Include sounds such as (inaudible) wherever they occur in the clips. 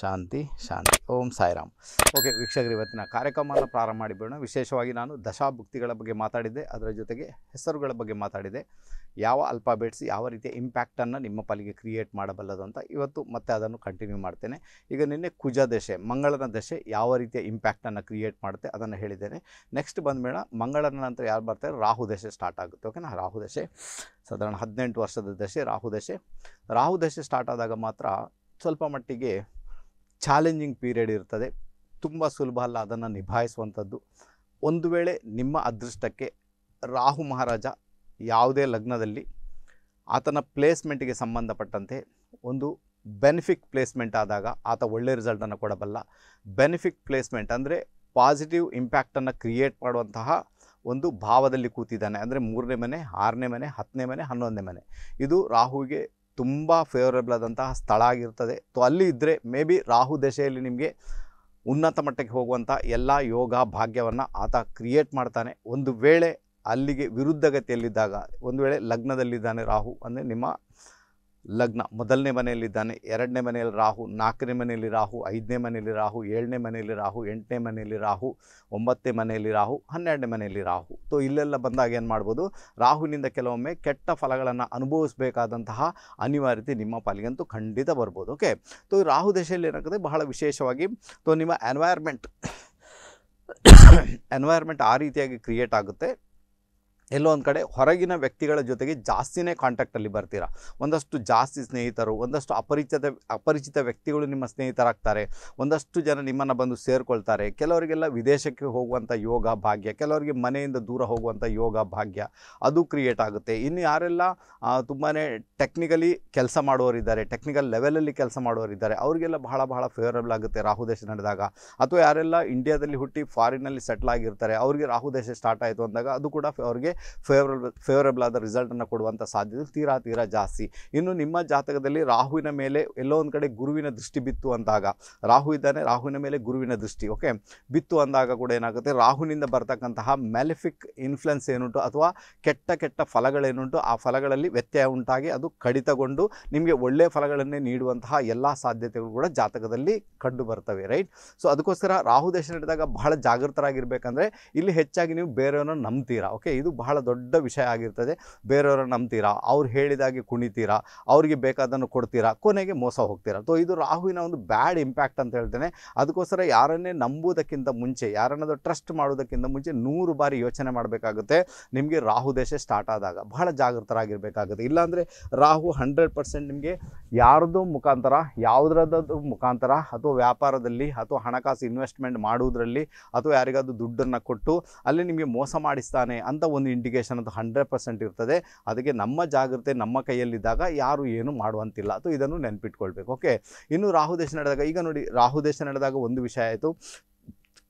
ಶಾಂತಿ ಶಾಂತಿ ಓಂ Sairam okay ವೀಕ್ಷಕರು ಇವತ್ತಿನ ಕಾರ್ಯಕ್ರಮವನ್ನು ಪ್ರಾರಂಭ ಮಾಡಿಬಿಡೋಣ ವಿಶೇಷವಾಗಿ ನಾನು ದಶಾಭುಕ್ತಿಗಳ ಬಗ್ಗೆ ಮಾತಾಡಿದ್ದೆ ಅದರ ಜೊತೆಗೆ ಹೆಸರುಗಳ ಬಗ್ಗೆ ಮಾತಾಡಿದೆ ಯಾವ ಅಲ್ಫಾಬೆಟ್ಸ್ ಯಾವ ರೀತಿಯ ಇಂಪ್ಯಾಕ್ಟನ್ನು ನಿಮ್ಮ ಪಾಲಿಗೆ ಕ್ರಿಯೇಟ್ ಮಾಡಬಲ್ಲದು ಅಂತ ಇವತ್ತು ಮತ್ತೆ ಅದನ್ನು ಕಂಟಿನ್ಯೂ ಮಾಡ್ತೇನೆ ಈಗ ನಿನ್ನೆ ಕುಜ ದಶೆ ಮಂಗಳನ ದಶೆ ಯಾವ ರೀತಿಯ ಇಂಪ್ಯಾಕ್ಟನ್ನು ಕ್ರಿಯೇಟ್ ಮಾಡುತ್ತೆ ಅದನ್ನು ಹೇಳಿದ್ದೇನೆ ನೆಕ್ಸ್ಟ್ ಬಂದಮೇಲೆ ಮಂಗಳನ ನಂತರ ಯಾರು ಬರ್ತಾರೆ ರಾಹು ದಶೆ ಸ್ಟಾರ್ಟ್ ಆಗುತ್ತೆ ಓಕೆನಾ ರಾಹು ದಶೆ ಸಾಧಾರಣ ಹದಿನೆಂಟು ವರ್ಷದ ದಶೆ ರಾಹು ದಶೆ ರಾಹು ದಶೆ ಸ್ಟಾರ್ಟ್ ಆದಾಗ ಮಾತ್ರ ಸ್ವಲ್ಪ ಮಟ್ಟಿಗೆ ಚಾಲೆಂಜಿಂಗ್ ಪೀರಿಯಡ್ ಇರ್ತದೆ ತುಂಬ ಸುಲಭ ಅಲ್ಲ ಅದನ್ನು ನಿಭಾಯಿಸುವಂಥದ್ದು ಒಂದು ವೇಳೆ ನಿಮ್ಮ ಅದೃಷ್ಟಕ್ಕೆ ರಾಹು ಮಹಾರಾಜ ಯಾವುದೇ ಲಗ್ನದಲ್ಲಿ ಆತನ ಪ್ಲೇಸ್ಮೆಂಟ್ಗೆ ಸಂಬಂಧಪಟ್ಟಂತೆ ಒಂದು ಬೆನಿಫಿಕ್ ಪ್ಲೇಸ್ಮೆಂಟ್ ಆದಾಗ ಆತ ಒಳ್ಳೆ ರಿಸಲ್ಟನ್ನು ಕೊಡಬಲ್ಲ ಬೆನಿಫಿಕ್ ಪ್ಲೇಸ್ಮೆಂಟ್ ಅಂದರೆ ಪಾಸಿಟಿವ್ ಇಂಪ್ಯಾಕ್ಟನ್ನು ಕ್ರಿಯೇಟ್ ಮಾಡುವಂತಹ ಒಂದು ಭಾವದಲ್ಲಿ ಕೂತಿದ್ದಾನೆ ಅಂದರೆ ಮೂರನೇ ಮನೆ ಆರನೇ ಮನೆ ಹತ್ತನೇ ಮನೆ ಹನ್ನೊಂದನೇ ಮನೆ ಇದು ರಾಹುವಿಗೆ ತುಂಬ ಫೇವರೇಬಲ್ ಆದಂತಹ ಸ್ಥಳ ಆಗಿರ್ತದೆ ಸೊ ಅಲ್ಲಿ ಇದ್ದರೆ ಮೇ ಬಿ ರಾಹು ದಶೆಯಲ್ಲಿ ನಿಮಗೆ ಉನ್ನತ ಮಟ್ಟಕ್ಕೆ ಹೋಗುವಂಥ ಎಲ್ಲ ಯೋಗ ಭಾಗ್ಯವನ್ನು ಆತ ಕ್ರಿಯೇಟ್ ಮಾಡ್ತಾನೆ ಒಂದು ವೇಳೆ ಅಲ್ಲಿಗೆ ವಿರುದ್ಧಗತಿಯಲ್ಲಿದ್ದಾಗ ಒಂದು ವೇಳೆ ಲಗ್ನದಲ್ಲಿದ್ದಾನೆ ರಾಹು ಅಂದರೆ ನಿಮ್ಮ ಲಗ್ನ ಮೊದಲನೇ ಮನೆಯಲ್ಲಿದ್ದಾನೆ ಎರಡನೇ ಮನೆಯಲ್ಲಿ ರಾಹು ನಾಲ್ಕನೇ ಮನೆಯಲ್ಲಿ ರಾಹು ಐದನೇ ಮನೆಯಲ್ಲಿ ರಾಹು ಏಳನೇ ಮನೆಯಲ್ಲಿ ರಾಹು ಎಂಟನೇ ಮನೆಯಲ್ಲಿ ರಾಹು ಒಂಬತ್ತನೇ ಮನೆಯಲ್ಲಿ ರಾಹು ಹನ್ನೆರಡನೇ ಮನೆಯಲ್ಲಿ ರಾಹು ಸೊ ಇಲ್ಲೆಲ್ಲ ಬಂದಾಗ ಏನು ಮಾಡ್ಬೋದು ರಾಹುವಿನಿಂದ ಕೆಲವೊಮ್ಮೆ ಕೆಟ್ಟ ಫಲಗಳನ್ನು ಅನುಭವಿಸಬೇಕಾದಂತಹ ಅನಿವಾರ್ಯತೆ ನಿಮ್ಮ ಪಾಲಿಗಂತೂ ಖಂಡಿತ ಬರ್ಬೋದು ಓಕೆ ಸೊ ರಾಹು ದಶೆಯಲ್ಲಿ ಏನಾಗುತ್ತೆ ಬಹಳ ವಿಶೇಷವಾಗಿ ಸೊ ನಿಮ್ಮ ಎನ್ವೈರ್ಮೆಂಟ್ ಎನ್ವೈರ್ಮೆಂಟ್ (coughs) ಆ ರೀತಿಯಾಗಿ ಕ್ರಿಯೇಟ್ ಆಗುತ್ತೆ ಎಲ್ಲೋ ಒಂದು ಕಡೆ ಹೊರಗಿನ ವ್ಯಕ್ತಿಗಳ ಜೊತೆಗೆ ಜಾಸ್ತಿನೇ ಕಾಂಟ್ಯಾಕ್ಟಲ್ಲಿ ಬರ್ತೀರಾ ಒಂದಷ್ಟು ಜಾಸ್ತಿ ಸ್ನೇಹಿತರು ಒಂದಷ್ಟು ಅಪರಿಚಿತ ಅಪರಿಚಿತ ವ್ಯಕ್ತಿಗಳು ನಿಮ್ಮ ಸ್ನೇಹಿತರಾಗ್ತಾರೆ ಒಂದಷ್ಟು ಜನ ನಿಮ್ಮನ್ನು ಬಂದು ಸೇರಿಕೊಳ್ತಾರೆ ಕೆಲವರಿಗೆಲ್ಲ ವಿದೇಶಕ್ಕೆ ಹೋಗುವಂಥ ಯೋಗ ಭಾಗ್ಯ ಕೆಲವರಿಗೆ ಮನೆಯಿಂದ ದೂರ ಹೋಗುವಂಥ ಯೋಗ ಭಾಗ್ಯ ಅದು ಕ್ರಿಯೇಟ್ ಆಗುತ್ತೆ ಇನ್ನು ಯಾರೆಲ್ಲ ತುಂಬಾ ಟೆಕ್ನಿಕಲಿ ಕೆಲಸ ಮಾಡೋರಿದ್ದಾರೆ ಟೆಕ್ನಿಕಲ್ ಲೆವೆಲಲ್ಲಿ ಕೆಲಸ ಮಾಡೋರಿದ್ದಾರೆ ಅವರಿಗೆಲ್ಲ ಬಹಳ ಬಹಳ ಫೇವರಬಲ್ ಆಗುತ್ತೆ ರಾಹು ದೇಶ ನಡೆದಾಗ ಅಥವಾ ಯಾರೆಲ್ಲ ಇಂಡಿಯಾದಲ್ಲಿ ಹುಟ್ಟಿ ಫಾರಿನಲ್ಲಿ ಸೆಟ್ಲ್ ಆಗಿರ್ತಾರೆ ಅವರಿಗೆ ರಾಹು ದೇಶ ಸ್ಟಾರ್ಟ್ ಆಯಿತು ಅಂದಾಗ ಅದು ಕೂಡ ಅವ್ರಿಗೆ ಫೇವರಬಲ್ ಫೇವರಬಲ್ ಆದ ರಿಸಲ್ಟನ್ನು ಕೊಡುವಂಥ ಸಾಧ್ಯತೆ ತೀರಾ ತೀರಾ ಜಾಸ್ತಿ ಇನ್ನು ನಿಮ್ಮ ಜಾತಕದಲ್ಲಿ ರಾಹುವಿನ ಮೇಲೆ ಎಲ್ಲೋ ಒಂದು ಕಡೆ ಗುರುವಿನ ದೃಷ್ಟಿ ಬಿತ್ತು ಅಂದಾಗ ರಾಹು ಇದ್ದಾನೆ ರಾಹುವಿನ ಮೇಲೆ ಗುರುವಿನ ದೃಷ್ಟಿ ಓಕೆ ಬಿತ್ತು ಅಂದಾಗ ಕೂಡ ಏನಾಗುತ್ತೆ ರಾಹುನಿಂದ ಬರ್ತಕ್ಕಂತಹ ಮ್ಯಾಲಿಫಿಕ್ ಇನ್ಫ್ಲುಯೆನ್ಸ್ ಏನುಂಟು ಅಥವಾ ಕೆಟ್ಟ ಕೆಟ್ಟ ಫಲಗಳೇನುಂಟು ಆ ಫಲಗಳಲ್ಲಿ ವ್ಯತ್ಯಯ ಉಂಟಾಗಿ ಅದು ಕಡಿತಗೊಂಡು ನಿಮಗೆ ಒಳ್ಳೆಯ ಫಲಗಳನ್ನೇ ನೀಡುವಂತಹ ಎಲ್ಲ ಸಾಧ್ಯತೆಗಳು ಕೂಡ ಜಾತಕದಲ್ಲಿ ಕಂಡು ಬರ್ತವೆ ರೈಟ್ ಸೊ ಅದಕ್ಕೋಸ್ಕರ ರಾಹು ದೇಶ ನಡೆದಾಗ ಬಹಳ ಜಾಗೃತರಾಗಿರ್ಬೇಕಂದ್ರೆ ಇಲ್ಲಿ ಹೆಚ್ಚಾಗಿ ನೀವು ಬೇರೆಯವ್ರನ್ನ ನಂಬ್ತೀರಾ ಓಕೆ ಇದು ಬಹಳ ದೊಡ್ಡ ವಿಷಯ ಆಗಿರ್ತದೆ ಬೇರೆಯವರ ನಂಬ್ತೀರಾ ಅವ್ರು ಹೇಳಿದಾಗೆ ಕುಣಿತೀರಾ ಅವ್ರಿಗೆ ಬೇಕಾದನ್ನು ಕೊಡ್ತೀರಾ ಕೊನೆಗೆ ಮೋಸ ಹೋಗ್ತೀರಾ ಸೊ ಇದು ರಾಹುವಿನ ಒಂದು ಬ್ಯಾಡ್ ಇಂಪ್ಯಾಕ್ಟ್ ಅಂತ ಹೇಳ್ತೇನೆ ಅದಕ್ಕೋಸ್ಕರ ಯಾರನ್ನೇ ನಂಬುವುದಕ್ಕಿಂತ ಮುಂಚೆ ಯಾರನ್ನಾದರೂ ಟ್ರಸ್ಟ್ ಮಾಡೋದಕ್ಕಿಂತ ಮುಂಚೆ ನೂರು ಬಾರಿ ಯೋಚನೆ ಮಾಡಬೇಕಾಗುತ್ತೆ ನಿಮಗೆ ರಾಹು ದೇಶ ಸ್ಟಾರ್ಟ್ ಆದಾಗ ಬಹಳ ಜಾಗೃತರಾಗಿರಬೇಕಾಗುತ್ತೆ ಇಲ್ಲಾಂದರೆ ರಾಹು ಹಂಡ್ರೆಡ್ ಪರ್ಸೆಂಟ್ ನಿಮಗೆ ಯಾರದು ಮುಖಾಂತರ ಯಾವುದ್ರದ್ದು ಮುಖಾಂತರ ಅಥವಾ ವ್ಯಾಪಾರದಲ್ಲಿ ಅಥವಾ ಹಣಕಾಸು ಇನ್ವೆಸ್ಟ್ಮೆಂಟ್ ಮಾಡುವುದರಲ್ಲಿ ಅಥವಾ ಯಾರಿಗಾದ್ರೂ ದುಡ್ಡನ್ನು ಕೊಟ್ಟು ಅಲ್ಲಿ ನಿಮಗೆ ಮೋಸ ಮಾಡಿಸ್ತಾನೆ ಅಂತ ಒಂದು ಇಂಡಿಕೇಶನ್ ಅಂತ ಹಂಡ್ರೆಡ್ ಪರ್ಸೆಂಟ್ ಇರ್ತದೆ ಅದಕ್ಕೆ ನಮ್ಮ ಜಾಗ್ರತೆ ನಮ್ಮ ಕೈಯಲ್ಲಿದ್ದಾಗ ಯಾರು ಏನು ಮಾಡುವಂತಿಲ್ಲ ಅಥವಾ ಇದನ್ನು ನೆನಪಿಟ್ಕೊಳ್ಬೇಕು ಓಕೆ ಇನ್ನು ರಾಹು ದೇಶ ನಡೆದಾಗ ಈಗ ನೋಡಿ ರಾಹು ದೇಶ ನಡೆದಾಗ ಒಂದು ವಿಷಯ ಆಯಿತು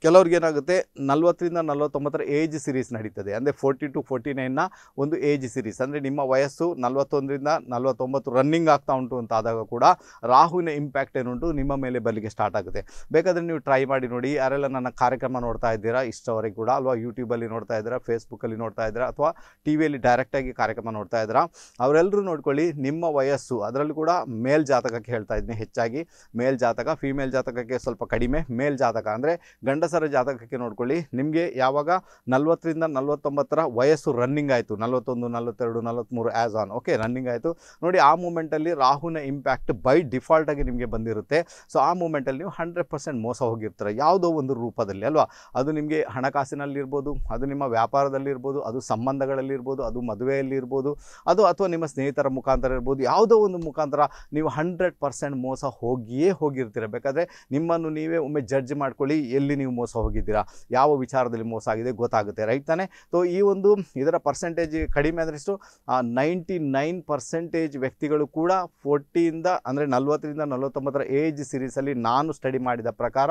ಕೆಲವ್ರಿಗೆ ಏನಾಗುತ್ತೆ ನಲ್ವತ್ತರಿಂದ ನಲ್ವತ್ತೊಂಬತ್ತರ ಏಜ್ ಸಿರೀಸ್ ನಡೀತದೆ ಅಂದರೆ ಫೋರ್ಟಿ ಟು ಫೋರ್ಟಿ ನೈನ್ನ ಒಂದು ಏಜ್ ಸಿರೀಸ್ ಅಂದರೆ ನಿಮ್ಮ ವಯಸ್ಸು ನಲ್ವತ್ತೊಂದರಿಂದ ನಲ್ವತ್ತೊಂಬತ್ತು ರನ್ನಿಂಗ್ ಆಗ್ತಾ ಉಂಟು ಅಂತ ಆದಾಗ ಕೂಡ ರಾಹುವಿನ ಇಂಪ್ಯಾಕ್ಟ್ ಏನುಂಟು ನಿಮ್ಮ ಮೇಲೆ ಬಲಿಗೆ ಸ್ಟಾರ್ಟ್ ಆಗುತ್ತೆ ಬೇಕಾದರೆ ನೀವು ಟ್ರೈ ಮಾಡಿ ನೋಡಿ ಯಾರೆಲ್ಲ ನನ್ನ ಕಾರ್ಯಕ್ರಮ ನೋಡ್ತಾ ಇದ್ದೀರಾ ಇಷ್ಟವರೆಗೆ ಕೂಡ ಅಲ್ವಾ ಯೂಟ್ಯೂಬಲ್ಲಿ ನೋಡ್ತಾ ಇದ್ದೀರಾ ಫೇಸ್ಬುಕ್ಕಲ್ಲಿ ನೋಡ್ತಾ ಇದ್ದೀರಾ ಅಥವಾ ಟಿ ವಿಯಲ್ಲಿ ಡೈರೆಕ್ಟಾಗಿ ಕಾರ್ಯಕ್ರಮ ನೋಡ್ತಾ ಇದ್ದೀರಾ ಅವರೆಲ್ಲರೂ ನೋಡ್ಕೊಳ್ಳಿ ನಿಮ್ಮ ವಯಸ್ಸು ಅದರಲ್ಲೂ ಕೂಡ ಮೇಲ್ ಜಾತಕಕ್ಕೆ ಹೇಳ್ತಾ ಇದ್ದೀನಿ ಹೆಚ್ಚಾಗಿ ಮೇಲ್ ಜಾತಕ ಫೀಮೇಲ್ ಜಾತಕಕ್ಕೆ ಸ್ವಲ್ಪ ಕಡಿಮೆ ಮೇಲ್ ಜಾತಕ ಅಂದರೆ ಗಂಡ ಸರ ಜಾತಕಕ್ಕೆ ನೋಡ್ಕೊಳ್ಳಿ ನಿಮಗೆ ಯಾವಾಗ ನಲ್ವತ್ತರಿಂದ ನಲ್ವತ್ತೊಂಬತ್ತರ ವಯಸ್ಸು ರನ್ನಿಂಗ್ ಆಯಿತು ನಲ್ವತ್ತೊಂದು ನಲ್ವತ್ತೆರಡು ನಲ್ವತ್ತ್ಮೂರು ಆ್ಯಸ್ ಆನ್ ಓಕೆ ರನ್ನಿಂಗ್ ಆಯಿತು ನೋಡಿ ಆ ಮೂಮೆಂಟಲ್ಲಿ ರಾಹುನ ಇಂಪ್ಯಾಕ್ಟ್ ಬೈ ಡಿಫಾಲ್ಟಾಗಿ ನಿಮಗೆ ಬಂದಿರುತ್ತೆ ಸೊ ಆ ಮೂಮೆಂಟಲ್ಲಿ ನೀವು ಹಂಡ್ರೆಡ್ ಪರ್ಸೆಂಟ್ ಮೋಸ ಹೋಗಿರ್ತೀರ ಯಾವುದೋ ಒಂದು ರೂಪದಲ್ಲಿ ಅಲ್ವಾ ಅದು ನಿಮಗೆ ಹಣಕಾಸಿನಲ್ಲಿರ್ಬೋದು ಅದು ನಿಮ್ಮ ವ್ಯಾಪಾರದಲ್ಲಿರ್ಬೋದು ಅದು ಸಂಬಂಧಗಳಲ್ಲಿರ್ಬೋದು ಅದು ಮದುವೆಯಲ್ಲಿರ್ಬೋದು ಅದು ಅಥವಾ ನಿಮ್ಮ ಸ್ನೇಹಿತರ ಮುಖಾಂತರ ಇರ್ಬೋದು ಯಾವುದೋ ಒಂದು ಮುಖಾಂತರ ನೀವು ಹಂಡ್ರೆಡ್ ಪರ್ಸೆಂಟ್ ಮೋಸ ಹೋಗಿಯೇ ಹೋಗಿರ್ತೀರ ಬೇಕಾದರೆ ನಿಮ್ಮನ್ನು ನೀವೇ ಒಮ್ಮೆ ಜಡ್ಜ್ ಮಾಡ್ಕೊಳ್ಳಿ ಎಲ್ಲಿ ನೀವು ಮೋಸ ಹೋಗಿದ್ದೀರಾ ಯಾವ ವಿಚಾರದಲ್ಲಿ ಮೋಸ ಆಗಿದೆ ಗೊತ್ತಾಗುತ್ತೆ ರೈಟ್ ತಾನೆ ಸೊ ಈ ಒಂದು ಇದರ ಪರ್ಸೆಂಟೇಜ್ ಕಡಿಮೆ ಅಂದರೆ ಇಷ್ಟು ನೈಂಟಿ ನೈನ್ ಪರ್ಸೆಂಟೇಜ್ ವ್ಯಕ್ತಿಗಳು ಕೂಡ ಫೋರ್ಟಿಯಿಂದ ಅಂದರೆ ನಲವತ್ತರಿಂದ ನಲವತ್ತೊಂಬತ್ತರ ಏಜ್ ಸಿರೀಸಲ್ಲಿ ನಾನು ಸ್ಟಡಿ ಮಾಡಿದ ಪ್ರಕಾರ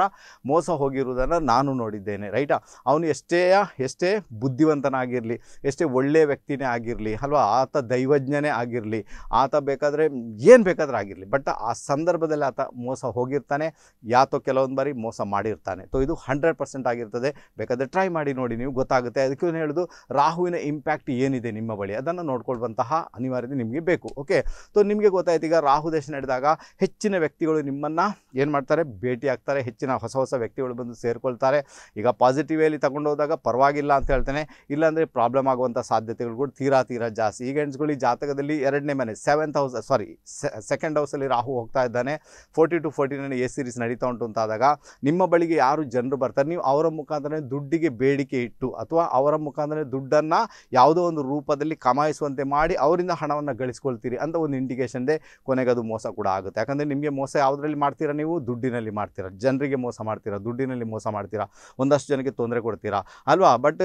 ಮೋಸ ಹೋಗಿರುವುದನ್ನು ನಾನು ನೋಡಿದ್ದೇನೆ ರೈಟಾ ಅವನು ಎಷ್ಟೇ ಎಷ್ಟೇ ಬುದ್ಧಿವಂತನಾಗಿರಲಿ ಎಷ್ಟೇ ಒಳ್ಳೆಯ ವ್ಯಕ್ತಿನೇ ಆಗಿರಲಿ ಅಲ್ವಾ ಆತ ದೈವಜ್ಞನೇ ಆಗಿರಲಿ ಆತ ಬೇಕಾದರೆ ಏನು ಬೇಕಾದರೂ ಆಗಿರಲಿ ಬಟ್ ಆ ಸಂದರ್ಭದಲ್ಲಿ ಆತ ಮೋಸ ಹೋಗಿರ್ತಾನೆ ಯಾತೋ ಕೆಲವೊಂದು ಬಾರಿ ಮೋಸ ಮಾಡಿರ್ತಾನೆ ಸೊ ಇದು ಹಂಡ್ರೆಡ್ ಪರ್ಸೆಂಟ್ ಆಗಿರ್ತದೆ ಬೇಕಾದರೆ ಟ್ರೈ ಮಾಡಿ ನೋಡಿ ನೀವು ಗೊತ್ತಾಗುತ್ತೆ ಅದಕ್ಕೆ ಹೇಳೋದು ರಾಹುವಿನ ಇಂಪ್ಯಾಕ್ಟ್ ಏನಿದೆ ನಿಮ್ಮ ಬಳಿ ಅದನ್ನು ನೋಡ್ಕೊಳ್ಳುವಂತಹ ಅನಿವಾರ್ಯತೆ ನಿಮಗೆ ಬೇಕು ಓಕೆ ಸೊ ನಿಮಗೆ ಗೊತ್ತಾಯ್ತು ಈಗ ರಾಹು ದೇಶ ನಡೆದಾಗ ಹೆಚ್ಚಿನ ವ್ಯಕ್ತಿಗಳು ನಿಮ್ಮನ್ನು ಏನು ಮಾಡ್ತಾರೆ ಭೇಟಿ ಆಗ್ತಾರೆ ಹೆಚ್ಚಿನ ಹೊಸ ಹೊಸ ವ್ಯಕ್ತಿಗಳು ಬಂದು ಸೇರಿಕೊಳ್ತಾರೆ ಈಗ ಪಾಸಿಟಿವ್ ತಗೊಂಡು ಹೋದಾಗ ಪರವಾಗಿಲ್ಲ ಅಂತ ಹೇಳ್ತೇನೆ ಇಲ್ಲಾಂದರೆ ಪ್ರಾಬ್ಲಮ್ ಆಗುವಂಥ ಸಾಧ್ಯತೆಗಳು ಕೂಡ ತೀರಾ ತೀರಾ ಜಾಸ್ತಿ ಈಗ ಹೆಣ್ಸ್ಗಳು ಜಾತಕದಲ್ಲಿ ಎರಡನೇ ಮನೆ ಸೆವೆಂತ್ ಹೌಸ್ ಸಾರಿ ಸೆಕೆಂಡ್ ಹೌಸಲ್ಲಿ ರಾಹು ಹೋಗ್ತಾ ಇದ್ದಾನೆ forty two forty nine A series ನಡೀತಾ ಉಂಟು ಅಂತಾದಾಗ ನಿಮ್ಮ ಬಳಿಗೆ ಯಾರು ಜನರು ಬರ್ತಾರೆ ನೀವು ಅವರ ಮುಖಾಂತರ ದುಡ್ಡಿಗೆ ಬೇಡಿಕೆ ಇಟ್ಟು ಅಥವಾ ಅವರ ಮುಖಾಂತರ ದುಡ್ಡನ್ನು ಯಾವುದೋ ಒಂದು ರೂಪದಲ್ಲಿ ಕಮಾಯಿಸುವಂತೆ ಮಾಡಿ ಅವರಿಂದ ಹಣವನ್ನು ಗಳಿಸ್ಕೊಳ್ತೀರಿ ಅಂತ ಒಂದು ಇಂಡಿಕೇಶನ್ ಕೊನೆಗೆ ಅದು ಮೋಸ ಕೂಡ ಆಗುತ್ತೆ ಯಾಕಂದರೆ ನಿಮಗೆ ಮೋಸ ಯಾವುದರಲ್ಲಿ ಮಾಡ್ತೀರಾ ನೀವು ದುಡ್ಡಿನಲ್ಲಿ ಮಾಡ್ತೀರಾ ಜನರಿಗೆ ಮೋಸ ಮಾಡ್ತೀರಾ ದುಡ್ಡಿನಲ್ಲಿ ಮೋಸ ಮಾಡ್ತೀರಾ ಒಂದಷ್ಟು ಜನಕ್ಕೆ ತೊಂದರೆ ಕೊಡ್ತೀರಾ ಅಲ್ವಾ ಬಟ್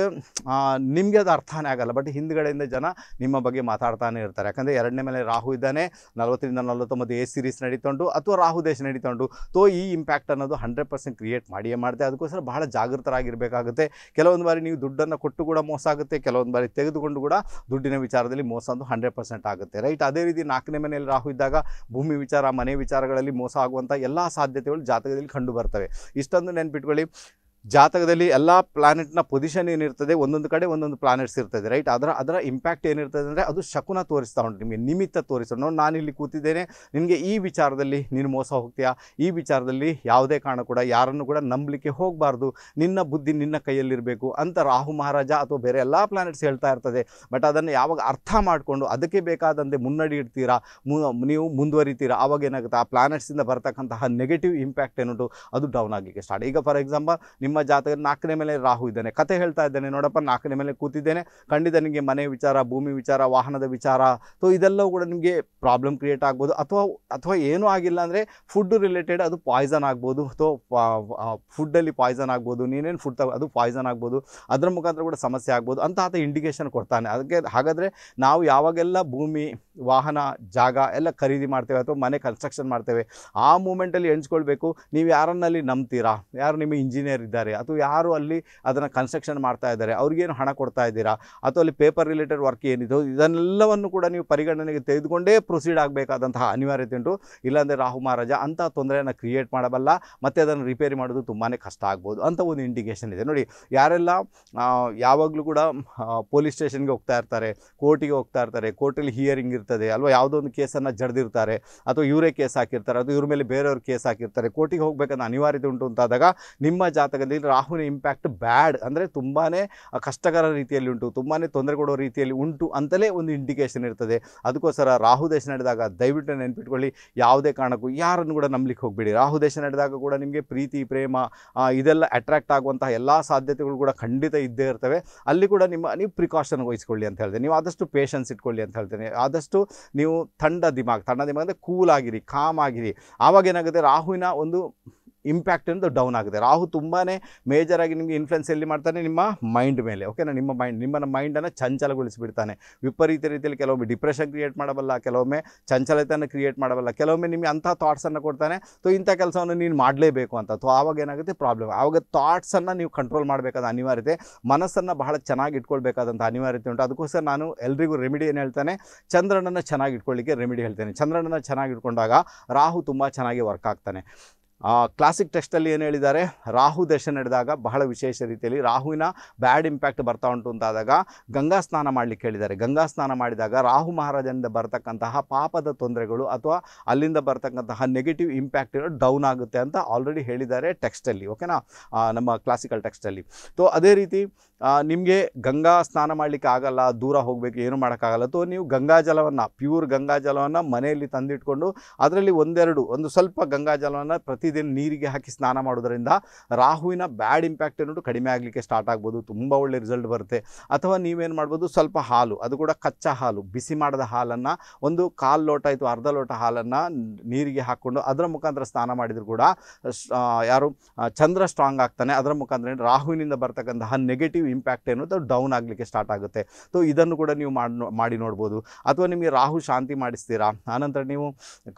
ನಿಮಗೆ ಅದು ಅರ್ಥನೇ ಆಗಲ್ಲ ಬಟ್ ಹಿಂದ್ಗಡೆಯಿಂದ ಜನ ನಿಮ್ಮ ಬಗ್ಗೆ ಮಾತಾಡ್ತಾನೆ ಇರ್ತಾರೆ ಯಾಕಂದರೆ ಎರಡನೇ ಮೇಲೆ ರಾಹು ಇದ್ದಾನೆ ನಲವತ್ತರಿಂದ ನಲವತ್ತೊಂಬತ್ತು ಎ ಸಿರೀಸ್ ನಡೀತೊಂಡು ಅಥವಾ ರಾಹು ದೇಶ ನಡೀತೊಂಡು ತೋ ಈ ಇಂಪ್ಯಾಕ್ಟ್ ಅನ್ನೋದು ಹಂಡ್ರೆಡ್ ಪರ್ಸೆಂಟ್ ಕ್ರಿಯೇಟ್ ಮಾಡಿಯೇ ಮಾಡಿದೆ ಅದಕ್ಕೂ ಅದಕ್ಕೋಸ್ಕರ ಬಹಳ ಜಾಗೃತರಾಗಿರಬೇಕಾಗುತ್ತೆ ಕೆಲವೊಂದು ಬಾರಿ ನೀವು ದುಡ್ಡನ್ನು ಕೊಟ್ಟು ಕೂಡ ಮೋಸ ಆಗುತ್ತೆ ಕೆಲವೊಂದು ಬಾರಿ ತೆಗೆದುಕೊಂಡು ಕೂಡ ದುಡ್ಡಿನ ವಿಚಾರದಲ್ಲಿ ಮೋಸ ಅಂದು ಹಂಡ್ರೆಡ್ ಪರ್ಸೆಂಟ್ ಆಗುತ್ತೆ ರೈಟ್ ಅದೇ ರೀತಿ ನಾಲ್ಕನೇ ಮನೆಯಲ್ಲಿ ರಾಹು ಇದ್ದಾಗ ಭೂಮಿ ವಿಚಾರ ಮನೆ ವಿಚಾರಗಳಲ್ಲಿ ಮೋಸ ಆಗುವಂಥ ಎಲ್ಲ ಸಾಧ್ಯತೆಗಳು ಜಾತಕದಲ್ಲಿ ಕಂಡು ಬರ್ತವೆ ಇಷ್ಟೊಂದು ನೆನ್ಪಿಟ್ಕೊಳ್ಳಿ ಜಾತಕದಲ್ಲಿ ಎಲ್ಲ ಪ್ಲಾನೆಟ್ನ ಪೊಸಿಷನ್ ಏನಿರ್ತದೆ ಒಂದೊಂದು ಕಡೆ ಒಂದೊಂದು ಪ್ಲಾನೆಟ್ಸ್ ಇರ್ತದೆ ರೈಟ್ ಅದರ ಅದರ ಇಂಪ್ಯಾಕ್ಟ್ ಏನಿರ್ತದೆ ಅಂದರೆ ಅದು ಶಕುನ ತೋರಿಸ್ತಾ ಉಂಟು ನಿಮಗೆ ನಿಮಿತ್ತ ತೋರಿಸ್ತಾ ನೋಡಿ ನಾನು ಇಲ್ಲಿ ಕೂತಿದ್ದೇನೆ ನಿಮಗೆ ಈ ವಿಚಾರದಲ್ಲಿ ನೀನು ಮೋಸ ಹೋಗ್ತೀಯಾ ಈ ವಿಚಾರದಲ್ಲಿ ಯಾವುದೇ ಕಾರಣ ಕೂಡ ಯಾರನ್ನು ಕೂಡ ನಂಬಲಿಕ್ಕೆ ಹೋಗಬಾರ್ದು ನಿನ್ನ ಬುದ್ಧಿ ನಿನ್ನ ಕೈಯಲ್ಲಿರಬೇಕು ಅಂತ ರಾಹು ಮಹಾರಾಜ ಅಥವಾ ಬೇರೆ ಎಲ್ಲ ಪ್ಲಾನೆಟ್ಸ್ ಹೇಳ್ತಾ ಇರ್ತದೆ ಬಟ್ ಅದನ್ನು ಯಾವಾಗ ಅರ್ಥ ಮಾಡಿಕೊಂಡು ಅದಕ್ಕೆ ಬೇಕಾದಂತೆ ಮುನ್ನಡಿ ಇಡ್ತೀರಾ ನೀವು ಮುಂದುವರಿತೀರಾ ಆವಾಗ ಏನಾಗುತ್ತೆ ಆ ಪ್ಲಾನೆಟ್ಸಿಂದ ಬರ್ತಕ್ಕಂತಹ ನೆಗೆಟಿವ್ ಇಂಪ್ಯಾಕ್ಟ್ ಏನುಂಟು ಅದು ಡೌನ್ ಆಗಲಿಕ್ಕೆ ಸ್ಟಾರ್ಟ್ ಈಗ ಫಾರ್ ಎಕ್ಸಾಂಪಲ್ ನಿಮ್ಮ ಜಾತಕ ನಾಲ್ಕನೇ ಮೇಲೆ ರಾಹು ಇದ್ದಾನೆ ಕತೆ ಹೇಳ್ತಾ ಇದ್ದಾನೆ ನೋಡಪ್ಪ ನಾಲ್ಕನೇ ಮೇಲೆ ಕೂತಿದ್ದೇನೆ ಖಂಡಿತ ನಿಮಗೆ ಮನೆ ವಿಚಾರ ಭೂಮಿ ವಿಚಾರ ವಾಹನದ ವಿಚಾರ ಸೊ ಇದೆಲ್ಲವೂ ಕೂಡ ನಿಮಗೆ ಪ್ರಾಬ್ಲಮ್ ಕ್ರಿಯೇಟ್ ಆಗ್ಬೋದು ಅಥವಾ ಅಥವಾ ಏನೂ ಆಗಿಲ್ಲ ಅಂದರೆ ಫುಡ್ ರಿಲೇಟೆಡ್ ಅದು ಪಾಯ್ಸನ್ ಆಗ್ಬೋದು ಅಥವಾ ಫುಡ್ಡಲ್ಲಿ ಪಾಯ್ಸನ್ ಆಗ್ಬೋದು ನೀನೇನು ಫುಡ್ ಅದು ಪಾಯ್ಸನ್ ಆಗ್ಬೋದು ಅದರ ಮುಖಾಂತರ ಕೂಡ ಸಮಸ್ಯೆ ಆಗ್ಬೋದು ಅಂತ ಆತ ಇಂಡಿಕೇಶನ್ ಕೊಡ್ತಾನೆ ಅದಕ್ಕೆ ಹಾಗಾದರೆ ನಾವು ಯಾವಾಗೆಲ್ಲ ಭೂಮಿ ವಾಹನ ಜಾಗ ಎಲ್ಲ ಖರೀದಿ ಮಾಡ್ತೇವೆ ಅಥವಾ ಮನೆ ಕನ್ಸ್ಟ್ರಕ್ಷನ್ ಮಾಡ್ತೇವೆ ಆ ಮೂಮೆಂಟಲ್ಲಿ ಎಣಿಸ್ಕೊಳ್ಬೇಕು ನೀವು ಯಾರನ್ನಲ್ಲಿ ನಂಬ್ತೀರಾ ಯಾರು ನಿಮ್ಮ ಇಂಜಿನಿಯರ್ ಇದ್ದಾರೆ ಇದ್ದಾರೆ ಅಥವಾ ಯಾರು ಅಲ್ಲಿ ಅದನ್ನು ಕನ್ಸ್ಟ್ರಕ್ಷನ್ ಮಾಡ್ತಾ ಇದ್ದಾರೆ ಅವ್ರಿಗೇನು ಹಣ ಕೊಡ್ತಾ ಇದ್ದೀರಾ ಅಥವಾ ಅಲ್ಲಿ ಪೇಪರ್ ರಿಲೇಟೆಡ್ ವರ್ಕ್ ಏನಿದೆ ಇದನ್ನೆಲ್ಲವನ್ನು ಕೂಡ ನೀವು ಪರಿಗಣನೆಗೆ ತೆಗೆದುಕೊಂಡೇ ಪ್ರೊಸೀಡ್ ಆಗಬೇಕಾದಂತಹ ಅನಿವಾರ್ಯತೆ ಉಂಟು ಇಲ್ಲಾಂದರೆ ರಾಹು ಮಹಾರಾಜ ಅಂಥ ತೊಂದರೆಯನ್ನು ಕ್ರಿಯೇಟ್ ಮಾಡಬಲ್ಲ ಮತ್ತು ಅದನ್ನು ರಿಪೇರಿ ಮಾಡೋದು ತುಂಬಾ ಕಷ್ಟ ಆಗ್ಬೋದು ಅಂತ ಒಂದು ಇಂಡಿಕೇಷನ್ ಇದೆ ನೋಡಿ ಯಾರೆಲ್ಲ ಯಾವಾಗಲೂ ಕೂಡ ಪೊಲೀಸ್ ಸ್ಟೇಷನ್ಗೆ ಹೋಗ್ತಾ ಇರ್ತಾರೆ ಕೋರ್ಟಿಗೆ ಹೋಗ್ತಾ ಇರ್ತಾರೆ ಕೋರ್ಟಲ್ಲಿ ಹಿಯರಿಂಗ್ ಇರ್ತದೆ ಅಲ್ವಾ ಯಾವುದೋ ಒಂದು ಕೇಸನ್ನು ಜಡ್ದಿರ್ತಾರೆ ಅಥವಾ ಇವರೇ ಕೇಸ್ ಹಾಕಿರ್ತಾರೆ ಅಥವಾ ಇವ್ರ ಮೇಲೆ ಬೇರೆಯವ್ರ ಕೇಸ್ ಹಾಕಿರ್ತಾರೆ ಕೋರ್ಟಿಗೆ ಹೋಗಬೇಕನ್ನೋ ಅನಿವಾರ್ಯತೆ ಉಂಟು ಅಂತಾದಾಗ ನಿಮ್ಮ ಜಾತಕದಲ್ಲಿ ಇಲ್ಲಿ ರಾಹುವಿನ ಇಂಪ್ಯಾಕ್ಟ್ ಬ್ಯಾಡ್ ಅಂದರೆ ತುಂಬಾ ಕಷ್ಟಕರ ರೀತಿಯಲ್ಲಿ ಉಂಟು ತುಂಬಾ ತೊಂದರೆ ಕೊಡೋ ರೀತಿಯಲ್ಲಿ ಉಂಟು ಅಂತಲೇ ಒಂದು ಇಂಡಿಕೇಶನ್ ಇರ್ತದೆ ಅದಕ್ಕೋಸ್ಕರ ರಾಹು ದೇಶ ನಡೆದಾಗ ದಯವಿಟ್ಟು ನೆನಪಿಟ್ಕೊಳ್ಳಿ ಯಾವುದೇ ಕಾರಣಕ್ಕೂ ಯಾರನ್ನು ಕೂಡ ನಂಬಲಿಕ್ಕೆ ಹೋಗಬೇಡಿ ರಾಹು ದೇಶ ನಡೆದಾಗ ಕೂಡ ನಿಮಗೆ ಪ್ರೀತಿ ಪ್ರೇಮ ಇದೆಲ್ಲ ಅಟ್ರಾಕ್ಟ್ ಆಗುವಂತಹ ಎಲ್ಲ ಸಾಧ್ಯತೆಗಳು ಕೂಡ ಖಂಡಿತ ಇದ್ದೇ ಇರ್ತವೆ ಅಲ್ಲಿ ಕೂಡ ನಿಮ್ಮ ನೀವು ಪ್ರಿಕಾಷನ್ ವಹಿಸ್ಕೊಳ್ಳಿ ಅಂತ ಹೇಳ್ತೇನೆ ನೀವು ಆದಷ್ಟು ಪೇಷನ್ಸ್ ಇಟ್ಕೊಳ್ಳಿ ಅಂತ ಹೇಳ್ತೇನೆ ಆದಷ್ಟು ನೀವು ತಂಡ ದಿಮಾಗ್ ತಂಡ ದಿಮಾಗ್ ಅಂದರೆ ಕೂಲ್ ಆಗಿರಿ ಕಾಮ್ ಆಗಿರಿ ಆವಾಗ ಏನಾಗುತ್ತೆ ರಾಹುವಿನ ಒಂದು ಇಂಪ್ಯಾಕ್ಟ್ ಅನ್ನೋದು ಡೌನ್ ಆಗಿದೆ ರಾಹು ತುಂಬಾ ಮೇಜರಾಗಿ ನಿಮಗೆ ಇನ್ಫ್ಲುಯೆನ್ಸ್ ಎಲ್ಲಿ ಮಾಡ್ತಾನೆ ನಿಮ್ಮ ಮೈಂಡ್ ಮೇಲೆ ಓಕೆನಾ ನಿಮ್ಮ ಮೈಂಡ್ ನಿಮ್ಮನ್ನು ಮೈಂಡನ್ನು ಚಂಚಲಗೊಳಿಸಿಬಿಡ್ತಾನೆ ವಿಪರೀತ ರೀತಿಯಲ್ಲಿ ಕೆಲವೊಮ್ಮೆ ಡಿಪ್ರೆಷನ್ ಕ್ರಿಯೇಟ್ ಮಾಡಬಲ್ಲ ಕೆಲವೊಮ್ಮೆ ಚಂಚಲತೆಯನ್ನು ಕ್ರಿಯೇಟ್ ಮಾಡಬಲ್ಲ ಕೆಲವೊಮ್ಮೆ ನಿಮಗೆ ಅಂಥ ಥಾಟ್ಸನ್ನು ಕೊಡ್ತಾನೆ ಸೊ ಇಂಥ ಕೆಲಸವನ್ನು ನೀನು ಮಾಡಲೇಬೇಕು ಅಂತ ಸೊ ಆವಾಗ ಏನಾಗುತ್ತೆ ಪ್ರಾಬ್ಲಮ್ ಆವಾಗ ಥಾಟ್ಸನ್ನು ನೀವು ಕಂಟ್ರೋಲ್ ಮಾಡಬೇಕಾದ ಅನಿವಾರ್ಯತೆ ಮನಸ್ಸನ್ನು ಬಹಳ ಚೆನ್ನಾಗಿ ಇಟ್ಕೊಳ್ಬೇಕಾದಂಥ ಅನಿವಾರ್ಯತೆ ಉಂಟು ಅದಕ್ಕೋಸ್ಕರ ನಾನು ಎಲ್ರಿಗೂ ರೆಮಿಡಿ ಏನು ಹೇಳ್ತಾನೆ ಚಂದ್ರನನ್ನು ಚೆನ್ನಾಗಿ ಇಟ್ಕೊಳ್ಳಿಕ್ಕೆ ರೆಮಿಡಿ ಹೇಳ್ತೇನೆ ಚಂದ್ರನನ್ನು ಚೆನ್ನಾಗಿ ಇಟ್ಕೊಂಡಾಗ ರಾಹು ತುಂಬ ಚೆನ್ನಾಗಿ ವರ್ಕ್ ಆಗ್ತಾನೆ ಕ್ಲಾಸಿಕ್ ಟೆಸ್ಟಲ್ಲಿ ಏನು ಹೇಳಿದ್ದಾರೆ ರಾಹು ದಶ ನಡೆದಾಗ ಬಹಳ ವಿಶೇಷ ರೀತಿಯಲ್ಲಿ ರಾಹುವಿನ ಬ್ಯಾಡ್ ಇಂಪ್ಯಾಕ್ಟ್ ಬರ್ತಾ ಉಂಟು ಅಂತಾದಾಗ ಗಂಗಾ ಸ್ನಾನ ಮಾಡಲಿಕ್ಕೆ ಹೇಳಿದ್ದಾರೆ ಗಂಗಾ ಸ್ನಾನ ಮಾಡಿದಾಗ ರಾಹು ಮಹಾರಾಜನಿಂದ ಬರತಕ್ಕಂತಹ ಪಾಪದ ತೊಂದರೆಗಳು ಅಥವಾ ಅಲ್ಲಿಂದ ಬರತಕ್ಕಂತಹ ನೆಗೆಟಿವ್ ಇಂಪ್ಯಾಕ್ಟ್ ಡೌನ್ ಆಗುತ್ತೆ ಅಂತ ಆಲ್ರೆಡಿ ಹೇಳಿದ್ದಾರೆ ಟೆಕ್ಸ್ಟಲ್ಲಿ ಓಕೆನಾ ನಮ್ಮ ಕ್ಲಾಸಿಕಲ್ ಟೆಕ್ಸ್ಟಲ್ಲಿ ಸೊ ಅದೇ ರೀತಿ ನಿಮಗೆ ಗಂಗಾ ಸ್ನಾನ ಮಾಡಲಿಕ್ಕೆ ಆಗಲ್ಲ ದೂರ ಹೋಗಬೇಕು ಏನು ಮಾಡೋಕ್ಕಾಗಲ್ಲ ಅಥವಾ ನೀವು ಗಂಗಾ ಜಲವನ್ನು ಪ್ಯೂರ್ ಗಂಗಾ ಜಲವನ್ನು ಮನೆಯಲ್ಲಿ ತಂದಿಟ್ಕೊಂಡು ಅದರಲ್ಲಿ ಒಂದೆರಡು ಒಂದು ಸ್ವಲ್ಪ ಗಂಗಾ ಜಲವನ್ನು ಪ್ರತಿದಿನ ನೀರಿಗೆ ಹಾಕಿ ಸ್ನಾನ ಮಾಡೋದರಿಂದ ರಾಹುವಿನ ಬ್ಯಾಡ್ ಇಂಪ್ಯಾಕ್ಟ್ ಅನ್ನೋದು ಕಡಿಮೆ ಆಗಲಿಕ್ಕೆ ಸ್ಟಾರ್ಟ್ ಆಗ್ಬೋದು ತುಂಬ ಒಳ್ಳೆ ರಿಸಲ್ಟ್ ಬರುತ್ತೆ ಅಥವಾ ನೀವೇನು ಮಾಡ್ಬೋದು ಸ್ವಲ್ಪ ಹಾಲು ಅದು ಕೂಡ ಕಚ್ಚಾ ಹಾಲು ಬಿಸಿ ಮಾಡಿದ ಹಾಲನ್ನು ಒಂದು ಕಾಲು ಲೋಟ ಆಯಿತು ಅರ್ಧ ಲೋಟ ಹಾಲನ್ನು ನೀರಿಗೆ ಹಾಕ್ಕೊಂಡು ಅದರ ಮುಖಾಂತರ ಸ್ನಾನ ಮಾಡಿದರೂ ಕೂಡ ಯಾರು ಚಂದ್ರ ಸ್ಟ್ರಾಂಗ್ ಆಗ್ತಾನೆ ಅದರ ಮುಖಾಂತರ ರಾಹುವಿನಿಂದ ಬರ್ತಕ್ಕಂತಹ ನೆಗೆಟಿವ್ ಇಂಪ್ಯಾಕ್ಟ್ ಏನೋ ಡೌನ್ ಆಗಲಿಕ್ಕೆ ಸ್ಟಾರ್ಟ್ ಆಗುತ್ತೆ ಸೊ ಇದನ್ನು ಕೂಡ ನೀವು ಮಾಡಿ ನೋಡ್ಬೋದು ಅಥವಾ ನಿಮಗೆ ರಾಹು ಶಾಂತಿ ಮಾಡಿಸ್ತೀರಾ ಆನಂತರ ನೀವು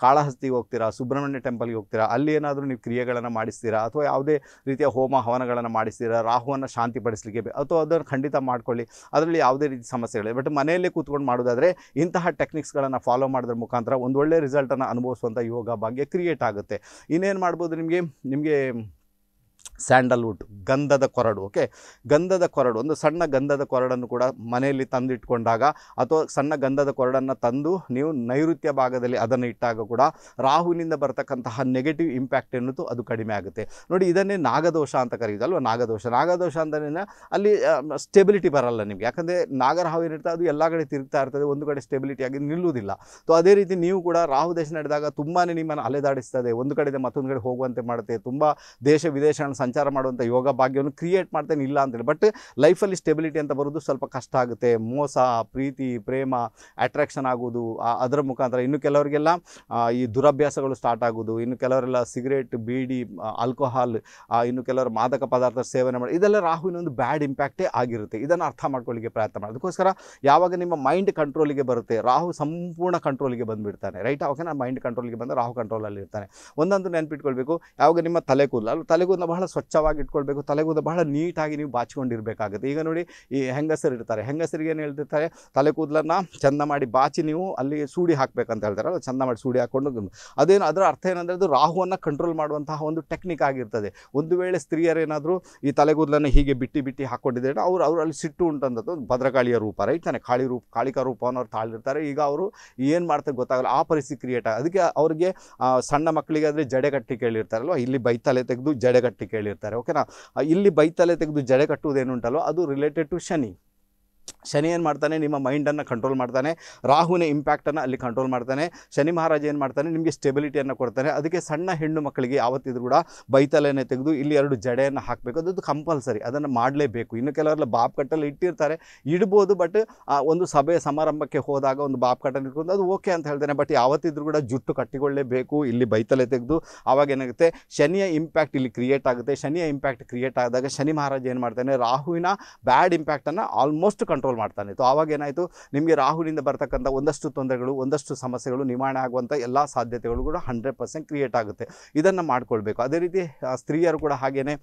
ಕಾಳಹಸ್ತಿಗೆ ಹೋಗ್ತೀರಾ ಸುಬ್ರಹ್ಮಣ್ಯ ಟೆಂಪಲ್ಗೆ ಹೋಗ್ತೀರಾ ಅಲ್ಲಿ ಏನಾದರೂ ನೀವು ಕ್ರಿಯೆಗಳನ್ನು ಮಾಡಿಸ್ತೀರಾ ಅಥವಾ ಯಾವುದೇ ರೀತಿಯ ಹೋಮ ಹವನಗಳನ್ನು ಮಾಡಿಸ್ತೀರಾ ರಾಹುವನ್ನು ಶಾಂತಿಪಡಿಸಲಿಕ್ಕೆ ಅಥವಾ ಅದನ್ನು ಖಂಡಿತ ಮಾಡ್ಕೊಳ್ಳಿ ಅದರಲ್ಲಿ ಯಾವುದೇ ರೀತಿ ಸಮಸ್ಯೆಗಳಿವೆ ಬಟ್ ಮನೆಯಲ್ಲೇ ಕೂತ್ಕೊಂಡು ಮಾಡೋದಾದರೆ ಇಂತಹ ಟೆಕ್ನಿಕ್ಸ್ಗಳನ್ನು ಫಾಲೋ ಮಾಡೋದ್ರ ಮುಖಾಂತರ ಒಂದು ಒಳ್ಳೆಯ ರಿಸಲ್ಟನ್ನು ಅನುಭವಿಸುವಂಥ ಯೋಗ ಭಾಗ್ಯ ಕ್ರಿಯೇಟ್ ಆಗುತ್ತೆ ಇನ್ನೇನು ಮಾಡ್ಬೋದು ನಿಮಗೆ ನಿಮಗೆ ಸ್ಯಾಂಡಲ್ವುಡ್ ಗಂಧದ ಕೊರಡು ಓಕೆ ಗಂಧದ ಕೊರಡು ಒಂದು ಸಣ್ಣ ಗಂಧದ ಕೊರಡನ್ನು ಕೂಡ ಮನೆಯಲ್ಲಿ ತಂದಿಟ್ಕೊಂಡಾಗ ಅಥವಾ ಸಣ್ಣ ಗಂಧದ ಕೊರಡನ್ನು ತಂದು ನೀವು ನೈಋತ್ಯ ಭಾಗದಲ್ಲಿ ಅದನ್ನು ಇಟ್ಟಾಗ ಕೂಡ ರಾಹುವಿನಿಂದ ಬರತಕ್ಕಂತಹ ನೆಗೆಟಿವ್ ಇಂಪ್ಯಾಕ್ಟ್ ಎನ್ನುವುದು ಅದು ಕಡಿಮೆ ಆಗುತ್ತೆ ನೋಡಿ ಇದನ್ನೇ ನಾಗದೋಷ ಅಂತ ಕರೀತಲ್ವ ನಾಗದೋಷ ನಾಗದೋಷ ಅಂತಲೇ ಅಲ್ಲಿ ಸ್ಟೆಬಿಲಿಟಿ ಬರಲ್ಲ ನಿಮಗೆ ಯಾಕಂದರೆ ನಾಗರಾಹು ಏನಿರ್ತದೆ ಅದು ಎಲ್ಲ ಕಡೆ ತಿರುಗ್ತಾ ಇರ್ತದೆ ಒಂದು ಕಡೆ ಆಗಿ ನಿಲ್ಲುವುದಿಲ್ಲ ಸೊ ಅದೇ ರೀತಿ ನೀವು ಕೂಡ ರಾಹು ದೇಶ ನಡೆದಾಗ ತುಂಬಾ ನಿಮ್ಮನ್ನು ಅಲೆದಾಡಿಸ್ತದೆ ಒಂದು ಕಡೆಯಿಂದ ಮತ್ತೊಂದು ಕಡೆ ಹೋಗುವಂತೆ ಮಾಡುತ್ತೆ ತುಂಬ ದೇಶ ವಿದೇಶಗಳನ್ನು ಸಂಚಾರ ಮಾಡುವಂಥ ಯೋಗ ಭಾಗ್ಯವನ್ನು ಕ್ರಿಯೇಟ್ ಮಾಡ್ತೇನೆ ಇಲ್ಲ ಅಂತೇಳಿ ಬಟ್ ಲೈಫಲ್ಲಿ ಸ್ಟೆಬಿಲಿಟಿ ಅಂತ ಬರೋದು ಸ್ವಲ್ಪ ಕಷ್ಟ ಆಗುತ್ತೆ ಮೋಸ ಪ್ರೀತಿ ಪ್ರೇಮ ಅಟ್ರಾಕ್ಷನ್ ಆಗೋದು ಅದರ ಮುಖಾಂತರ ಇನ್ನು ಕೆಲವರಿಗೆಲ್ಲ ಈ ದುರಭ್ಯಾಸಗಳು ಸ್ಟಾರ್ಟ್ ಆಗೋದು ಇನ್ನು ಕೆಲವರೆಲ್ಲ ಸಿಗರೇಟ್ ಬೀಡಿ ಆಲ್ಕೋಹಾಲ್ ಇನ್ನು ಕೆಲವರು ಮಾದಕ ಪದಾರ್ಥ ಸೇವನೆ ಮಾಡಿ ಇದೆಲ್ಲ ರಾಹುವಿನ ಒಂದು ಬ್ಯಾಡ್ ಇಂಪ್ಯಾಕ್ಟೇ ಆಗಿರುತ್ತೆ ಇದನ್ನು ಅರ್ಥ ಮಾಡ್ಕೊಳ್ಳಿಕ್ಕೆ ಪ್ರಯತ್ನ ಮಾಡಿ ಅದಕ್ಕೋಸ್ಕರ ಯಾವಾಗ ನಿಮ್ಮ ಮೈಂಡ್ ಕಂಟ್ರೋಲಿಗೆ ಬರುತ್ತೆ ರಾಹು ಸಂಪೂರ್ಣ ಕಂಟ್ರೋಲಿಗೆ ಬಂದುಬಿಡ್ತಾನೆ ರೈಟ್ ಅವಾಗ ನಾನು ಮೈಂಡ್ ಕಂಟ್ರೋಲಿಗೆ ಬಂದರೆ ರಾಹು ಕಂಟ್ರೋಲಲ್ಲಿ ಇರ್ತಾನೆ ಒಂದೊಂದು ನೆನಪಿಟ್ಕೊಳ್ಬೇಕು ಯಾವಾಗ ನಿಮ್ಮ ತಲೆ ಕೂದಲು ತಲೆ ಕೂದಲು ಬಹಳ ಸ್ವಚ್ಛವಾಗಿ ಇಟ್ಕೊಳ್ಬೇಕು ತಲೆಗೂದ ಬಹಳ ನೀಟಾಗಿ ನೀವು ಬಾಚಿಕೊಂಡಿರಬೇಕಾಗುತ್ತೆ ಈಗ ನೋಡಿ ಈ ಹೆಂಗಸರು ಇರ್ತಾರೆ ಹೆಂಗಸರಿಗೆ ಏನು ಹೇಳ್ತಿರ್ತಾರೆ ತಲೆ ಕೂದಲನ್ನು ಚಂದ ಮಾಡಿ ಬಾಚಿ ನೀವು ಅಲ್ಲಿ ಸೂಡಿ ಹಾಕಬೇಕಂತ ಹೇಳ್ತಾರೆ ಅದು ಚಂದ ಮಾಡಿ ಸೂಡಿ ಹಾಕ್ಕೊಂಡು ಅದೇನು ಅದರ ಅರ್ಥ ಏನಂದರೆ ಅದು ರಾಹುವನ್ನು ಕಂಟ್ರೋಲ್ ಮಾಡುವಂತಹ ಒಂದು ಟೆಕ್ನಿಕ್ ಆಗಿರ್ತದೆ ಒಂದು ವೇಳೆ ಸ್ತ್ರೀಯರೇನಾದರೂ ಈ ತಲೆಗೂದಲನ್ನು ಹೀಗೆ ಬಿಟ್ಟು ಬಿಟ್ಟು ಹಾಕ್ಕೊಂಡಿದ್ದೇನೆ ಅವರು ಅಲ್ಲಿ ಸಿಟ್ಟು ಉಂಟಂಥದ್ದು ಭದ್ರಕಾಳಿಯ ರೂಪ ರೈಟ್ ತಾನೆ ಕಾಳಿ ರೂಪ ಕಾಳಿಕಾ ರೂಪವನ್ನು ಅವ್ರು ತಾಳಿರ್ತಾರೆ ಈಗ ಅವರು ಏನು ಮಾಡ್ತಾರೆ ಗೊತ್ತಾಗಲ್ಲ ಆ ಪರಿಸ್ಥಿತಿ ಕ್ರಿಯೇಟ್ ಅದಕ್ಕೆ ಅವರಿಗೆ ಸಣ್ಣ ಮಕ್ಕಳಿಗಾದರೆ ಜಡೆ ಕೇಳಿರ್ತಾರಲ್ವ ಇಲ್ಲಿ ಬೈತಲೆ ತೆಗೆದು ಜಡೆಗಟ್ಟಿ ಕೇಳಿ ಹೇಳಿರ್ತಾರೆ ಓಕೆನಾ ಇಲ್ಲಿ ಬೈತಲೆ ತೆಗೆದು ಜಡೆ ಕಟ್ಟುವುದೇನುಂಟಲ್ಲೋ ಅದು ರಿಲೇಟೆಡ್ ಟು ಶನಿ ಶನಿ ಏನು ಮಾಡ್ತಾನೆ ನಿಮ್ಮ ಮೈಂಡನ್ನು ಕಂಟ್ರೋಲ್ ಮಾಡ್ತಾನೆ ರಾಹುನ ಇಂಪ್ಯಾಕ್ಟನ್ನು ಅಲ್ಲಿ ಕಂಟ್ರೋಲ್ ಮಾಡ್ತಾನೆ ಶನಿ ಮಹಾರಾಜ ಏನು ಮಾಡ್ತಾನೆ ನಿಮಗೆ ಸ್ಟೆಬಿಲಿಟಿಯನ್ನು ಕೊಡ್ತಾನೆ ಅದಕ್ಕೆ ಸಣ್ಣ ಹೆಣ್ಣು ಮಕ್ಕಳಿಗೆ ಯಾವತ್ತಿದ್ರು ಕೂಡ ಬೈತಲೆಯನ್ನು ತೆಗೆದು ಇಲ್ಲಿ ಎರಡು ಜಡೆಯನ್ನು ಹಾಕಬೇಕು ಅದು ಕಂಪಲ್ಸರಿ ಅದನ್ನು ಮಾಡಲೇಬೇಕು ಇನ್ನು ಕೆಲವರೆಲ್ಲ ಬಾಬ್ ಇಟ್ಟಿರ್ತಾರೆ ಇಡ್ಬೋದು ಬಟ್ ಒಂದು ಸಭೆ ಸಮಾರಂಭಕ್ಕೆ ಹೋದಾಗ ಒಂದು ಬಾಬ್ ಇಟ್ಕೊಂಡು ಅದು ಓಕೆ ಅಂತ ಹೇಳ್ತಾನೆ ಬಟ್ ಯಾವತ್ತಿದ್ರು ಕೂಡ ಜುಟ್ಟು ಕಟ್ಟಿಕೊಳ್ಳೇಬೇಕು ಇಲ್ಲಿ ಬೈತಲೆ ತೆಗೆದು ಆವಾಗ ಏನಾಗುತ್ತೆ ಶನಿಯ ಇಂಪ್ಯಾಕ್ಟ್ ಇಲ್ಲಿ ಕ್ರಿಯೇಟ್ ಆಗುತ್ತೆ ಶನಿಯ ಇಂಪ್ಯಾಕ್ಟ್ ಕ್ರಿಯೇಟ್ ಆದಾಗ ಶನಿ ಮಹಾರಾಜ ಏನು ಮಾಡ್ತಾನೆ ರಾಹುವಿನ ಬ್ಯಾಡ್ ಇಂಪ್ಯಾಕ್ಟನ್ನು ಆಲ್ಮೋಸ್ಟ್ ಕಂಟ್ರೋಲ್ ಮಾಡ್ತಾನೆ ಸೊ ಆವಾಗ ಏನಾಯಿತು ನಿಮಗೆ ರಾಹುಲಿಂದ ಬರ್ತಕ್ಕಂಥ ಒಂದಷ್ಟು ತೊಂದರೆಗಳು ಒಂದಷ್ಟು ಸಮಸ್ಯೆಗಳು ನಿವಾರಣೆ ಆಗುವಂಥ ಎಲ್ಲ ಸಾಧ್ಯತೆಗಳು ಕೂಡ ಹಂಡ್ರೆಡ್ ಪರ್ಸೆಂಟ್ ಕ್ರಿಯೇಟ್ ಆಗುತ್ತೆ ಇದನ್ನು ಮಾಡ್ಕೊಳ್ಬೇಕು ಅದೇ ರೀತಿ ಸ್ತ್ರೀಯರು ಕೂಡ ಹಾಗೆಯೇ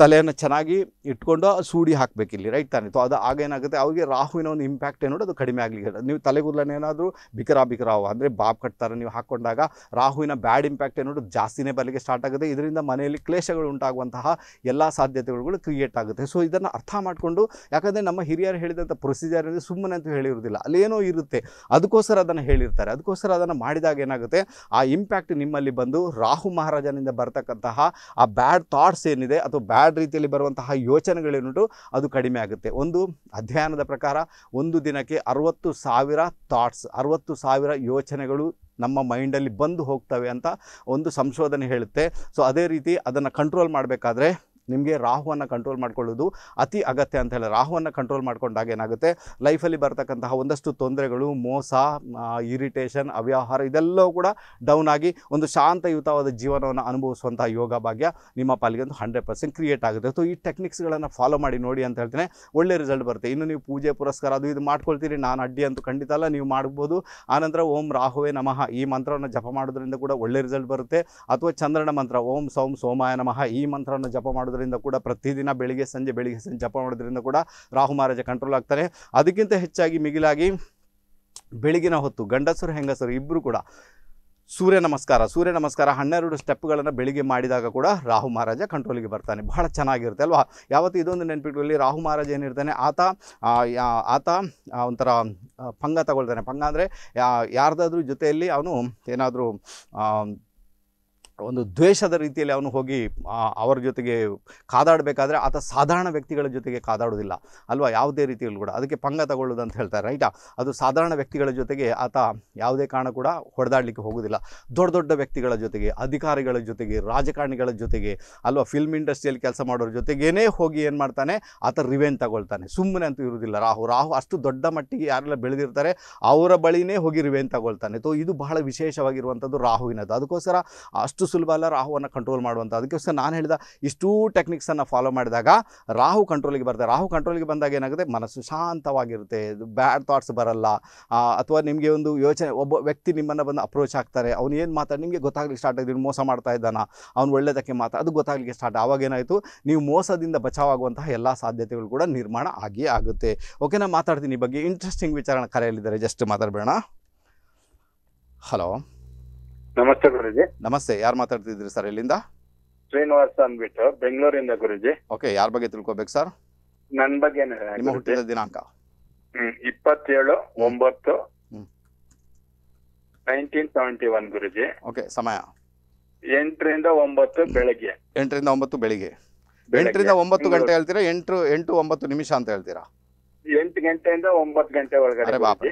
ತಲೆಯನ್ನು ಚೆನ್ನಾಗಿ ಇಟ್ಕೊಂಡು ಸೂಡಿ ಹಾಕಬೇಕು ಇಲ್ಲಿ ರೈಟ್ ತಾನೆ ಅದು ಆಗ ಏನಾಗುತ್ತೆ ಅವ್ರಿಗೆ ರಾಹುವಿನ ಒಂದು ಇಂಪ್ಯಾಕ್ಟ್ ಏನೋ ಅದು ಕಡಿಮೆ ಆಗಲಿಕ್ಕೆ ನೀವು ತಲೆಗೂದಲನ್ನ ಏನಾದರೂ ಬಿಕರಾ ಬಿಕರಾವು ಅಂದರೆ ಬಾಬ್ ಕಟ್ತಾರೆ ನೀವು ಹಾಕ್ಕೊಂಡಾಗ ರಾಹುವಿನ ಬ್ಯಾಡ್ ಇಂಪ್ಯಾಕ್ಟ್ ಏನೋ ಜಾಸ್ತಿನೇ ಬರಲಿಕ್ಕೆ ಸ್ಟಾರ್ಟ್ ಆಗುತ್ತೆ ಇದರಿಂದ ಮನೆಯಲ್ಲಿ ಕ್ಲೇಶಗಳು ಉಂಟಾಗುವಂತಹ ಎಲ್ಲ ಸಾಧ್ಯತೆಗಳು ಕ್ರಿಯೇಟ್ ಆಗುತ್ತೆ ಸೊ ಇದನ್ನು ಅರ್ಥ ಮಾಡಿಕೊಂಡು ಯಾಕಂದರೆ ನಮ್ಮ ಹಿರಿಯರು ಹೇಳಿದಂಥ ಪ್ರೊಸೀಜರ್ ಅಂದರೆ ಸುಮ್ಮನೆ ಅಂತೂ ಹೇಳಿರೋದಿಲ್ಲ ಅಲ್ಲೇನೋ ಇರುತ್ತೆ ಅದಕ್ಕೋಸ್ಕರ ಅದನ್ನು ಹೇಳಿರ್ತಾರೆ ಅದಕ್ಕೋಸ್ಕರ ಅದನ್ನು ಮಾಡಿದಾಗ ಏನಾಗುತ್ತೆ ಆ ಇಂಪ್ಯಾಕ್ಟ್ ನಿಮ್ಮಲ್ಲಿ ಬಂದು ರಾಹು ಮಹಾರಾಜನಿಂದ ಬರತಕ್ಕಂತಹ ಆ ಬ್ಯಾಡ್ ಥಾಟ್ಸ್ ಏನಿದೆ ಅಥವಾ ಬ್ಯಾಡ್ ಬ್ಯಾಡ್ ರೀತಿಯಲ್ಲಿ ಬರುವಂತಹ ಯೋಚನೆಗಳೇನುಂಟು ಅದು ಕಡಿಮೆ ಆಗುತ್ತೆ ಒಂದು ಅಧ್ಯಯನದ ಪ್ರಕಾರ ಒಂದು ದಿನಕ್ಕೆ ಅರವತ್ತು ಸಾವಿರ ಥಾಟ್ಸ್ ಅರವತ್ತು ಸಾವಿರ ಯೋಚನೆಗಳು ನಮ್ಮ ಮೈಂಡಲ್ಲಿ ಬಂದು ಹೋಗ್ತವೆ ಅಂತ ಒಂದು ಸಂಶೋಧನೆ ಹೇಳುತ್ತೆ ಸೊ ಅದೇ ರೀತಿ ಅದನ್ನು ಕಂಟ್ರೋಲ್ ಮಾಡಬೇಕಾದ್ರೆ ನಿಮಗೆ ರಾಹುವನ್ನು ಕಂಟ್ರೋಲ್ ಮಾಡ್ಕೊಳ್ಳೋದು ಅತಿ ಅಗತ್ಯ ಅಂತ ಹೇಳಿ ರಾಹುವನ್ನು ಕಂಟ್ರೋಲ್ ಮಾಡ್ಕೊಂಡಾಗ ಏನಾಗುತ್ತೆ ಲೈಫಲ್ಲಿ ಬರ್ತಕ್ಕಂತಹ ಒಂದಷ್ಟು ತೊಂದರೆಗಳು ಮೋಸ ಇರಿಟೇಷನ್ ಅವ್ಯವಹಾರ ಇದೆಲ್ಲವೂ ಕೂಡ ಡೌನ್ ಆಗಿ ಒಂದು ಶಾಂತಯುತವಾದ ಜೀವನವನ್ನು ಅನುಭವಿಸುವಂಥ ಯೋಗ ಭಾಗ್ಯ ನಿಮ್ಮ ಪಾಲಿಗೆ ಒಂದು ಹಂಡ್ರೆಡ್ ಪರ್ಸೆಂಟ್ ಕ್ರಿಯೇಟ್ ಆಗುತ್ತೆ ಸೊ ಈ ಟೆಕ್ನಿಕ್ಸ್ಗಳನ್ನು ಫಾಲೋ ಮಾಡಿ ನೋಡಿ ಅಂತ ಹೇಳ್ತೇನೆ ಒಳ್ಳೆ ರಿಸಲ್ಟ್ ಬರುತ್ತೆ ಇನ್ನು ನೀವು ಪೂಜೆ ಪುರಸ್ಕಾರ ಅದು ಇದು ಮಾಡ್ಕೊಳ್ತೀರಿ ನಾನು ಅಡ್ಡಿ ಅಂತೂ ಖಂಡಿತ ಅಲ್ಲ ನೀವು ಮಾಡ್ಬೋದು ಆನಂತರ ಓಂ ರಾಹುವೇ ನಮಃ ಈ ಮಂತ್ರವನ್ನು ಜಪ ಮಾಡೋದ್ರಿಂದ ಕೂಡ ಒಳ್ಳೆ ರಿಸಲ್ಟ್ ಬರುತ್ತೆ ಅಥವಾ ಚಂದ್ರನ ಮಂತ್ರ ಓಂ ಸೌಂ ಸೋಮಾಯ ನಮಃ ಈ ಮಂತ್ರವನ್ನು ಜಪ ಮಾಡೋದ್ರಿಂದ ಮಾಡೋದ್ರಿಂದ ಕೂಡ ಪ್ರತಿದಿನ ಬೆಳಿಗ್ಗೆ ಸಂಜೆ ಬೆಳಿಗ್ಗೆ ಸಂಜೆ ಜಪ ಮಾಡೋದ್ರಿಂದ ಕೂಡ ರಾಹು ಮಹಾರಾಜ ಕಂಟ್ರೋಲ್ ಆಗ್ತಾನೆ ಅದಕ್ಕಿಂತ ಹೆಚ್ಚಾಗಿ ಮಿಗಿಲಾಗಿ ಬೆಳಗಿನ ಹೊತ್ತು ಗಂಡಸರು ಹೆಂಗಸರು ಇಬ್ಬರು ಕೂಡ ಸೂರ್ಯ ನಮಸ್ಕಾರ ಸೂರ್ಯ ನಮಸ್ಕಾರ ಹನ್ನೆರಡು ಸ್ಟೆಪ್ಗಳನ್ನು ಬೆಳಿಗ್ಗೆ ಮಾಡಿದಾಗ ಕೂಡ ರಾಹು ಮಹಾರಾಜ ಕಂಟ್ರೋಲಿಗೆ ಬರ್ತಾನೆ ಬಹಳ ಚೆನ್ನಾಗಿರುತ್ತೆ ಅಲ್ವಾ ಯಾವತ್ತು ಇದೊಂದು ನೆನ್ಪಿಟ್ಕೊಳ್ಳಿ ರಾಹು ಮಹಾರಾಜ ಏನಿರ್ತಾನೆ ಆತ ಆತ ಒಂಥರ ಪಂಗ ತಗೊಳ್ತಾನೆ ಪಂಗ ಅಂದರೆ ಯಾರ್ದಾದ್ರೂ ಜೊತೆಯಲ್ಲಿ ಅವನು ಏನಾದರೂ ಒಂದು ದ್ವೇಷದ ರೀತಿಯಲ್ಲಿ ಅವನು ಹೋಗಿ ಅವರ ಜೊತೆಗೆ ಕಾದಾಡಬೇಕಾದ್ರೆ ಆತ ಸಾಧಾರಣ ವ್ಯಕ್ತಿಗಳ ಜೊತೆಗೆ ಕಾದಾಡೋದಿಲ್ಲ ಅಲ್ವಾ ಯಾವುದೇ ರೀತಿಯಲ್ಲೂ ಕೂಡ ಅದಕ್ಕೆ ಪಂಗ ತಗೊಳ್ಳೋದು ಅಂತ ಹೇಳ್ತಾರೆ ರೈಟಾ ಅದು ಸಾಧಾರಣ ವ್ಯಕ್ತಿಗಳ ಜೊತೆಗೆ ಆತ ಯಾವುದೇ ಕಾರಣ ಕೂಡ ಹೊಡೆದಾಡಲಿಕ್ಕೆ ಹೋಗೋದಿಲ್ಲ ದೊಡ್ಡ ದೊಡ್ಡ ವ್ಯಕ್ತಿಗಳ ಜೊತೆಗೆ ಅಧಿಕಾರಿಗಳ ಜೊತೆಗೆ ರಾಜಕಾರಣಿಗಳ ಜೊತೆಗೆ ಅಲ್ವಾ ಫಿಲ್ಮ್ ಇಂಡಸ್ಟ್ರಿಯಲ್ಲಿ ಕೆಲಸ ಮಾಡೋರ ಜೊತೆಗೇನೇ ಹೋಗಿ ಏನು ಮಾಡ್ತಾನೆ ಆತ ರಿವೆನ್ ತಗೊಳ್ತಾನೆ ಸುಮ್ಮನೆ ಅಂತೂ ಇರುವುದಿಲ್ಲ ರಾಹು ರಾಹು ಅಷ್ಟು ದೊಡ್ಡ ಮಟ್ಟಿಗೆ ಯಾರೆಲ್ಲ ಬೆಳೆದಿರ್ತಾರೆ ಅವರ ಬಳಿನೇ ಹೋಗಿ ರಿವೆನ್ ತಗೊಳ್ತಾನೆ ತೋ ಇದು ಬಹಳ ವಿಶೇಷವಾಗಿರುವಂಥದ್ದು ರಾಹುವಿನದು ಅದಕ್ಕೋಸ್ಕರ ಅಷ್ಟು ಸುಲಭ ಅಲ್ಲ ರಾಹುವನ್ನು ಕಂಟ್ರೋಲ್ ಮಾಡುವಂಥ ಅದಕ್ಕೋಸ್ಕರ ನಾನು ಹೇಳಿದ ಇಷ್ಟು ಟೆಕ್ನಿಕ್ಸನ್ನು ಫಾಲೋ ಮಾಡಿದಾಗ ರಾಹು ಕಂಟ್ರೋಲಿಗೆ ಬರ್ತದೆ ರಾಹು ಕಂಟ್ರೋಲಿಗೆ ಬಂದಾಗ ಏನಾಗುತ್ತೆ ಮನಸ್ಸು ಶಾಂತವಾಗಿರುತ್ತೆ ಬ್ಯಾಡ್ ಥಾಟ್ಸ್ ಬರಲ್ಲ ಅಥವಾ ನಿಮಗೆ ಒಂದು ಯೋಚನೆ ಒಬ್ಬ ವ್ಯಕ್ತಿ ನಿಮ್ಮನ್ನು ಬಂದು ಅಪ್ರೋಚ್ ಆಗ್ತಾರೆ ಅವ್ನು ಏನು ಮಾತಾಡಿ ನಿಮಗೆ ಗೊತ್ತಾಗ್ಲಿಕ್ಕೆ ಸ್ಟಾರ್ಟ್ ಆಗಿದ್ದು ಮೋಸ ಮಾಡ್ತಾ ಇದ್ದಾನ ಅವ್ನು ಒಳ್ಳೆಯದಕ್ಕೆ ಮಾತಾ ಅದು ಗೊತ್ತಾಗಲಿಕ್ಕೆ ಸ್ಟಾರ್ಟ್ ಆವಾಗೇನಾಯಿತು ನೀವು ಮೋಸದಿಂದ ಬಚಾವಾಗುವಂತಹ ಎಲ್ಲ ಸಾಧ್ಯತೆಗಳು ಕೂಡ ನಿರ್ಮಾಣ ಆಗಿಯೇ ಆಗುತ್ತೆ ಓಕೆ ನಾನು ಮಾತಾಡ್ತೀನಿ ಈ ಬಗ್ಗೆ ಇಂಟ್ರೆಸ್ಟಿಂಗ್ ವಿಚಾರಣೆ ಕರೆಯಲಿದ್ದಾರೆ ಜಸ್ಟ್ ಮಾತಾಡಬೇಡ ಹಲೋ ನಮಸ್ತೆ ಗುರುಜಿ ನಮಸ್ತೆ ಯಾರು ಮಾತಾಡ್ತಿದ್ರಿ ಸರ್ ಎಲ್ಲಿಂದ ಶ್ರೀನಿವಾಸ ಅಂದ್ಬಿಟ್ಟು ಬೆಂಗಳೂರಿಂದ ಗುರುಜಿ ಓಕೆ ಯಾರ ಬಗ್ಗೆ ತಿಳ್ಕೊಬೇಕು ಸರ್ ನನ್ ಬಗ್ಗೆ ನಿಮ್ಮ ಹುಟ್ಟಿದ ದಿನಾಂಕ ಇಪ್ಪತ್ತೇಳು ಒಂಬತ್ತು nineteen seventy one guruji okay ಸಮಯ ಎಂಟರಿಂದ ಒಂಬತ್ತು ಬೆಳಗ್ಗೆ ಎಂಟರಿಂದ ಒಂಬತ್ತು ಬೆಳಿಗ್ಗೆ ಎಂಟರಿಂದ ಒಂಬತ್ತು ಗಂಟೆ ಹೇಳ್ತೀರಾ ಎಂಟು ಎಂಟು ಒಂಬತ್ತು ನಿಮಿಷ ಅಂತ ಹೇಳ್ತೀರಾ ಎಂಟು ಗಂಟೆಯಿಂದ ಒಂಬತ್ತು ಗಂಟೆ ಒಳಗಡೆ ಬಾಪ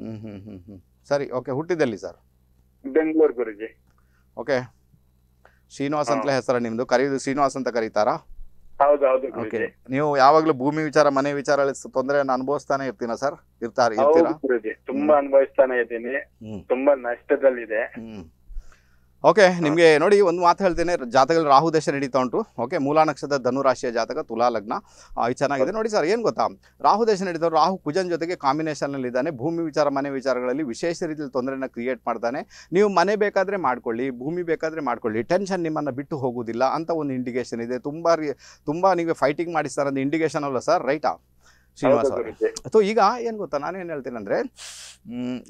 ಹ್ಮ್ ಹ್ಮ್ ಹ್ಮ್ ಹ್ಮ್ ಸರಿ ಓಕೆ ಹುಟ್ಟಿದಲ್ಲಿ ಸರ್ ಬೆಂಗಳೂರು ಗುರುಜಿ ಓಕೆ ಶ್ರೀನಿವಾಸ್ ಅಂತ ಹೆಸರ ನಿಮ್ದು ಕರೀದು ಶ್ರೀನಿವಾಸ್ ಅಂತ ಕರೀತಾರಾ ಹೌದೌದು ನೀವು ಯಾವಾಗ್ಲೂ ಭೂಮಿ ವಿಚಾರ ಮನೆ ವಿಚಾರ ತೊಂದರೆ ಅನುಭವಿಸ್ತಾನೆ ಇರ್ತೀನ ಸರ್ ಇರ್ತಾರ ತುಂಬಾ ಅನುಭವಿಸ್ತಾನೆ ಇದ್ದೀನಿ ತುಂಬಾ ನಷ್ಟದಲ್ಲಿದೆ ಓಕೆ ನಿಮಗೆ ನೋಡಿ ಒಂದು ಮಾತು ಹೇಳ್ತೇನೆ ಜಾತಕದಲ್ಲಿ ರಾಹು ದೇಶ ನಡೀತಾ ಉಂಟು ಓಕೆ ಮೂಲಾ ನಕ್ಷತ್ರದ ಧನುರಾಶಿಯ ಜಾತಕ ತುಲಾ ಲಗ್ನ ಇದು ಚೆನ್ನಾಗಿದೆ ನೋಡಿ ಸರ್ ಏನು ಗೊತ್ತಾ ರಾಹು ದೇಶ ನಡೀತಾ ರಾಹು ಕುಜನ್ ಜೊತೆಗೆ ಕಾಂಬಿನೇಷನಲ್ಲಿ ಇದ್ದಾನೆ ಭೂಮಿ ವಿಚಾರ ಮನೆ ವಿಚಾರಗಳಲ್ಲಿ ವಿಶೇಷ ರೀತಿಯಲ್ಲಿ ತೊಂದರೆನ ಕ್ರಿಯೇಟ್ ಮಾಡ್ತಾನೆ ನೀವು ಮನೆ ಬೇಕಾದರೆ ಮಾಡ್ಕೊಳ್ಳಿ ಭೂಮಿ ಬೇಕಾದರೆ ಮಾಡ್ಕೊಳ್ಳಿ ಟೆನ್ಷನ್ ನಿಮ್ಮನ್ನು ಬಿಟ್ಟು ಹೋಗುವುದಿಲ್ಲ ಅಂತ ಒಂದು ಇಂಡಿಕೇಶನ್ ಇದೆ ತುಂಬ ತುಂಬ ನಿಮಗೆ ಫೈಟಿಂಗ್ ಮಾಡಿಸ್ತಾರೆ ಅಂತ ಇಂಡಿಕೇಶನ್ ಅಲ್ಲ ಸರ್ ರೈಟಾ ಶ್ರೀನಿವಾಸ ಅವರು ಸೊ ಈಗ ಏನು ಗೊತ್ತಾ ನಾನೇನು ಹೇಳ್ತೀನಿ ಅಂದರೆ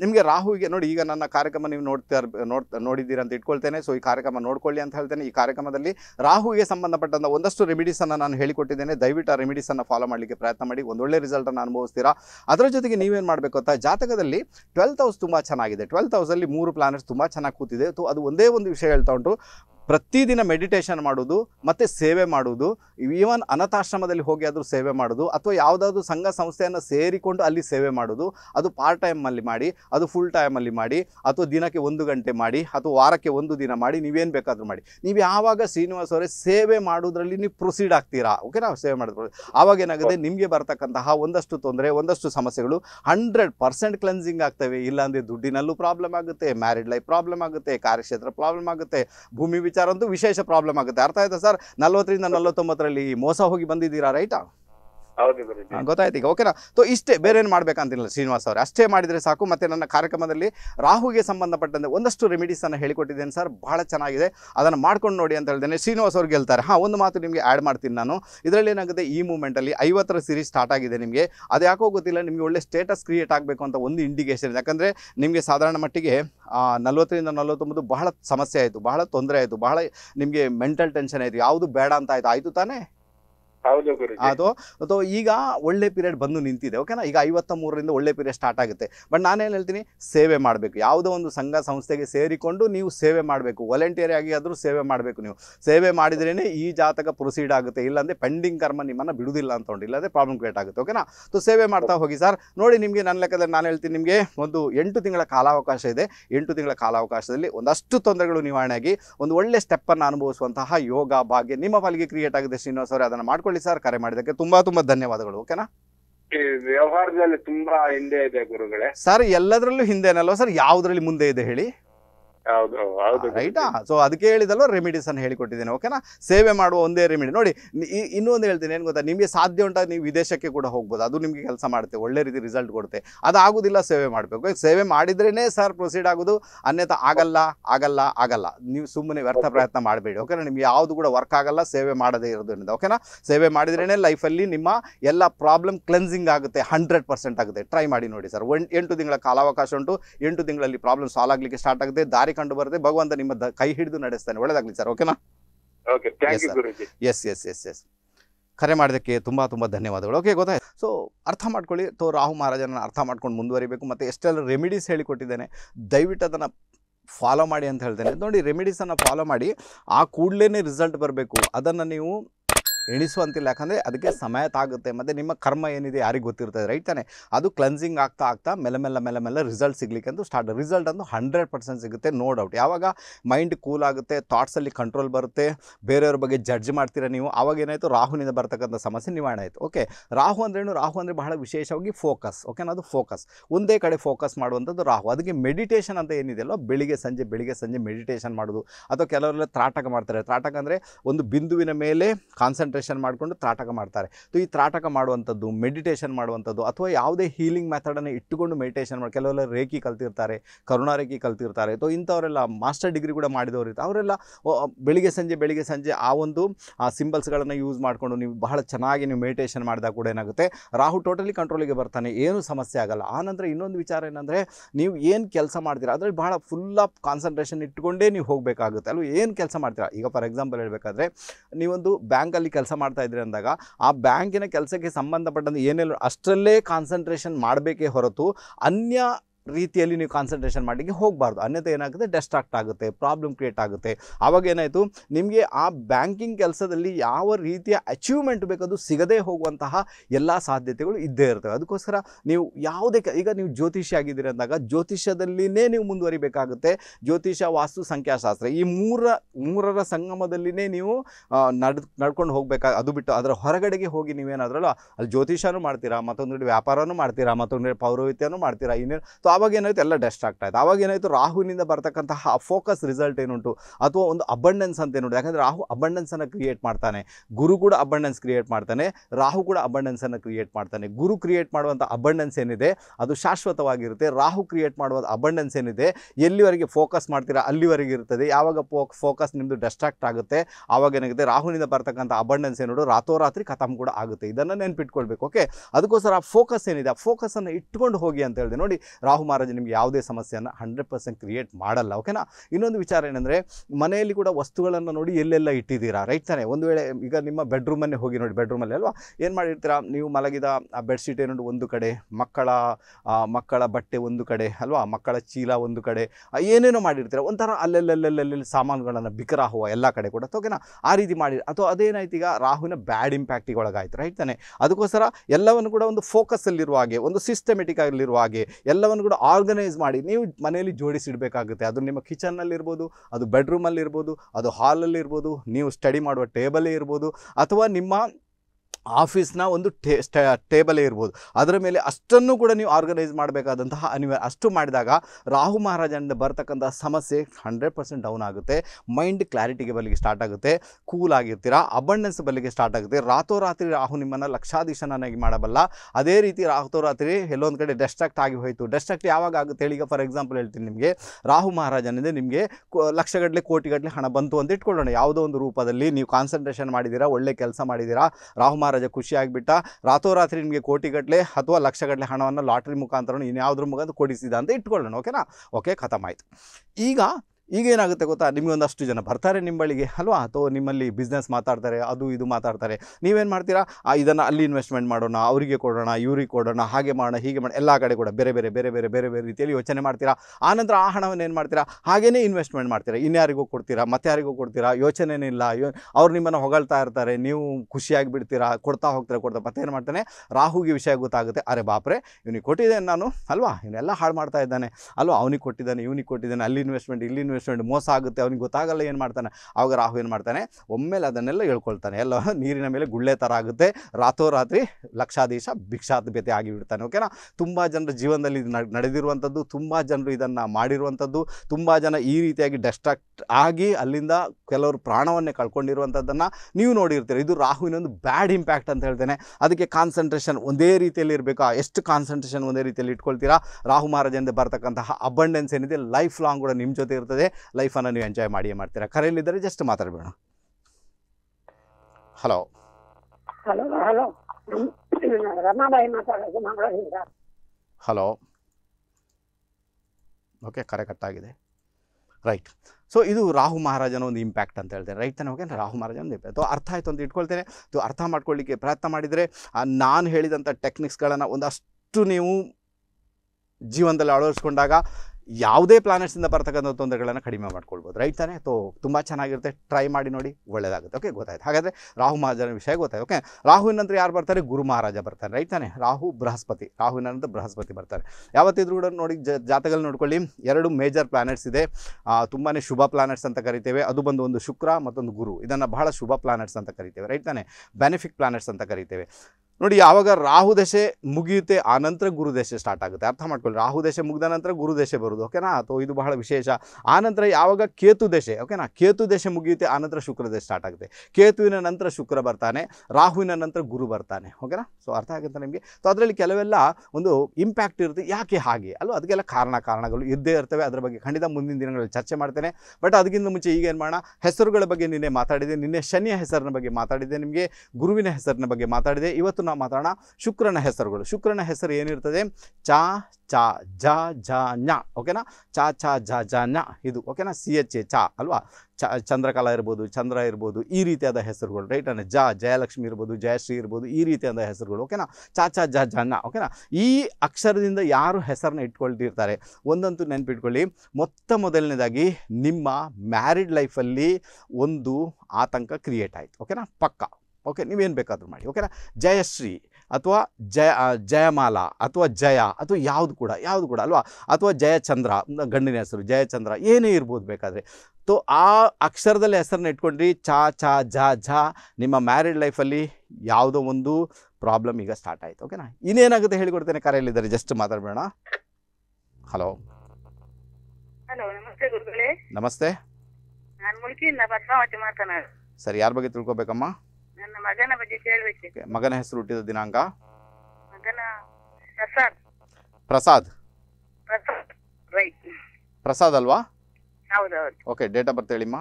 ನಿಮಗೆ ರಾಹುಗೆ ನೋಡಿ ಈಗ ನನ್ನ ಕಾರ್ಯಕ್ರಮ ನೀವು ನೋಡ್ತಾ ನೋಡ್ ನೋಡಿದ್ದೀರ ಅಂತ ಇಟ್ಕೊಳ್ತೇನೆ ಸೊ ಈ ಕಾರ್ಯಕ್ರಮ ನೋಡ್ಕೊಳ್ಳಿ ಅಂತ ಹೇಳ್ತೇನೆ ಈ ಕಾರ್ಯಕ್ರಮದಲ್ಲಿ ರಾಹುಗೆ ಸಂಬಂಧಪಟ್ಟಂತ ಒಂದಷ್ಟು ರೆಮಿಡೀಸನ್ನು ನಾನು ಹೇಳಿಕೊಟ್ಟಿದ್ದೇನೆ ದಯವಿಟ್ಟು ಆ ರೆಮಿಡೀಸನ್ನು ಫಾಲೋ ಮಾಡಲಿಕ್ಕೆ ಪ್ರಯತ್ನ ಮಾಡಿ ಒಂದೊಳ್ಳೆ ರಿಸಲ್ಟನ್ನು ಅನುಭವಿಸ್ತೀರಾ ಅದರ ಜೊತೆಗೆ ನೀವೇನು ಮಾಡಬೇಕು ಅಂತ ಜಾತಕದಲ್ಲಿ ಟ್ವೆಲ್ತ್ ಹೌಸ್ ತುಂಬ ಚೆನ್ನಾಗಿದೆ ಟ್ವೆಲ್ತ್ ಹೌಸಲ್ಲಿ ಮೂರು ಪ್ಲಾನೆಟ್ಸ್ ತುಂಬ ಚೆನ್ನಾಗಿ ಕೂತಿದೆ ಅದು ಒಂದೇ ಒಂದು ವಿಷಯ ಹೇಳ್ತಾ ಉಂಟು ಪ್ರತಿದಿನ ಮೆಡಿಟೇಷನ್ ಮಾಡೋದು ಮತ್ತು ಸೇವೆ ಮಾಡೋದು ಈವನ್ ಅನಾಥಾಶ್ರಮದಲ್ಲಿ ಹೋಗಿ ಆದರೂ ಸೇವೆ ಮಾಡೋದು ಅಥವಾ ಯಾವುದಾದ್ರೂ ಸಂಘ ಸಂಸ್ಥೆಯನ್ನು ಸೇರಿಕೊಂಡು ಅಲ್ಲಿ ಸೇವೆ ಮಾಡೋದು ಅದು ಪಾರ್ಟ್ ಟೈಮಲ್ಲಿ ಮಾಡಿ ಅದು ಫುಲ್ ಟೈಮಲ್ಲಿ ಮಾಡಿ ಅಥವಾ ದಿನಕ್ಕೆ ಒಂದು ಗಂಟೆ ಮಾಡಿ ಅಥವಾ ವಾರಕ್ಕೆ ಒಂದು ದಿನ ಮಾಡಿ ನೀವೇನು ಬೇಕಾದರೂ ಮಾಡಿ ನೀವು ಯಾವಾಗ ಶ್ರೀನಿವಾಸ್ ಅವರೇ ಸೇವೆ ಮಾಡೋದ್ರಲ್ಲಿ ನೀವು ಪ್ರೊಸೀಡ್ ಆಗ್ತೀರಾ ಓಕೆ ನಾವು ಸೇವೆ ಮಾಡಿದ್ರು ಆವಾಗ ಏನಾಗುತ್ತೆ ನಿಮಗೆ ಬರ್ತಕ್ಕಂತಹ ಒಂದಷ್ಟು ತೊಂದರೆ ಒಂದಷ್ಟು ಸಮಸ್ಯೆಗಳು ಹಂಡ್ರೆಡ್ ಪರ್ಸೆಂಟ್ ಕ್ಲೆನ್ಸಿಂಗ್ ಆಗ್ತವೆ ಇಲ್ಲಾಂದರೆ ದುಡ್ಡಿನಲ್ಲೂ ಪ್ರಾಬ್ಲಮ್ ಆಗುತ್ತೆ ಮ್ಯಾರಿಡ್ ಲೈಫ್ ಪ್ರಾಬ್ಲಮ್ ಆಗುತ್ತೆ ಕಾರ್ಯಕ್ಷೇತ್ರ ಪ್ರಾಬ್ಲಮ್ ಆಗುತ್ತೆ ಭೂಮಿ ವಿಚಾರ ವಿಶೇಷ ಪ್ರಾಬ್ಲಮ್ ಆಗುತ್ತೆ ಅರ್ಥ ಆಯ್ತಾ ಸರ್ ನಲ್ವತ್ತರಿಂದ ನಲವತ್ತೊಂಬತ್ತರಲ್ಲಿ ಮೋಸ ಹೋಗಿ ಬಂದಿದ್ದೀರಾ ರೈಟಾ ಗೊತ್ತಾಯ್ತು ಈಗ ಓಕೆನಾ ತೋ ಇಷ್ಟೇ ಬೇರೆ ಏನು ಮಾಡ್ಬೇಕಂತಿಲ್ಲ ಶ್ರೀನಿವಾಸ್ ಅವರೇ ಅಷ್ಟೇ ಮಾಡಿದರೆ ಸಾಕು ಮತ್ತೆ ನನ್ನ ಕಾರ್ಯಕ್ರಮದಲ್ಲಿ ರಾಹುಗೆ ಸಂಬಂಧಪಟ್ಟಂತೆ ಒಂದಷ್ಟು ರೆಮಿಡೀಸನ್ನು ಹೇಳಿಕೊಟ್ಟಿದ್ದೇನೆ ಸರ್ ಭಾಳ ಚೆನ್ನಾಗಿದೆ ಅದನ್ನು ಮಾಡ್ಕೊಂಡು ನೋಡಿ ಅಂತ ಹೇಳ್ದೇನೆ ಶ್ರೀನಿವಾಸ್ ಅವ್ರಿಗೆ ಗೆಲ್ತಾರೆ ಹಾಂ ಒಂದು ಮಾತು ನಿಮಗೆ ಆ್ಯಡ್ ಮಾಡ್ತೀನಿ ನಾನು ಇದರಲ್ಲಿ ಏನಾಗುತ್ತೆ ಈ ಮೂಮೆಂಟಲ್ಲಿ ಐವತ್ತರ ಸೀರೀಸ್ ಸ್ಟಾರ್ಟ್ ಆಗಿದೆ ನಿಮಗೆ ಅದು ಯಾಕೋ ಗೊತ್ತಿಲ್ಲ ನಿಮಗೆ ಒಳ್ಳೆ ಸ್ಟೇಟಸ್ ಕ್ರಿಯೇಟ್ ಆಗಬೇಕು ಅಂತ ಒಂದು ಇಂಡಿಕೇಷನ್ ಇದೆ ಯಾಕಂದರೆ ನಿಮಗೆ ಸಾಧಾರಣ ಮಟ್ಟಿಗೆ ನಲವತ್ತರಿಂದ ನಲವತ್ತೊಂಬತ್ತು ಬಹಳ ಸಮಸ್ಯೆ ಆಯಿತು ಬಹಳ ತೊಂದರೆ ಆಯಿತು ಬಹಳ ನಿಮಗೆ ಮೆಂಟಲ್ ಟೆನ್ಷನ್ ಆಯಿತು ಯಾವುದು ಬೇಡ ಅಂತ ಆಯಿತು ಆಯಿತು ತಾನೇ ಅದು ಅದು ಈಗ ಒಳ್ಳೆ ಪೀರಿಯಡ್ ಬಂದು ನಿಂತಿದೆ ಓಕೆನಾ ಈಗ ಐವತ್ತ ಮೂರರಿಂದ ಒಳ್ಳೆ ಪೀರಿಯಡ್ ಸ್ಟಾರ್ಟ್ ಆಗುತ್ತೆ ಬಟ್ ನಾನೇನು ಹೇಳ್ತೀನಿ ಸೇವೆ ಮಾಡಬೇಕು ಯಾವುದೋ ಒಂದು ಸಂಘ ಸಂಸ್ಥೆಗೆ ಸೇರಿಕೊಂಡು ನೀವು ಸೇವೆ ಮಾಡಬೇಕು ವಾಲಂಟಿಯರ್ ಆಗಿ ಆದರೂ ಸೇವೆ ಮಾಡಬೇಕು ನೀವು ಸೇವೆ ಮಾಡಿದ್ರೇ ಈ ಜಾತಕ ಪ್ರೊಸೀಡ್ ಆಗುತ್ತೆ ಇಲ್ಲಾಂದ್ರೆ ಪೆಂಡಿಂಗ್ ಕರ್ಮ ನಿಮ್ಮನ್ನು ಬಿಡುವುದಿಲ್ಲ ಅಂತೊಂಡು ಇಲ್ಲಾಂದರೆ ಪ್ರಾಬ್ಲಮ್ ಕ್ರಿಯೇಟ್ ಆಗುತ್ತೆ ಓಕೆನಾ ಸೊ ಸೇವೆ ಮಾಡ್ತಾ ಹೋಗಿ ಸರ್ ನೋಡಿ ನಿಮಗೆ ನನ್ನ ಲೆಕ್ಕದಲ್ಲಿ ನಾನು ಹೇಳ್ತೀನಿ ನಿಮಗೆ ಒಂದು ಎಂಟು ತಿಂಗಳ ಕಾಲಾವಕಾಶ ಇದೆ ಎಂಟು ತಿಂಗಳ ಕಾಲಾವಕಾಶದಲ್ಲಿ ಒಂದಷ್ಟು ತೊಂದರೆಗಳು ನಿವಾರಣೆಯಾಗಿ ಒಂದು ಒಳ್ಳೆ ಸ್ಟೆಪ್ಪನ್ನು ಅನುಭವಿಸುವಂತಹ ಯೋಗ ಭಾಗ್ಯ ನಿಮ್ಮ ಪಾಲಿಗೆ ಕ್ರಿಯೇಟ್ ಆಗುತ್ತೆ ಶ್ರೀನಿವಾಸ್ ಅವರೇ ಅದನ್ನು ಮಾಡ್ಕೊಳ್ಳಿ ಸರ್ ಕರೆ ಮಾಡಿದಕ್ಕೆ ತುಂಬಾ ತುಂಬಾ ಧನ್ಯವಾದಗಳು ಓಕೆನಾ ವ್ಯವಹಾರದಲ್ಲಿ ತುಂಬಾ ಹಿಂದೆ ಇದೆ ಗುರುಗಳೇ ಸರ್ ಎಲ್ಲದರಲ್ಲೂ ಹಿಂದೆನಲ್ವಾ ಸರ್ ಯಾವ್ದ್ರಲ್ಲಿ ಮುಂದೆ ಇದೆ ಹೇಳಿ ರೈಟಾ ಸೊ ಅದಕ್ಕೆ ಹೇಳಿದಲ್ವ ರೆಮಿಡೀಸ್ ಅನ್ನು ಹೇಳಿಕೊಟ್ಟಿದ್ದೇನೆ ಓಕೆನಾ ಸೇವೆ ಮಾಡುವ ಒಂದೇ ರೆಮಿಡಿ ನೋಡಿ ಇನ್ನೊಂದು ಹೇಳ್ತೀನಿ ಏನು ಗೊತ್ತಾ ನಿಮಗೆ ಸಾಧ್ಯ ಉಂಟಾಗ ನೀವು ವಿದೇಶಕ್ಕೆ ಕೂಡ ಹೋಗ್ಬೋದು ಅದು ನಿಮಗೆ ಕೆಲಸ ಮಾಡುತ್ತೆ ಒಳ್ಳೆ ರೀತಿ ರಿಸಲ್ಟ್ ಕೊಡುತ್ತೆ ಅದಾಗೋದಿಲ್ಲ ಸೇವೆ ಮಾಡಬೇಕು ಸೇವೆ ಮಾಡಿದ್ರೇ ಸರ್ ಪ್ರೊಸೀಡ್ ಆಗೋದು ಅನ್ಯಥ ಆಗಲ್ಲ ಆಗಲ್ಲ ಆಗಲ್ಲ ನೀವು ಸುಮ್ಮನೆ ವ್ಯರ್ಥ ಪ್ರಯತ್ನ ಮಾಡಬೇಡಿ ಓಕೆನಾ ನಿಮ್ಗೆ ಯಾವುದು ಕೂಡ ವರ್ಕ್ ಆಗಲ್ಲ ಸೇವೆ ಮಾಡದೇ ಇರೋದ್ರಿಂದ ಓಕೆನಾ ಸೇವೆ ಮಾಡಿದ್ರೇ ಲೈಫಲ್ಲಿ ನಿಮ್ಮ ಎಲ್ಲ ಪ್ರಾಬ್ಲಮ್ ಕ್ಲೆನ್ಸಿಂಗ್ ಆಗುತ್ತೆ ಹಂಡ್ರೆಡ್ ಪರ್ಸೆಂಟ್ ಆಗುತ್ತೆ ಟ್ರೈ ಮಾಡಿ ನೋಡಿ ಸರ್ ಎಂಟು ತಿಂಗಳ ಕಾಲಾವಕಾಶ ಉಂಟು ಎಂಟು ತಿಂಗಳಲ್ಲಿ ಪ್ರಾಬ್ಲಮ್ ಸಾಲ್ವ್ ಆಗಲಿಕ್ಕೆ ಸ್ಟಾರ್ಟ್ ಆಗುತ್ತೆ ದಾರಿ ಕಂಡು ಬರದೆ ಭಗವಂತ ನಿಮ್ಮ ಕೈ ಹಿಡಿದು ನಡೆಸ್ತಾನೆ ಒಳ್ಳೇದಾಗ್ಲಿ ಸರ್ ಓಕೆನಾ ಎಸ್ ಎಸ್ ಎಸ್ ಎಸ್ ಕರೆ ಮಾಡೋದಕ್ಕೆ ತುಂಬ ತುಂಬ ಧನ್ಯವಾದಗಳು ಓಕೆ ಗೊತ್ತಾಯ್ತು ಸೊ ಅರ್ಥ ಮಾಡ್ಕೊಳ್ಳಿ ತೋ ರಾಹು ಮಹಾರಾಜನ ಅರ್ಥ ಮಾಡ್ಕೊಂಡು ಮುಂದುವರಿಬೇಕು ಮತ್ತು ಎಷ್ಟೆಲ್ಲ ರೆಮಿಡೀಸ್ ಹೇಳಿಕೊಟ್ಟಿದ್ದೇನೆ ದಯವಿಟ್ಟು ಅದನ್ನು ಫಾಲೋ ಮಾಡಿ ಅಂತ ಹೇಳ್ತೇನೆ ನೋಡಿ ರೆಮಿಡೀಸನ್ನು ಫಾಲೋ ಮಾಡಿ ಆ ಕೂಡಲೇ ರಿಸಲ್ಟ್ ಬರಬೇಕು ಅದನ್ನು ನೀವು ಎಣಿಸುವಂತಿಲ್ಲ ಯಾಕಂದರೆ ಅದಕ್ಕೆ ಸಮಯ ತಾಗುತ್ತೆ ಮತ್ತು ನಿಮ್ಮ ಕರ್ಮ ಏನಿದೆ ಯಾರಿಗೆ ಗೊತ್ತಿರ್ತದೆ ರೈಟ್ ತಾನೆ ಅದು ಕ್ಲನ್ಸಿಂಗ್ ಆಗ್ತಾ ಆಗ್ತಾ ಮೆಲ್ಲ ಮೆಲ್ಲ ಮೆಲ್ಲ ಮೆಲ್ಲ ರಿಸಲ್ಟ್ ಸಿಗಲಿಕ್ಕೆ ಅಂತ ಸ್ಟಾರ್ಟ್ ರಿಸಲ್ಟ್ ಅಂತೂ ಹಂಡ್ರೆಡ್ ಪರ್ಸೆಂಟ್ ಸಿಗುತ್ತೆ ನೋ ಡೌಟ್ ಯಾವಾಗ ಮೈಂಡ್ ಕೂಲ್ ಆಗುತ್ತೆ ಥಾಟ್ಸಲ್ಲಿ ಕಂಟ್ರೋಲ್ ಬರುತ್ತೆ ಬೇರೆಯವ್ರ ಬಗ್ಗೆ ಜಡ್ಜ್ ಮಾಡ್ತೀರಾ ನೀವು ಆವಾಗ ಏನಾಯಿತು ರಾಹುನಿಂದ ಬರ್ತಕ್ಕಂಥ ಸಮಸ್ಯೆ ನಿವಾರಣೆ ಆಯಿತು ಓಕೆ ರಾಹು ಅಂದ್ರೇನು ರಾಹು ಅಂದರೆ ಬಹಳ ವಿಶೇಷವಾಗಿ ಫೋಕಸ್ ಓಕೆನಾ ಅದು ಫೋಕಸ್ ಒಂದೇ ಕಡೆ ಫೋಕಸ್ ಮಾಡುವಂಥದ್ದು ರಾಹು ಅದಕ್ಕೆ ಮೆಡಿಟೇಷನ್ ಅಂತ ಏನಿದೆಯಲ್ಲ ಬೆಳಿಗ್ಗೆ ಸಂಜೆ ಬೆಳಿಗ್ಗೆ ಸಂಜೆ ಮೆಡಿಟೇಷನ್ ಮಾಡೋದು ಅಥವಾ ಕೆಲವರೆಲ್ಲ ತ್ರಾಟಕ ಮಾಡ್ತಾರೆ ತ್ರಾಟಕ ಅಂದರೆ ಒಂದು ಬಿಂದುವಿನ ಮೇಲೆ ಕಾನ್ಸಂಟ್ರೇಟ್ ಕಾನ್ಸಂಟ್ರೇಷನ್ ಮಾಡಿಕೊಂಡು ತ್ರಾಟಕ ಮಾಡ್ತಾರೆ ಸೊ ಈ ತ್ರಾಟಕ ಮಾಡುವಂಥದ್ದು ಮೆಡಿಟೇಷನ್ ಮಾಡುವಂಥದ್ದು ಅಥವಾ ಯಾವುದೇ ಹೀಲಿಂಗ್ ಮೆಥಡನ್ನು ಇಟ್ಟುಕೊಂಡು ಮೆಡಿಟೇಷನ್ ಮಾಡಿ ಕೆಲವೆಲ್ಲ ರೇಖಿ ಕಲ್ತಿರ್ತಾರೆ ಕರುಣಾ ರೇಖಿ ಕಲ್ತಿರ್ತಾರೆ ಸೊ ಇಂಥವರೆಲ್ಲ ಮಾಸ್ಟರ್ ಡಿಗ್ರಿ ಕೂಡ ಮಾಡಿದವರು ಇರ್ತಾರೆ ಅವರೆಲ್ಲ ಬೆಳಿಗ್ಗೆ ಸಂಜೆ ಬೆಳಿಗ್ಗೆ ಸಂಜೆ ಆ ಒಂದು ಆ ಸಿಂಬಲ್ಸ್ಗಳನ್ನು ಯೂಸ್ ಮಾಡಿಕೊಂಡು ನೀವು ಬಹಳ ಚೆನ್ನಾಗಿ ನೀವು ಮೆಡಿಟೇಷನ್ ಮಾಡಿದಾಗ ಕೂಡ ಏನಾಗುತ್ತೆ ರಾಹು ಟೋಟಲಿ ಕಂಟ್ರೋಲಿಗೆ ಬರ್ತಾನೆ ಏನು ಸಮಸ್ಯೆ ಆಗಲ್ಲ ಆನಂತರ ಇನ್ನೊಂದು ವಿಚಾರ ಏನಂದರೆ ನೀವು ಏನು ಕೆಲಸ ಮಾಡ್ತೀರಾ ಅದರಲ್ಲಿ ಬಹಳ ಫುಲ್ ಆಫ್ ಕಾನ್ಸಂಟ್ರೇಷನ್ ಇಟ್ಕೊಂಡೇ ನೀವು ಹೋಗಬೇಕಾಗುತ್ತೆ ಅಲ್ವ ಏನು ಕೆಲಸ ಮಾಡ್ತೀರಾ ಈಗ ಫಾರ್ ಎಕ್ಸಾಂಪಲ್ ಹೇಳಬೇಕಾದ್ರೆ ನೀವೊಂದು ಬ್ಯಾಂಕಲ್ಲಿ ಕೆಲಸ ಕೆಲಸ ಮಾಡ್ತಾ ಇದ್ರಿ ಅಂದಾಗ ಆ ಬ್ಯಾಂಕಿನ ಕೆಲಸಕ್ಕೆ ಸಂಬಂಧಪಟ್ಟಂತೆ ಏನೆಲ್ಲ ಅಷ್ಟರಲ್ಲೇ ಕಾನ್ಸಂಟ್ರೇಷನ್ ಮಾಡಬೇಕೇ ಹೊರತು ಅನ್ಯ ರೀತಿಯಲ್ಲಿ ನೀವು ಕಾನ್ಸಂಟ್ರೇಷನ್ ಮಾಡಲಿಕ್ಕೆ ಹೋಗಬಾರ್ದು ಅನ್ಯತೆ ಏನಾಗುತ್ತೆ ಡೆಸ್ಟ್ರಾಕ್ಟ್ ಆಗುತ್ತೆ ಪ್ರಾಬ್ಲಮ್ ಕ್ರಿಯೇಟ್ ಆಗುತ್ತೆ ಆವಾಗ ಏನಾಯಿತು ನಿಮಗೆ ಆ ಬ್ಯಾಂಕಿಂಗ್ ಕೆಲಸದಲ್ಲಿ ಯಾವ ರೀತಿಯ ಅಚೀವ್ಮೆಂಟ್ ಬೇಕದು ಸಿಗದೇ ಹೋಗುವಂತಹ ಎಲ್ಲ ಸಾಧ್ಯತೆಗಳು ಇದ್ದೇ ಇರ್ತವೆ ಅದಕ್ಕೋಸ್ಕರ ನೀವು ಯಾವುದೇ ಈಗ ನೀವು ಜ್ಯೋತಿಷಿ ಆಗಿದ್ದೀರಿ ಅಂದಾಗ ಜ್ಯೋತಿಷ್ಯದಲ್ಲಿನೇ ನೀವು ಮುಂದುವರಿಬೇಕಾಗುತ್ತೆ ಜ್ಯೋತಿಷ ವಾಸ್ತು ಸಂಖ್ಯಾಶಾಸ್ತ್ರ ಈ ಮೂರ ಮೂರರ ಸಂಗಮದಲ್ಲಿನೇ ನೀವು ನಡ್ ನಡ್ಕೊಂಡು ಹೋಗಬೇಕಾ ಅದು ಬಿಟ್ಟು ಅದರ ಹೊರಗಡೆಗೆ ಹೋಗಿ ನೀವೇನಾದ್ರಲ್ಲ ಅಲ್ಲಿ ಜ್ಯೋತಿಷನೂ ಮಾಡ್ತೀರಾ ಮತ್ತೊಂದು ವ್ಯಾಪಾರನೂ ಮಾಡ್ತೀರಾ ಮತ್ತೊಂದು ಪೌರೋಹಿತ್ಯನೂ ಮಾಡ್ತೀರಾ ಇನ್ನೇನು ಆವಾಗ ಏನಾಯ್ತು ಎಲ್ಲ ಡಿಸ್ಟ್ರಾಕ್ಟ್ ಆಯ್ತು ಆಗ ಆವಾಗ ಏನಾಯಿತು ರಾಹುವಿನಿಂದ ಬರ್ತಕ್ಕಂತಹ ಫೋಕಸ್ ರಿಸಲ್ಟ್ ಏನುಂಟು ಅಥವಾ ಒಂದು ಅಬಂಡೆನ್ಸ್ ಅಂತ ಏನುಂಟು ಯಾಕಂದರೆ ರಾಹು ಅಬಂಡೆನ್ಸನ್ನು ಕ್ರಿಯೇಟ್ ಮಾಡ್ತಾನೆ ಗುರು ಕೂಡ ಅಬಂಡೆನ್ಸ್ ಕ್ರಿಯೇಟ್ ಮಾಡ್ತಾನೆ ರಾಹು ಕೂಡ ಅಬಂಡೆನ್ಸನ್ನು ಕ್ರಿಯೇಟ್ ಮಾಡ್ತಾನೆ ಗುರು ಕ್ರಿಯೇಟ್ ಮಾಡುವಂಥ ಅಬಂಡೆನ್ಸ್ ಏನಿದೆ ಅದು ಶಾಶ್ವತವಾಗಿರುತ್ತೆ ರಾಹು ಕ್ರಿಯೇಟ್ ಮಾಡುವ ಅಬಂಡೆನ್ಸ್ ಏನಿದೆ ಎಲ್ಲಿವರೆಗೆ ಫೋಕಸ್ ಮಾಡ್ತೀರಾ ಅಲ್ಲಿವರೆಗೆ ಇರ್ತದೆ ಯಾವಾಗ ಫೋಕಸ್ ನಿಮ್ಮದು ಡಿಸ್ಟ್ರಾಕ್ಟ್ ಆಗುತ್ತೆ ಆವಾಗ ಏನಾಗುತ್ತೆ ರಾಹುನಿಂದ ಬರ್ತಕ್ಕಂಥ ಅಬಂಡೆನ್ಸ್ ಏನಿಡು ರಾತೋರಾತ್ರಿ ಕಥಮ್ ಕೂಡ ಆಗುತ್ತೆ ಇದನ್ನು ನೆನ್ಪಿಟ್ಕೊಳ್ಬೇಕು ಓಕೆ ಅದಕ್ಕೋಸ್ಕರ ಆ ಫೋಕಸ್ ಏನಿದೆ ಆ ಫೋಕಸನ್ನು ಇಟ್ಕೊಂಡು ಹೋಗಿ ಅಂತ ಹೇಳಿದೆ ನೋಡಿ ರಾಹು ರಾಹು ಮಹಾರಾಜ ನಿಮ್ಗೆ ಯಾವುದೇ ಸಮಸ್ಯೆಯನ್ನು ಹಂಡ್ರೆಡ್ ಪರ್ಸೆಂಟ್ ಕ್ರಿಯೇಟ್ ಮಾಡಲ್ಲ ಓಕೆನಾ ಇನ್ನೊಂದು ವಿಚಾರ ಏನಂದರೆ ಮನೆಯಲ್ಲಿ ಕೂಡ ವಸ್ತುಗಳನ್ನು ನೋಡಿ ಎಲ್ಲೆಲ್ಲ ಇಟ್ಟಿದ್ದೀರಾ ರೈಟ್ ತಾನೆ ಒಂದು ವೇಳೆ ಈಗ ನಿಮ್ಮ ಬೆಡ್ರೂಮನ್ನೇ ಹೋಗಿ ನೋಡಿ ಬೆಡ್ರೂಮಲ್ಲಿ ಅಲ್ವಾ ಏನು ಮಾಡಿರ್ತೀರಾ ನೀವು ಮಲಗಿದ ಆ ಬೆಡ್ಶೀಟ್ ಏನೋ ಒಂದು ಕಡೆ ಮಕ್ಕಳ ಮಕ್ಕಳ ಬಟ್ಟೆ ಒಂದು ಕಡೆ ಅಲ್ವಾ ಮಕ್ಕಳ ಚೀಲ ಒಂದು ಕಡೆ ಏನೇನೋ ಮಾಡಿರ್ತೀರ ಒಂಥರ ಅಲ್ಲೆಲ್ಲೆಲ್ಲೆಲ್ಲೆಲ್ಲಿ ಸಾಮಾನುಗಳನ್ನು ಬಿಕರಾಹುವ ಎಲ್ಲ ಕಡೆ ಕೂಡ ಓಕೆನಾ ಆ ರೀತಿ ಮಾಡಿ ಅಥವಾ ಅದೇನಾಯ್ತು ಈಗ ರಾಹುವಿನ ಬ್ಯಾಡ್ ಇಂಪ್ಯಾಕ್ಟಿಗೆ ಒಳಗಾಯ್ತು ರೈಟ್ ತಾನೆ ಅದಕ್ಕೋಸ್ಕರ ಎಲ್ಲವನ್ನು ಕೂಡ ಒಂದು ಫೋಕಸಲ್ಲಿರುವ ಹಾಗೆ ಒಂದು ಸಿಸ್ಟಮೆಟಿಕ್ ಆಗಿರುವ ಹಾಗೆ ಎಲ್ಲವನ್ನು ಕೂಡ ಆರ್ಗನೈಸ್ ಮಾಡಿ ನೀವು ಮನೆಯಲ್ಲಿ ಜೋಡಿಸಿಡಬೇಕಾಗುತ್ತೆ ಅದು ನಿಮ್ಮ ಕಿಚನ್ನಲ್ಲಿರ್ಬೋದು ಅದು ಬೆಡ್ರೂಮಲ್ಲಿರ್ಬೋದು ಅದು ಹಾಲಲ್ಲಿರ್ಬೋದು ನೀವು ಸ್ಟಡಿ ಮಾಡುವ ಟೇಬಲೇ ಇರ್ಬೋದು ಅಥವಾ ನಿಮ್ಮ ಆಫೀಸ್ನ ಒಂದು ಟೇ ಟೇಬಲೇ ಇರ್ಬೋದು ಅದರ ಮೇಲೆ ಅಷ್ಟನ್ನು ಕೂಡ ನೀವು ಆರ್ಗನೈಸ್ ಮಾಡಬೇಕಾದಂತಹ ಅನಿವಾರ್ಯ ಅಷ್ಟು ಮಾಡಿದಾಗ ರಾಹು ಮಹಾರಾಜನಿಂದ ಬರ್ತಕ್ಕಂಥ ಸಮಸ್ಯೆ ಹಂಡ್ರೆಡ್ ಪರ್ಸೆಂಟ್ ಡೌನ್ ಆಗುತ್ತೆ ಮೈಂಡ್ ಕ್ಲಾರಿಟಿಗೆ ಬಲಿಗೆ ಸ್ಟಾರ್ಟ್ ಆಗುತ್ತೆ ಕೂಲ್ ಆಗಿರ್ತೀರಾ ಅಬಂಡೆನ್ಸ್ ಬಲಿಗೆ ಸ್ಟಾರ್ಟ್ ಆಗುತ್ತೆ ರಾತೋರಾತ್ರಿ ರಾಹು ನಿಮ್ಮನ್ನು ಲಕ್ಷಾಧೀಶನಾಗಿ ಮಾಡಬಲ್ಲ ಅದೇ ರೀತಿ ರಾತೋರಾತ್ರಿ ಎಲ್ಲೊಂದು ಕಡೆ ಡೆಸ್ಟ್ರಾಕ್ಟ್ ಆಗಿ ಹೋಯಿತು ಡೆಸ್ಟ್ರಾಕ್ಟ್ ಯಾವಾಗ ಆಗುತ್ತೆ ಹೇಳಿ ಈಗ ಫಾರ್ ಎಕ್ಸಾಂಪಲ್ ಹೇಳ್ತೀನಿ ನಿಮಗೆ ರಾಹು ಮಹಾರಾಜನಿಂದ ನಿಮಗೆ ಲಕ್ಷಗಟ್ಟಲೆ ಕೋಟಿಗಟ್ಟಲೆ ಹಣ ಬಂತು ಅಂತ ಇಟ್ಕೊಳ್ಳೋಣ ಯಾವುದೋ ಒಂದು ರೂಪದಲ್ಲಿ ನೀವು ಕಾನ್ಸಂಟ್ರೇಷನ್ ಮಾಡಿದ್ದೀರಾ ಒಳ್ಳೆ ಕೆಲಸ ಮಾಡಿದ್ದೀರಾ ರಾಹು ಮಹಾರಾಜ ಖುಷಿಯಾಗಿಬಿಟ್ಟ ರಾತೋರಾತ್ರಿ ರಾತ್ರೋರಾತ್ರಿ ನಿಮಗೆ ಕೋಟಿಗಟ್ಟಲೆ ಅಥವಾ ಲಕ್ಷಗಟ್ಟಲೆ ಹಣವನ್ನು ಲಾಟ್ರಿ ಮುಖಾಂತರ ಇನ್ಯಾವುದ್ರ ಮುಖಾಂತರ ಕೊಡಿಸಿದ ಅಂತ ಇಟ್ಕೊಳ್ಳೋಣ ಓಕೆನಾ ಓಕೆ ಖತಮ್ ಈಗ ಈಗೇನಾಗುತ್ತೆ ಗೊತ್ತಾ ನಿಮಗೆ ಒಂದಷ್ಟು ಜನ ಬರ್ತಾರೆ ನಿಮ್ಮ ಬಳಿಗೆ ಅಲ್ವಾ ಅಥವಾ ನಿಮ್ಮಲ್ಲಿ ಬಿಸ್ನೆಸ್ ಮಾತಾಡ್ತಾರೆ ಅದು ಇದು ಮಾತಾಡ್ತಾರೆ ನೀವೇನು ಮಾಡ್ತೀರಾ ಇದನ್ನು ಅಲ್ಲಿ ಇನ್ವೆಸ್ಟ್ಮೆಂಟ್ ಮಾಡೋಣ ಅವರಿಗೆ ಕೊಡೋಣ ಇವ್ರಿಗೆ ಕೊಡೋಣ ಹಾಗೆ ಮಾಡೋಣ ಹೀಗೆ ಮಾಡೋಣ ಎಲ್ಲ ಕಡೆ ಕೂಡ ಬೇರೆ ಬೇರೆ ಬೇರೆ ಬೇರೆ ಬೇರೆ ಬೇರೆ ರೀತಿಯಲ್ಲಿ ಯೋಚನೆ ಮಾಡ್ತೀರಾ ಆನಂತರ ಆ ಹಣವನ್ನು ಏನು ಮಾಡ್ತೀರಾ ಹಾಗೇ ಇನ್ವೆಸ್ಟ್ಮೆಂಟ್ ಮಾಡ್ತೀರಾ ಇನ್ಯಾರಿಗೂ ಕೊಡ್ತೀರಾ ಮತ್ತೆ ಯಾರಿಗೂ ಕೊಡ್ತೀರಾ ಯೋಚನೆನಿಲ್ಲ ಯೋ ಅವ್ರು ನಿಮ್ಮನ್ನು ಹೊಗಳ್ತಾ ಇರ್ತಾರೆ ನೀವು ಖುಷಿಯಾಗಿ ಬಿಡ್ತೀರಾ ಕೊಡ್ತಾ ಹೋಗ್ತಾರೆ ಕೊಡ್ತಾ ಮತ್ತೆ ಏನು ಮಾಡ್ತಾನೆ ರಾಹುಗೆ ವಿಷಯ ಗೊತ್ತಾಗುತ್ತೆ ಅರೆ ಬಾಪ್ರೆ ಇವನಿಗೆ ಕೊಟ್ಟಿದ್ದೇನೆ ನಾನು ಅಲ್ವಾ ಇವನ್ನೆಲ್ಲ ಹಾಳು ಮಾಡ್ತಾ ಇದ್ದಾನೆ ಅಲ್ವಾ ಅವ್ನಿಗೆ ಕೊಟ್ಟಿದ್ದಾನೆ ಇವನಿಗೆ ಕೊಟ್ಟಿದ್ದಾನೆ ಅಲ್ಲಿ ಇನ್ವೆಸ್ಟ್ಮೆಂಟ್ ಇಲ್ಲಿ ಇನ್ವೆಸ್ಟ್ಮೆಂಟ್ ಮೋಸ ಆಗುತ್ತೆ ಅವ್ನಿಗೆ ಗೊತ್ತಾಗಲ್ಲ ಏನು ಮಾಡ್ತಾನೆ ಆವಾಗ ರಾಹು ಏನು ಮಾಡ್ತಾನೆ ಒಮ್ಮೆಲೆ ಅದನ್ನೆಲ್ಲ ಹೇಳ್ಕೊಳ್ತಾನೆ ಎಲ್ಲ ನೀರಿನ ಮೇಲೆ ಗುಳ್ಳೆ ಥರ ಆಗುತ್ತೆ ರಾತ್ರೋರಾತ್ರಿ ಲಕ್ಷಾಧೀಶ ಭಿಕ್ಷಾತಭ್ಯತೆ ಆಗಿಬಿಡ್ತಾನೆ ಓಕೆನಾ ತುಂಬ ಜನರ ಜೀವನದಲ್ಲಿ ಇದು ನಡೆದಿರುವಂಥದ್ದು ತುಂಬ ಜನರು ಇದನ್ನು ಮಾಡಿರುವಂಥದ್ದು ತುಂಬ ಜನ ಈ ರೀತಿಯಾಗಿ ಡೆಸ್ಟ್ರಾಕ್ಟ್ ಆಗಿ ಅಲ್ಲಿಂದ ಕೆಲವರು ಪ್ರಾಣವನ್ನೇ ಕಳ್ಕೊಂಡಿರುವಂಥದ್ದನ್ನು ನೀವು ನೋಡಿರ್ತೀರಿ ಇದು ಒಂದು ಬ್ಯಾಡ್ ಇಂಪ್ಯಾಕ್ಟ್ ಅಂತ ಹೇಳ್ತೇನೆ ಅದಕ್ಕೆ ಕಾನ್ಸಂಟ್ರೇಷನ್ ಒಂದೇ ರೀತಿಯಲ್ಲಿ ಇರಬೇಕಾ ಎಷ್ಟು ಕಾನ್ಸಂಟ್ರೇಷನ್ ಒಂದೇ ರೀತಿಯಲ್ಲಿ ಇಟ್ಕೊಳ್ತೀರಾ ರಾಹು ಮಹಾರಾಜನಿಂದ ಬರ್ತಕ್ಕಂತಹ ಅಬಂಡೆನ್ಸ್ ಏನಿದೆ ಲೈಫ್ ಲಾಂಗ್ ಕೂಡ ನಿಮ್ಮ ಜೊತೆ ಇರ್ತದೆ ಲೈಫ್ ಲೈಫನ್ನು ನೀವು ಎಂಜಾಯ್ ಮಾಡಿಯೇ ಮಾಡ್ತೀರಾ ಕರೆಯಲ್ಲಿದ್ದರೆ ಜಸ್ಟ್ ಮಾತಾಡಬೇಡ hello hello hello Ramabai okay ಕರೆ ಕಟ್ಟಾಗಿದೆ ರೈಟ್ ಸೊ ಇದು ರಾಹು ಮಹಾರಾಜನ ಒಂದು ಇಂಪ್ಯಾಕ್ಟ್ ಅಂತ ಹೇಳ್ತೇನೆ ರೈಟ್ ತಾನೆ ಓಕೆ ರಾಹು ಮಹಾರಾಜನ ಒಂದು ಇಂಪ್ಯಾಕ್ಟ್ ಅರ್ಥ ಆಯಿತು ಅಂತ ಇಟ್ಕೊಳ್ತೇನೆ ಇದು ಅರ್ಥ ಮಾಡ್ಕೊಳ್ಳಿಕ್ಕೆ ಪ್ರಯತ್ನ ಮಾಡಿದರೆ ನಾನು ಹೇಳಿದಂಥ ಟೆಕ್ನಿಕ್ಸ್ಗಳನ್ನು ಒಂದಷ್ಟು ನೀವು ಜೀವನದಲ್ಲಿ ಅಳವಡಿಸ್ಕೊಂಡಾಗ ಯಾವುದೇ ಪ್ಲಾನೆಟ್ಸಿಂದ ಬರ್ತಕ್ಕಂಥ ತೊಂದರೆಗಳನ್ನು ಕಡಿಮೆ ಮಾಡ್ಕೊಳ್ಬೋದು ರೈಟ್ ತಾನೆ ತೋ ತುಂಬ ಚೆನ್ನಾಗಿರುತ್ತೆ ಟ್ರೈ ಮಾಡಿ ನೋಡಿ ಒಳ್ಳೆಯದಾಗುತ್ತೆ ಓಕೆ ಗೊತ್ತಾಯ್ತು ಹಾಗಾದರೆ ರಾಹು ಮಹಾರಾಜನ ವಿಷಯ ಗೊತ್ತಾಯ್ತು ಓಕೆ ರಾಹು ನಂತರ ಯಾರು ಬರ್ತಾರೆ ಗುರು ಮಹಾರಾಜ ಬರ್ತಾರೆ ರೈಟ್ ತಾನೆ ರಾಹು ಬೃಹಸ್ಪತಿ ರಾಹುನ ನಂತರ ಬೃಹಸ್ಪತಿ ಬರ್ತಾರೆ ಯಾವತ್ತಿದ್ರು ಕೂಡ ನೋಡಿ ಜಾತಕಲ್ಲಿ ನೋಡ್ಕೊಳ್ಳಿ ಎರಡು ಮೇಜರ್ ಪ್ಲಾನೆಟ್ಸ್ ಇದೆ ತುಂಬಾ ಶುಭ ಪ್ಲಾನೆಟ್ಸ್ ಅಂತ ಕರಿತೇವೆ ಅದು ಬಂದು ಒಂದು ಶುಕ್ರ ಮತ್ತೊಂದು ಗುರು ಇದನ್ನು ಬಹಳ ಶುಭ ಪ್ಲಾನೆಟ್ಸ್ ಅಂತ ಕರಿತೇವೆ ರೈಟ್ ತಾನೇ ಬೆನಿಫಿಕ್ ಪ್ಲಾನೆಟ್ಸ್ ಅಂತ ಕರಿತೇವೆ ನೋಡಿ ಯಾವಾಗ ರಾಹು ದಶೆ ಮುಗಿಯುತ್ತೆ ಆ ನಂತರ ಗುರುದಶೆ ಸ್ಟಾರ್ಟ್ ಆಗುತ್ತೆ ಅರ್ಥ ಮಾಡ್ಕೊಳ್ಳಿ ರಾಹು ದಶೆ ಮುಗಿದ ನಂತರ ಗುರುದಶೆ ಬರೋದು ಓಕೆನಾ ಅಥವಾ ಇದು ಬಹಳ ವಿಶೇಷ ಆ ನಂತರ ಯಾವಾಗ ಕೇತು ದಶೆ ಓಕೆನಾ ಕೇತು ದಶೆ ಮುಗಿಯುತ್ತೆ ಆ ನಂತರ ದಶೆ ಸ್ಟಾರ್ಟ್ ಆಗುತ್ತೆ ಕೇತುವಿನ ನಂತರ ಶುಕ್ರ ಬರ್ತಾನೆ ರಾಹುವಿನ ನಂತರ ಗುರು ಬರ್ತಾನೆ ಓಕೆನಾ ಸೊ ಅರ್ಥ ಆಗುತ್ತೆ ನಿಮಗೆ ಸೊ ಅದರಲ್ಲಿ ಕೆಲವೆಲ್ಲ ಒಂದು ಇಂಪ್ಯಾಕ್ಟ್ ಇರುತ್ತೆ ಯಾಕೆ ಹಾಗೆ ಅಲ್ವಾ ಅದಕ್ಕೆಲ್ಲ ಕಾರಣ ಕಾರಣಗಳು ಇದ್ದೇ ಇರ್ತವೆ ಅದರ ಬಗ್ಗೆ ಖಂಡಿತ ಮುಂದಿನ ದಿನಗಳಲ್ಲಿ ಚರ್ಚೆ ಮಾಡ್ತೇನೆ ಬಟ್ ಅದಕ್ಕಿಂತ ಮುಂಚೆ ಈಗ ಏನು ಮಾಡೋಣ ಹೆಸರುಗಳ ಬಗ್ಗೆ ನಿನ್ನೆ ಮಾತಾಡಿದೆ ನಿನ್ನೆ ಶನಿಯ ಹೆಸರಿನ ಬಗ್ಗೆ ಮಾತಾಡಿದೆ ನಿಮಗೆ ಗುರುವಿನ ಹೆಸರಿನ ಬಗ್ಗೆ ಮಾತಾಡಿದೆ ಇವತ್ತು ಇವತ್ತು ನಾವು ಮಾತಾಡೋಣ ಶುಕ್ರನ ಹೆಸರುಗಳು ಶುಕ್ರನ ಹೆಸರು ಏನಿರ್ತದೆ ಚಾ ಚಾ ಜ ಜ ಓಕೆನಾ ಚಾ ಚಾ ಜ ಜ ಜ್ಞ ಇದು ಓಕೆನಾ ಸಿ ಎಚ್ ಎ ಚಾ ಅಲ್ವಾ ಚ ಚಂದ್ರಕಲಾ ಇರ್ಬೋದು ಚಂದ್ರ ಇರ್ಬೋದು ಈ ರೀತಿಯಾದ ಹೆಸರುಗಳು ರೈಟ್ ಅಂದರೆ ಜ ಜಯಲಕ್ಷ್ಮಿ ಇರ್ಬೋದು ಜಯಶ್ರೀ ಇರ್ಬೋದು ಈ ರೀತಿಯಾದ ಹೆಸರುಗಳು ಓಕೆನಾ ಚಾ ಚಾ ಜ ನಾ ಓಕೆನಾ ಈ ಅಕ್ಷರದಿಂದ ಯಾರು ಹೆಸರನ್ನ ಇಟ್ಕೊಳ್ತಿರ್ತಾರೆ ಒಂದಂತೂ ನೆನಪಿಟ್ಕೊಳ್ಳಿ ಮೊತ್ತ ಮೊದಲನೇದಾಗಿ ನಿಮ್ಮ ಮ್ಯಾರಿಡ್ ಲೈಫಲ್ಲಿ ಒಂದು ಆತಂಕ ಕ್ರಿಯೇಟ್ ಆಯಿತು ಓಕೆನಾ ಪಕ್ಕ ಓಕೆ ನೀವೇನು ಬೇಕಾದರೂ ಮಾಡಿ ಓಕೆನಾ ಜಯಶ್ರೀ ಅಥವಾ ಜಯ ಜಯಮಾಲಾ ಅಥವಾ ಜಯ ಅಥವಾ ಯಾವುದು ಕೂಡ ಯಾವುದು ಕೂಡ ಅಲ್ವಾ ಅಥವಾ ಜಯಚಂದ್ರ ಗಂಡಿನ ಹೆಸರು ಜಯಚಂದ್ರ ಏನೇ ಇರ್ಬೋದು ಬೇಕಾದರೆ ತೊ ಆ ಅಕ್ಷರದಲ್ಲಿ ಹೆಸರನ್ನ ಇಟ್ಕೊಂಡ್ರಿ ಚಾ ಚಾ ಜಾ ಝಾ ನಿಮ್ಮ ಮ್ಯಾರಿಡ್ ಲೈಫಲ್ಲಿ ಯಾವುದೋ ಒಂದು ಪ್ರಾಬ್ಲಮ್ ಈಗ ಸ್ಟಾರ್ಟ್ ಆಯಿತು ಓಕೆನಾ ಇನ್ನೇನಾಗುತ್ತೆ ಹೇಳಿಕೊಡ್ತೇನೆ ಕರೆಯಲ್ಲಿದ್ದಾರೆ ಜಸ್ಟ್ ಮಾತಾಡಬೇಡ ಹಲೋ ಹಲೋ ನಮಸ್ತೆ ನಮಸ್ತೆ ಸರಿ ಯಾರ ಬಗ್ಗೆ ತಿಳ್ಕೊಬೇಕಮ್ಮ ನನ್ನ ಮಗನ ಬಗ್ಗೆ ಕೇಳಬೇಕಿತ್ತು ಮಗನ ಹೆಸರು ಹುಟ್ಟಿದ ದಿನಾಂಕ ಮಗನ ಪ್ರಸಾದ್ ಪ್ರಸಾದ್ ಪ್ರಸಾದ್ ರೈಟ್ ಪ್ರಸಾದ್ ಅಲ್ವಾ ಹೌದೌದು ಓಕೆ ಡೇಟ್ ಆಫ್ ಬರ್ತ್ ಹೇಳಿಮ್ಮ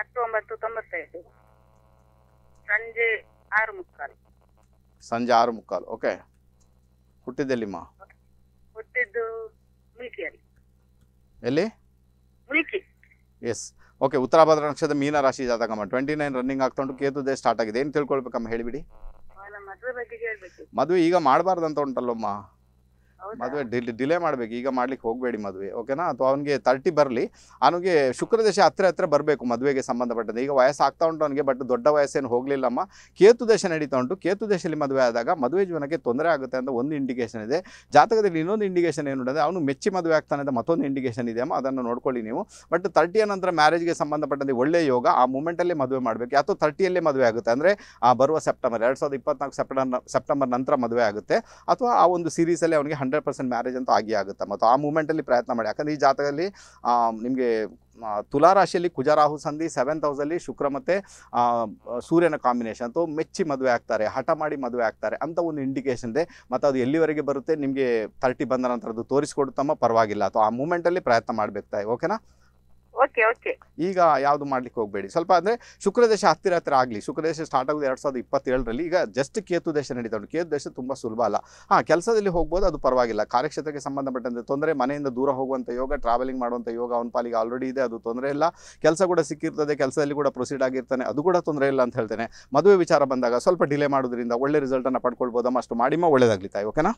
ಹತ್ತು ಒಂಬತ್ತು ತೊಂಬತ್ತೈದು ಸಂಜೆ ಆರು ಮುಕ್ಕಾಲು ಸಂಜೆ ಆರು ಮುಕ್ಕಾಲು ಓಕೆ ಹುಟ್ಟಿದ್ದೆಲ್ಲಿಮ್ಮ ಹುಟ್ಟಿದ್ದು ಮುಲ್ಕಿಯಲ್ಲಿ ಎಲ್ಲಿ ಮುಲ್ಕಿ ಎಸ್ ಓಕೆ ಭದ್ರ ನಕ್ಷತ್ರ ಮೀನ ರಾಶಿ ಜಾತಕಮ್ಮ ಟ್ವೆಂಟಿ ನೈನ್ ರನ್ನಿಂಗ್ ಆಗ್ತೊಂಡು ಕೇತು ದೇ ಸ್ಟಾರ್ಟ್ ಆಗಿದೆ ಏನು ತಿಳ್ಕೊಳ್ಬೇಕಮ್ಮ ಹೇಳಿಬಿಡಿ ಮದುವೆ ಈಗ ಮಾಡಬಾರ್ದಂತ ಉಂಟಲ್ಲಮ್ಮ ಮದುವೆ ಡಿಲೇ ಮಾಡಬೇಕು ಈಗ ಮಾಡ್ಲಿಕ್ಕೆ ಹೋಗಬೇಡಿ ಮದುವೆ ಓಕೆನಾ ಅಥವಾ ಅವನಿಗೆ ತರ್ಟಿ ಬರಲಿ ಅವನಿಗೆ ಶುಕ್ರದಶ ಹತ್ತಿರ ಹತ್ರ ಬರಬೇಕು ಮದುವೆಗೆ ಸಂಬಂಧಪಟ್ಟಂತೆ ಈಗ ವಯಸ್ಸಾಗ್ತಾ ಉಂಟು ಅವನಿಗೆ ಬಟ್ ದೊಡ್ಡ ವಯಸ್ಸೇನು ಹೋಗ್ಲಿಲ್ಲಮ್ಮ ಕೇತು ದಶೆ ನಡೀತಾ ಉಂಟು ಕೇತು ದೇಶದಲ್ಲಿ ಮದುವೆ ಆದಾಗ ಮದುವೆ ಜೀವನಕ್ಕೆ ತೊಂದರೆ ಆಗುತ್ತೆ ಅಂತ ಒಂದು ಇಂಡಿಕೇಶನ್ ಇದೆ ಜಾತಕದಲ್ಲಿ ಇನ್ನೊಂದು ಇಂಡಿಕೇಶನ್ ಏನು ಅಂದರೆ ಅವನು ಮೆಚ್ಚಿ ಮದುವೆ ಆಗ್ತಾನೆ ಅಂತ ಮತ್ತೊಂದು ಇಂಡಿಕೇಶನ್ ಇದೆ ಅಮ್ಮ ಅದನ್ನು ನೋಡ್ಕೊಳ್ಳಿ ನೀವು ಬಟ್ ತರ್ಟಿಯ ನಂತರ ಮ್ಯಾರೇಜ್ಗೆ ಸಂಬಂಧಪಟ್ಟಂತೆ ಒಳ್ಳೆಯ ಯೋಗ ಆ ಮೂಮೆಂಟಲ್ಲೇ ಮದುವೆ ಮಾಡಬೇಕು ಅಥವಾ ತರ್ಟಿಯಲ್ಲೇ ಮದುವೆ ಆಗುತ್ತೆ ಅಂದರೆ ಆ ಬರುವ ಸೆಪ್ಟೆಂಬರ್ ಎರಡು ಸಾವಿರದ ಇಪ್ಪತ್ನಾಲ್ಕು ಸೆಪ್ಟೆಂಬರ್ ಸೆಪ್ಟೆಂಬರ್ ನಂತರ ಮದುವೆ ಆಗುತ್ತೆ ಅಥವಾ ಆ ಒಂದು ಸೀರೀಸಲ್ಲಿ ಅವನಿಗೆ ಹಂಡ್ರೆಡ್ ಪರ್ಸೆಂಟ್ ಮ್ಯಾರೇಜ್ ಅಂತ ಆಗಿ ಆಗುತ್ತೆ ಮತ್ತು ಆ ಮೂಮೆಂಟಲ್ಲಿ ಪ್ರಯತ್ನ ಮಾಡಿ ಯಾಕಂದರೆ ಈ ಜಾತಕದಲ್ಲಿ ನಿಮಗೆ ತುಲಾರಾಶಿಯಲ್ಲಿ ಕುಜರಾಹು ಸಂಧಿ ಸೆವೆನ್ ಹೌಸಲ್ಲಿ ಶುಕ್ರ ಮತ್ತು ಸೂರ್ಯನ ಕಾಂಬಿನೇಷನ್ ಅಂತೂ ಮೆಚ್ಚಿ ಮದುವೆ ಆಗ್ತಾರೆ ಹಠ ಮಾಡಿ ಮದುವೆ ಆಗ್ತಾರೆ ಅಂತ ಒಂದು ಇಂಡಿಕೇಶನ್ ಇದೆ ಮತ್ತು ಅದು ಎಲ್ಲಿವರೆಗೆ ಬರುತ್ತೆ ನಿಮಗೆ ತರ್ಟಿ ಬಂದ ನಂತರ ಅದು ತೋರಿಸ್ಕೊಡುತ್ತಮ್ಮ ಪರವಾಗಿಲ್ಲ ಅಥವಾ ಆ ಮೂಮೆಂಟಲ್ಲಿ ಪ್ರಯತ್ನ ಮಾಡಬೇಕು ಓಕೆನಾ ಈಗ ಯಾವ್ದು ಮಾಡ್ಲಿಕ್ಕೆ ಹೋಗಬೇಡಿ ಸ್ವಲ್ಪ ಅಂದ್ರೆ ಶುಕ್ರದೇಶ ಹತ್ತಿರ ಹತ್ತಿರ ಆಗ್ಲಿ ಶುಕ್ರದೇಶ ಸ್ಟಾರ್ಟ್ ಆಗೋದು ಎರಡ್ ಸಾವಿರದ ಇಪ್ಪತ್ತೇಳರಲ್ಲಿ ಈಗ ಜಸ್ಟ್ ಕೇತು ದೇಶ ನಡೀತಾ ಉಂಟು ಕೇತು ದೇಶ ತುಂಬಾ ಸುಲಭ ಅಲ್ಲ ಹಾ ಕೆಲಸದಲ್ಲಿ ಹೋಗ್ಬೋದು ಅದು ಪರವಾಗಿಲ್ಲ ಕಾರ್ಯಕ್ಷೇತ್ರಕ್ಕೆ ಸಂಬಂಧಪಟ್ಟಂತೆ ತೊಂದರೆ ಮನೆಯಿಂದ ದೂರ ಹೋಗುವಂತ ಯೋಗ ಟ್ರಾವೆಲಿಂಗ್ ಮಾಡುವಂತ ಯೋಗ ಅವನ ಪಾಲಿಗೆ ಆಲ್ರೆಡಿ ಇದೆ ಅದು ತೊಂದರೆ ಇಲ್ಲ ಕೆಲಸ ಕೂಡ ಸಿಕ್ಕಿರ್ತದೆ ಕೆಲಸದಲ್ಲಿ ಕೂಡ ಪ್ರೊಸೀಡ್ ಆಗಿರ್ತಾನೆ ಅದು ಕೂಡ ತೊಂದರೆ ಇಲ್ಲ ಅಂತ ಹೇಳ್ತೇನೆ ಮದುವೆ ವಿಚಾರ ಬಂದಾಗ ಸ್ವಲ್ಪ ಡಿಲೇ ಮಾಡೋದ್ರಿಂದ ಒಳ್ಳೆ ರಿಸಲ್ಟ್ ಅನ್ನ ಪಡ್ಕೊಳ್ಬೋದಮ್ಮ ಅಷ್ಟು ಮಾಡಿಮ್ಮ ತಾಯಿ ಓಕೆನಾ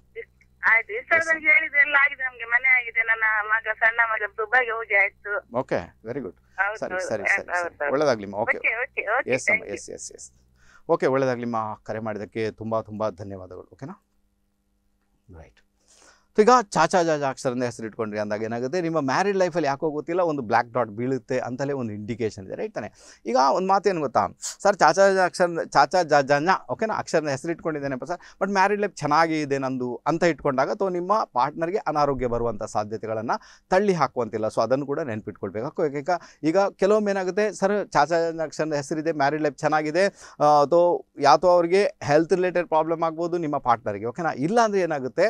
ಆಯ್ತು ಇಷ್ಟು ತನಕ ಹೇಳಿದ್ದು ಎಲ್ಲ ಆಗಿದೆ ನಮ್ಗೆ ಮನೆ ಆಗಿದೆ ನನ್ನ ಮಗ ಸಣ್ಣ ಮಗ ದುಬೈಗೆ ಹೋಗಿ ಆಯ್ತು ಓಕೆ ವೆರಿ ಗುಡ್ ಸರಿ ಸರಿ ಸರಿ ಒಳ್ಳೆದಾಗ್ಲಿ ಓಕೆ ಓಕೆ ಎಸ್ ಅಮ್ಮ ಎಸ್ ಎಸ್ ಎಸ್ ಓಕೆ ಒಳ್ಳೆದಾಗ್ಲಿಮ್ಮ ಕರೆ ಮಾಡಿದ್ದಕ್ಕೆ ತುಂಬ ತುಂಬ ಧನ್ಯವಾದಗಳು ಓಕೆನಾ ರೈಟ್ ಈಗ ಚಾಚಾ ಅಕ್ಷರನ ಹೆಸರು ಇಟ್ಕೊಂಡ್ರಿ ಅಂದಾಗ ಏನಾಗುತ್ತೆ ನಿಮ್ಮ ಮ್ಯಾರಿಡ್ ಲೈಫಲ್ಲಿ ಯಾಕೋ ಗೊತ್ತಿಲ್ಲ ಒಂದು ಬ್ಲ್ಯಾಕ್ ಡಾಟ್ ಬೀಳುತ್ತೆ ಅಂತಲೇ ಒಂದು ಇಂಡಿಕೇಶನ್ ಇದೆ ರೈಟ್ ತಾನೆ ಈಗ ಒಂದು ಮಾತೇನು ಗೊತ್ತಾ ಸರ್ ಚಾಚಾ ಅಕ್ಷರ ಚಾಚಾ ಜನ ಓಕೆನಾ ಹೆಸರು ಹೆಸರಿಟ್ಕೊಂಡಿದ್ದೇನೆಪ್ಪ ಸರ್ ಬಟ್ ಮ್ಯಾರಿಡ್ ಲೈಫ್ ಚೆನ್ನಾಗಿ ಇದೆ ನಂದು ಅಂತ ಇಟ್ಕೊಂಡಾಗ ಅಥವಾ ನಿಮ್ಮ ಪಾರ್ಟ್ನರ್ಗೆ ಅನಾರೋಗ್ಯ ಬರುವಂಥ ಸಾಧ್ಯತೆಗಳನ್ನು ತಳ್ಳಿ ಹಾಕುವಂತಿಲ್ಲ ಸೊ ಅದನ್ನು ಕೂಡ ನೆನ್ಪಿಟ್ಕೊಳ್ಬೇಕು ಈಗ ಈಗ ಕೆಲವೊಮ್ಮೆ ಏನಾಗುತ್ತೆ ಸರ್ ಚಾಚಾ ಅಕ್ಷರದ ಹೆಸರಿದೆ ಮ್ಯಾರಿಡ್ ಲೈಫ್ ಚೆನ್ನಾಗಿದೆ ಅಥವಾ ಯಾತೋ ಅವ್ರಿಗೆ ಹೆಲ್ತ್ ರಿಲೇಟೆಡ್ ಪ್ರಾಬ್ಲಮ್ ಆಗ್ಬೋದು ನಿಮ್ಮ ಪಾರ್ಟ್ನರ್ಗೆ ಓಕೆನಾ ಇಲ್ಲಾಂದರೆ ಏನಾಗುತ್ತೆ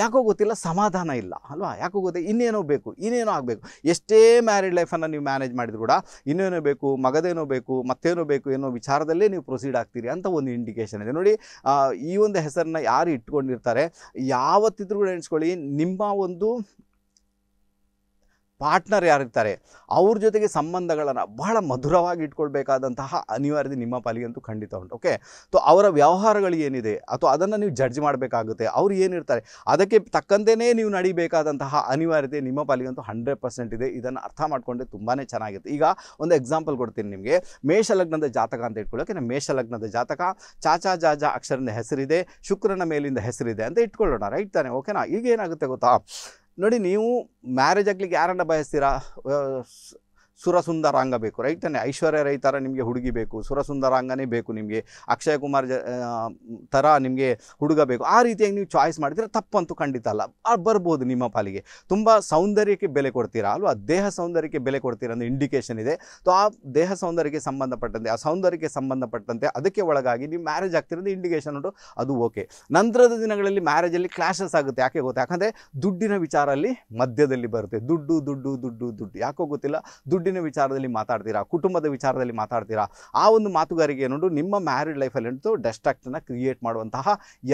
ಯಾಕೋ ಗೊತ್ತಿಲ್ಲ ಸಮಾಧಾನ ಇಲ್ಲ ಅಲ್ವಾ ಯಾಕೋ ಗೊತ್ತಿಲ್ಲ ಇನ್ನೇನೋ ಬೇಕು ಇನ್ನೇನೋ ಆಗಬೇಕು ಎಷ್ಟೇ ಮ್ಯಾರಿಡ್ ಲೈಫನ್ನು ನೀವು ಮ್ಯಾನೇಜ್ ಮಾಡಿದ್ರು ಕೂಡ ಇನ್ನೇನೋ ಬೇಕು ಮಗದೇನೋ ಬೇಕು ಮತ್ತೇನೋ ಬೇಕು ಏನೋ ವಿಚಾರದಲ್ಲೇ ನೀವು ಪ್ರೊಸೀಡ್ ಆಗ್ತೀರಿ ಅಂತ ಒಂದು ಇಂಡಿಕೇಷನ್ ಇದೆ ನೋಡಿ ಈ ಒಂದು ಹೆಸರನ್ನ ಯಾರು ಇಟ್ಕೊಂಡಿರ್ತಾರೆ ಯಾವತ್ತಿದ್ರೂ ಕೂಡ ಎಣಿಸ್ಕೊಳ್ಳಿ ನಿಮ್ಮ ಒಂದು ಪಾರ್ಟ್ನರ್ ಯಾರಿರ್ತಾರೆ ಅವ್ರ ಜೊತೆಗೆ ಸಂಬಂಧಗಳನ್ನು ಬಹಳ ಮಧುರವಾಗಿ ಇಟ್ಕೊಳ್ಬೇಕಾದಂತಹ ಅನಿವಾರ್ಯತೆ ನಿಮ್ಮ ಪಾಲಿಗಂತೂ ಖಂಡಿತ ಉಂಟು ಓಕೆ ಸೊ ಅವರ ವ್ಯವಹಾರಗಳು ಏನಿದೆ ಅಥವಾ ಅದನ್ನು ನೀವು ಜಡ್ಜ್ ಮಾಡಬೇಕಾಗುತ್ತೆ ಅವ್ರು ಏನಿರ್ತಾರೆ ಅದಕ್ಕೆ ತಕ್ಕಂತೆಯೇ ನೀವು ನಡಿಬೇಕಾದಂತಹ ಅನಿವಾರ್ಯತೆ ನಿಮ್ಮ ಪಾಲಿಗಂತೂ ಹಂಡ್ರೆಡ್ ಪರ್ಸೆಂಟ್ ಇದೆ ಇದನ್ನು ಅರ್ಥ ಮಾಡಿಕೊಂಡೆ ತುಂಬಾ ಚೆನ್ನಾಗಿರುತ್ತೆ ಈಗ ಒಂದು ಎಕ್ಸಾಂಪಲ್ ಕೊಡ್ತೀನಿ ನಿಮಗೆ ಮೇಷಲಗ್ನದ ಜಾತಕ ಅಂತ ಇಟ್ಕೊಳ್ಳೋಕೆ ಮೇಷಲಗ್ನದ ಜಾತಕ ಚಾಚಾ ಜಾಜಾ ಅಕ್ಷರದಿಂದ ಹೆಸರಿದೆ ಶುಕ್ರನ ಮೇಲಿಂದ ಹೆಸರಿದೆ ಅಂತ ಇಟ್ಕೊಳ್ಳೋಣ ರೈಟ್ ತಾನೆ ಓಕೆನಾ ಈಗ ಏನಾಗುತ್ತೆ ಗೊತ್ತಾ ನೋಡಿ ನೀವು ಮ್ಯಾರೇಜ್ ಆಗ್ಲಿಕ್ಕೆ ಯಾರನ್ನ ಬಯಸ್ತೀರಾ ಸುರಸುಂದರಾಂಗ ಬೇಕು ರೈತನೇ ಐಶ್ವರ್ಯ ರೈತರ ನಿಮಗೆ ಹುಡುಗಿ ಬೇಕು ಸುರಸುಂದರಾಂಗನೇ ಬೇಕು ನಿಮಗೆ ಅಕ್ಷಯ್ ಕುಮಾರ್ ಜ ಥರ ನಿಮಗೆ ಹುಡುಗ ಬೇಕು ಆ ರೀತಿಯಾಗಿ ನೀವು ಚಾಯ್ಸ್ ಮಾಡಿದರೆ ತಪ್ಪಂತೂ ಖಂಡಿತ ಅಲ್ಲ ಬರ್ಬೋದು ನಿಮ್ಮ ಪಾಲಿಗೆ ತುಂಬ ಸೌಂದರ್ಯಕ್ಕೆ ಬೆಲೆ ಕೊಡ್ತೀರಾ ಅಲ್ವಾ ದೇಹ ಸೌಂದರ್ಯಕ್ಕೆ ಬೆಲೆ ಕೊಡ್ತೀರಾ ಅಂತ ಇಂಡಿಕೇಶನ್ ಇದೆ ಸೊ ಆ ದೇಹ ಸೌಂದರ್ಯಕ್ಕೆ ಸಂಬಂಧಪಟ್ಟಂತೆ ಆ ಸೌಂದರ್ಯಕ್ಕೆ ಸಂಬಂಧಪಟ್ಟಂತೆ ಅದಕ್ಕೆ ಒಳಗಾಗಿ ನೀವು ಮ್ಯಾರೇಜ್ ಆಗ್ತಿರೋದು ಇಂಡಿಕೇಶನ್ ಉಂಟು ಅದು ಓಕೆ ನಂತರದ ದಿನಗಳಲ್ಲಿ ಮ್ಯಾರೇಜಲ್ಲಿ ಕ್ಲಾಶಸ್ ಆಗುತ್ತೆ ಯಾಕೆ ಗೊತ್ತಾ ಯಾಕಂದರೆ ದುಡ್ಡಿನ ಅಲ್ಲಿ ಮಧ್ಯದಲ್ಲಿ ಬರುತ್ತೆ ದುಡ್ಡು ದುಡ್ಡು ದುಡ್ಡು ದುಡ್ಡು ಯಾಕೋ ಗೊತ್ತಿಲ್ಲ ದುಡ್ಡು ದುಡ್ಡಿನ ವಿಚಾರದಲ್ಲಿ ಮಾತಾಡ್ತೀರಾ ಕುಟುಂಬದ ವಿಚಾರದಲ್ಲಿ ಮಾತಾಡ್ತೀರಾ ಆ ಒಂದು ಮಾತುಗಾರಿಕೆ ಏನುಂಟು ನಿಮ್ಮ ಮ್ಯಾರಿಡ್ ಲೈಫಲ್ಲಿ ಉಂಟು ಕ್ರಿಯೇಟ್ ಮಾಡುವಂತಹ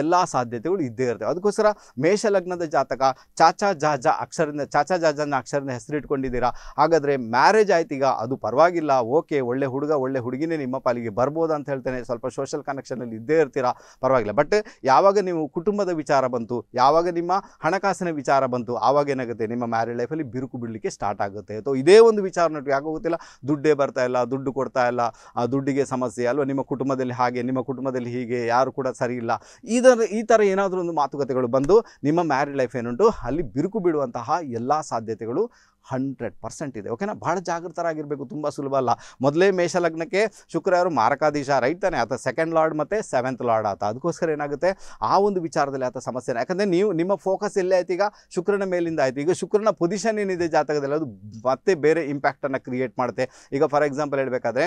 ಎಲ್ಲ ಸಾಧ್ಯತೆಗಳು ಇದ್ದೇ ಇರ್ತವೆ ಅದಕ್ಕೋಸ್ಕರ ಮೇಷಲಗ್ನದ ಜಾತಕ ಚಾಚಾ ಜಾಜ ಅಕ್ಷರದಿಂದ ಚಾಚಾ ಜಾಜನ ಅಕ್ಷರದಿಂದ ಹೆಸರಿಟ್ಕೊಂಡಿದ್ದೀರಾ ಹಾಗಾದರೆ ಮ್ಯಾರೇಜ್ ಆಯ್ತೀಗ ಅದು ಪರವಾಗಿಲ್ಲ ಓಕೆ ಒಳ್ಳೆ ಹುಡುಗ ಒಳ್ಳೆ ಹುಡುಗಿನೇ ನಿಮ್ಮ ಪಾಲಿಗೆ ಬರ್ಬೋದು ಅಂತ ಹೇಳ್ತೇನೆ ಸ್ವಲ್ಪ ಸೋಷಲ್ ಕನೆಕ್ಷನಲ್ಲಿ ಇದ್ದೇ ಇರ್ತೀರಾ ಪರವಾಗಿಲ್ಲ ಬಟ್ ಯಾವಾಗ ನೀವು ಕುಟುಂಬದ ವಿಚಾರ ಬಂತು ಯಾವಾಗ ನಿಮ್ಮ ಹಣಕಾಸಿನ ವಿಚಾರ ಬಂತು ಆವಾಗ ಏನಾಗುತ್ತೆ ನಿಮ್ಮ ಮ್ಯಾರೇಜ್ ಲೈಫಲ್ಲಿ ಬಿರುಕು ಬಿಡಲಿಕ್ಕೆ ಸ್ಟಾರ್ಟ್ ಆಗುತ್ತೆ ಅಥವಾ ಇದೇ ಒಂದು ವಿಚಾರ ಯಾಕೋ ಗೊತ್ತಿಲ್ಲ ದುಡ್ಡೇ ಬರ್ತಾ ಇಲ್ಲ ದುಡ್ಡು ಕೊಡ್ತಾ ಇಲ್ಲ ಆ ದುಡ್ಡಿಗೆ ಸಮಸ್ಯೆ ಅಲ್ವಾ ನಿಮ್ಮ ಕುಟುಂಬದಲ್ಲಿ ಹಾಗೆ ನಿಮ್ಮ ಕುಟುಂಬದಲ್ಲಿ ಹೀಗೆ ಯಾರು ಕೂಡ ಸರಿ ಇಲ್ಲ ಇದರ ಈ ಥರ ಏನಾದರೂ ಒಂದು ಮಾತುಕತೆಗಳು ಬಂದು ನಿಮ್ಮ ಮ್ಯಾರಿಡ್ ಲೈಫ್ ಏನುಂಟು ಅಲ್ಲಿ ಬಿರುಕು ಬಿಡುವಂತಹ ಎಲ್ಲ ಸಾಧ್ಯತೆಗಳು ಹಂಡ್ರೆಡ್ ಪರ್ಸೆಂಟ್ ಇದೆ ಓಕೆನಾ ಭಾಳ ಜಾಗೃತರಾಗಿರಬೇಕು ತುಂಬ ಸುಲಭ ಅಲ್ಲ ಮೊದಲೇ ಮೇಷಲಗ್ನಕ್ಕೆ ಶುಕ್ರವರು ಮಾರಕಾಧೀಶ ರೈಟ್ ತಾನೆ ಆತ ಸೆಕೆಂಡ್ ಲಾರ್ಡ್ ಮತ್ತು ಸೆವೆಂತ್ ಲಾರ್ಡ್ ಆತ ಅದಕ್ಕೋಸ್ಕರ ಏನಾಗುತ್ತೆ ಆ ಒಂದು ವಿಚಾರದಲ್ಲಿ ಆತ ಸಮಸ್ಯೆ ಯಾಕಂದರೆ ನೀವು ನಿಮ್ಮ ಫೋಕಸ್ ಎಲ್ಲೇ ಆಯ್ತು ಈಗ ಶುಕ್ರನ ಮೇಲಿಂದ ಆಯಿತು ಈಗ ಶುಕ್ರನ ಪೊಸಿಷನ್ ಏನಿದೆ ಜಾತಕದಲ್ಲಿ ಅದು ಮತ್ತೆ ಬೇರೆ ಇಂಪ್ಯಾಕ್ಟನ್ನು ಕ್ರಿಯೇಟ್ ಮಾಡುತ್ತೆ ಈಗ ಫಾರ್ ಎಕ್ಸಾಂಪಲ್ ಹೇಳಬೇಕಾದ್ರೆ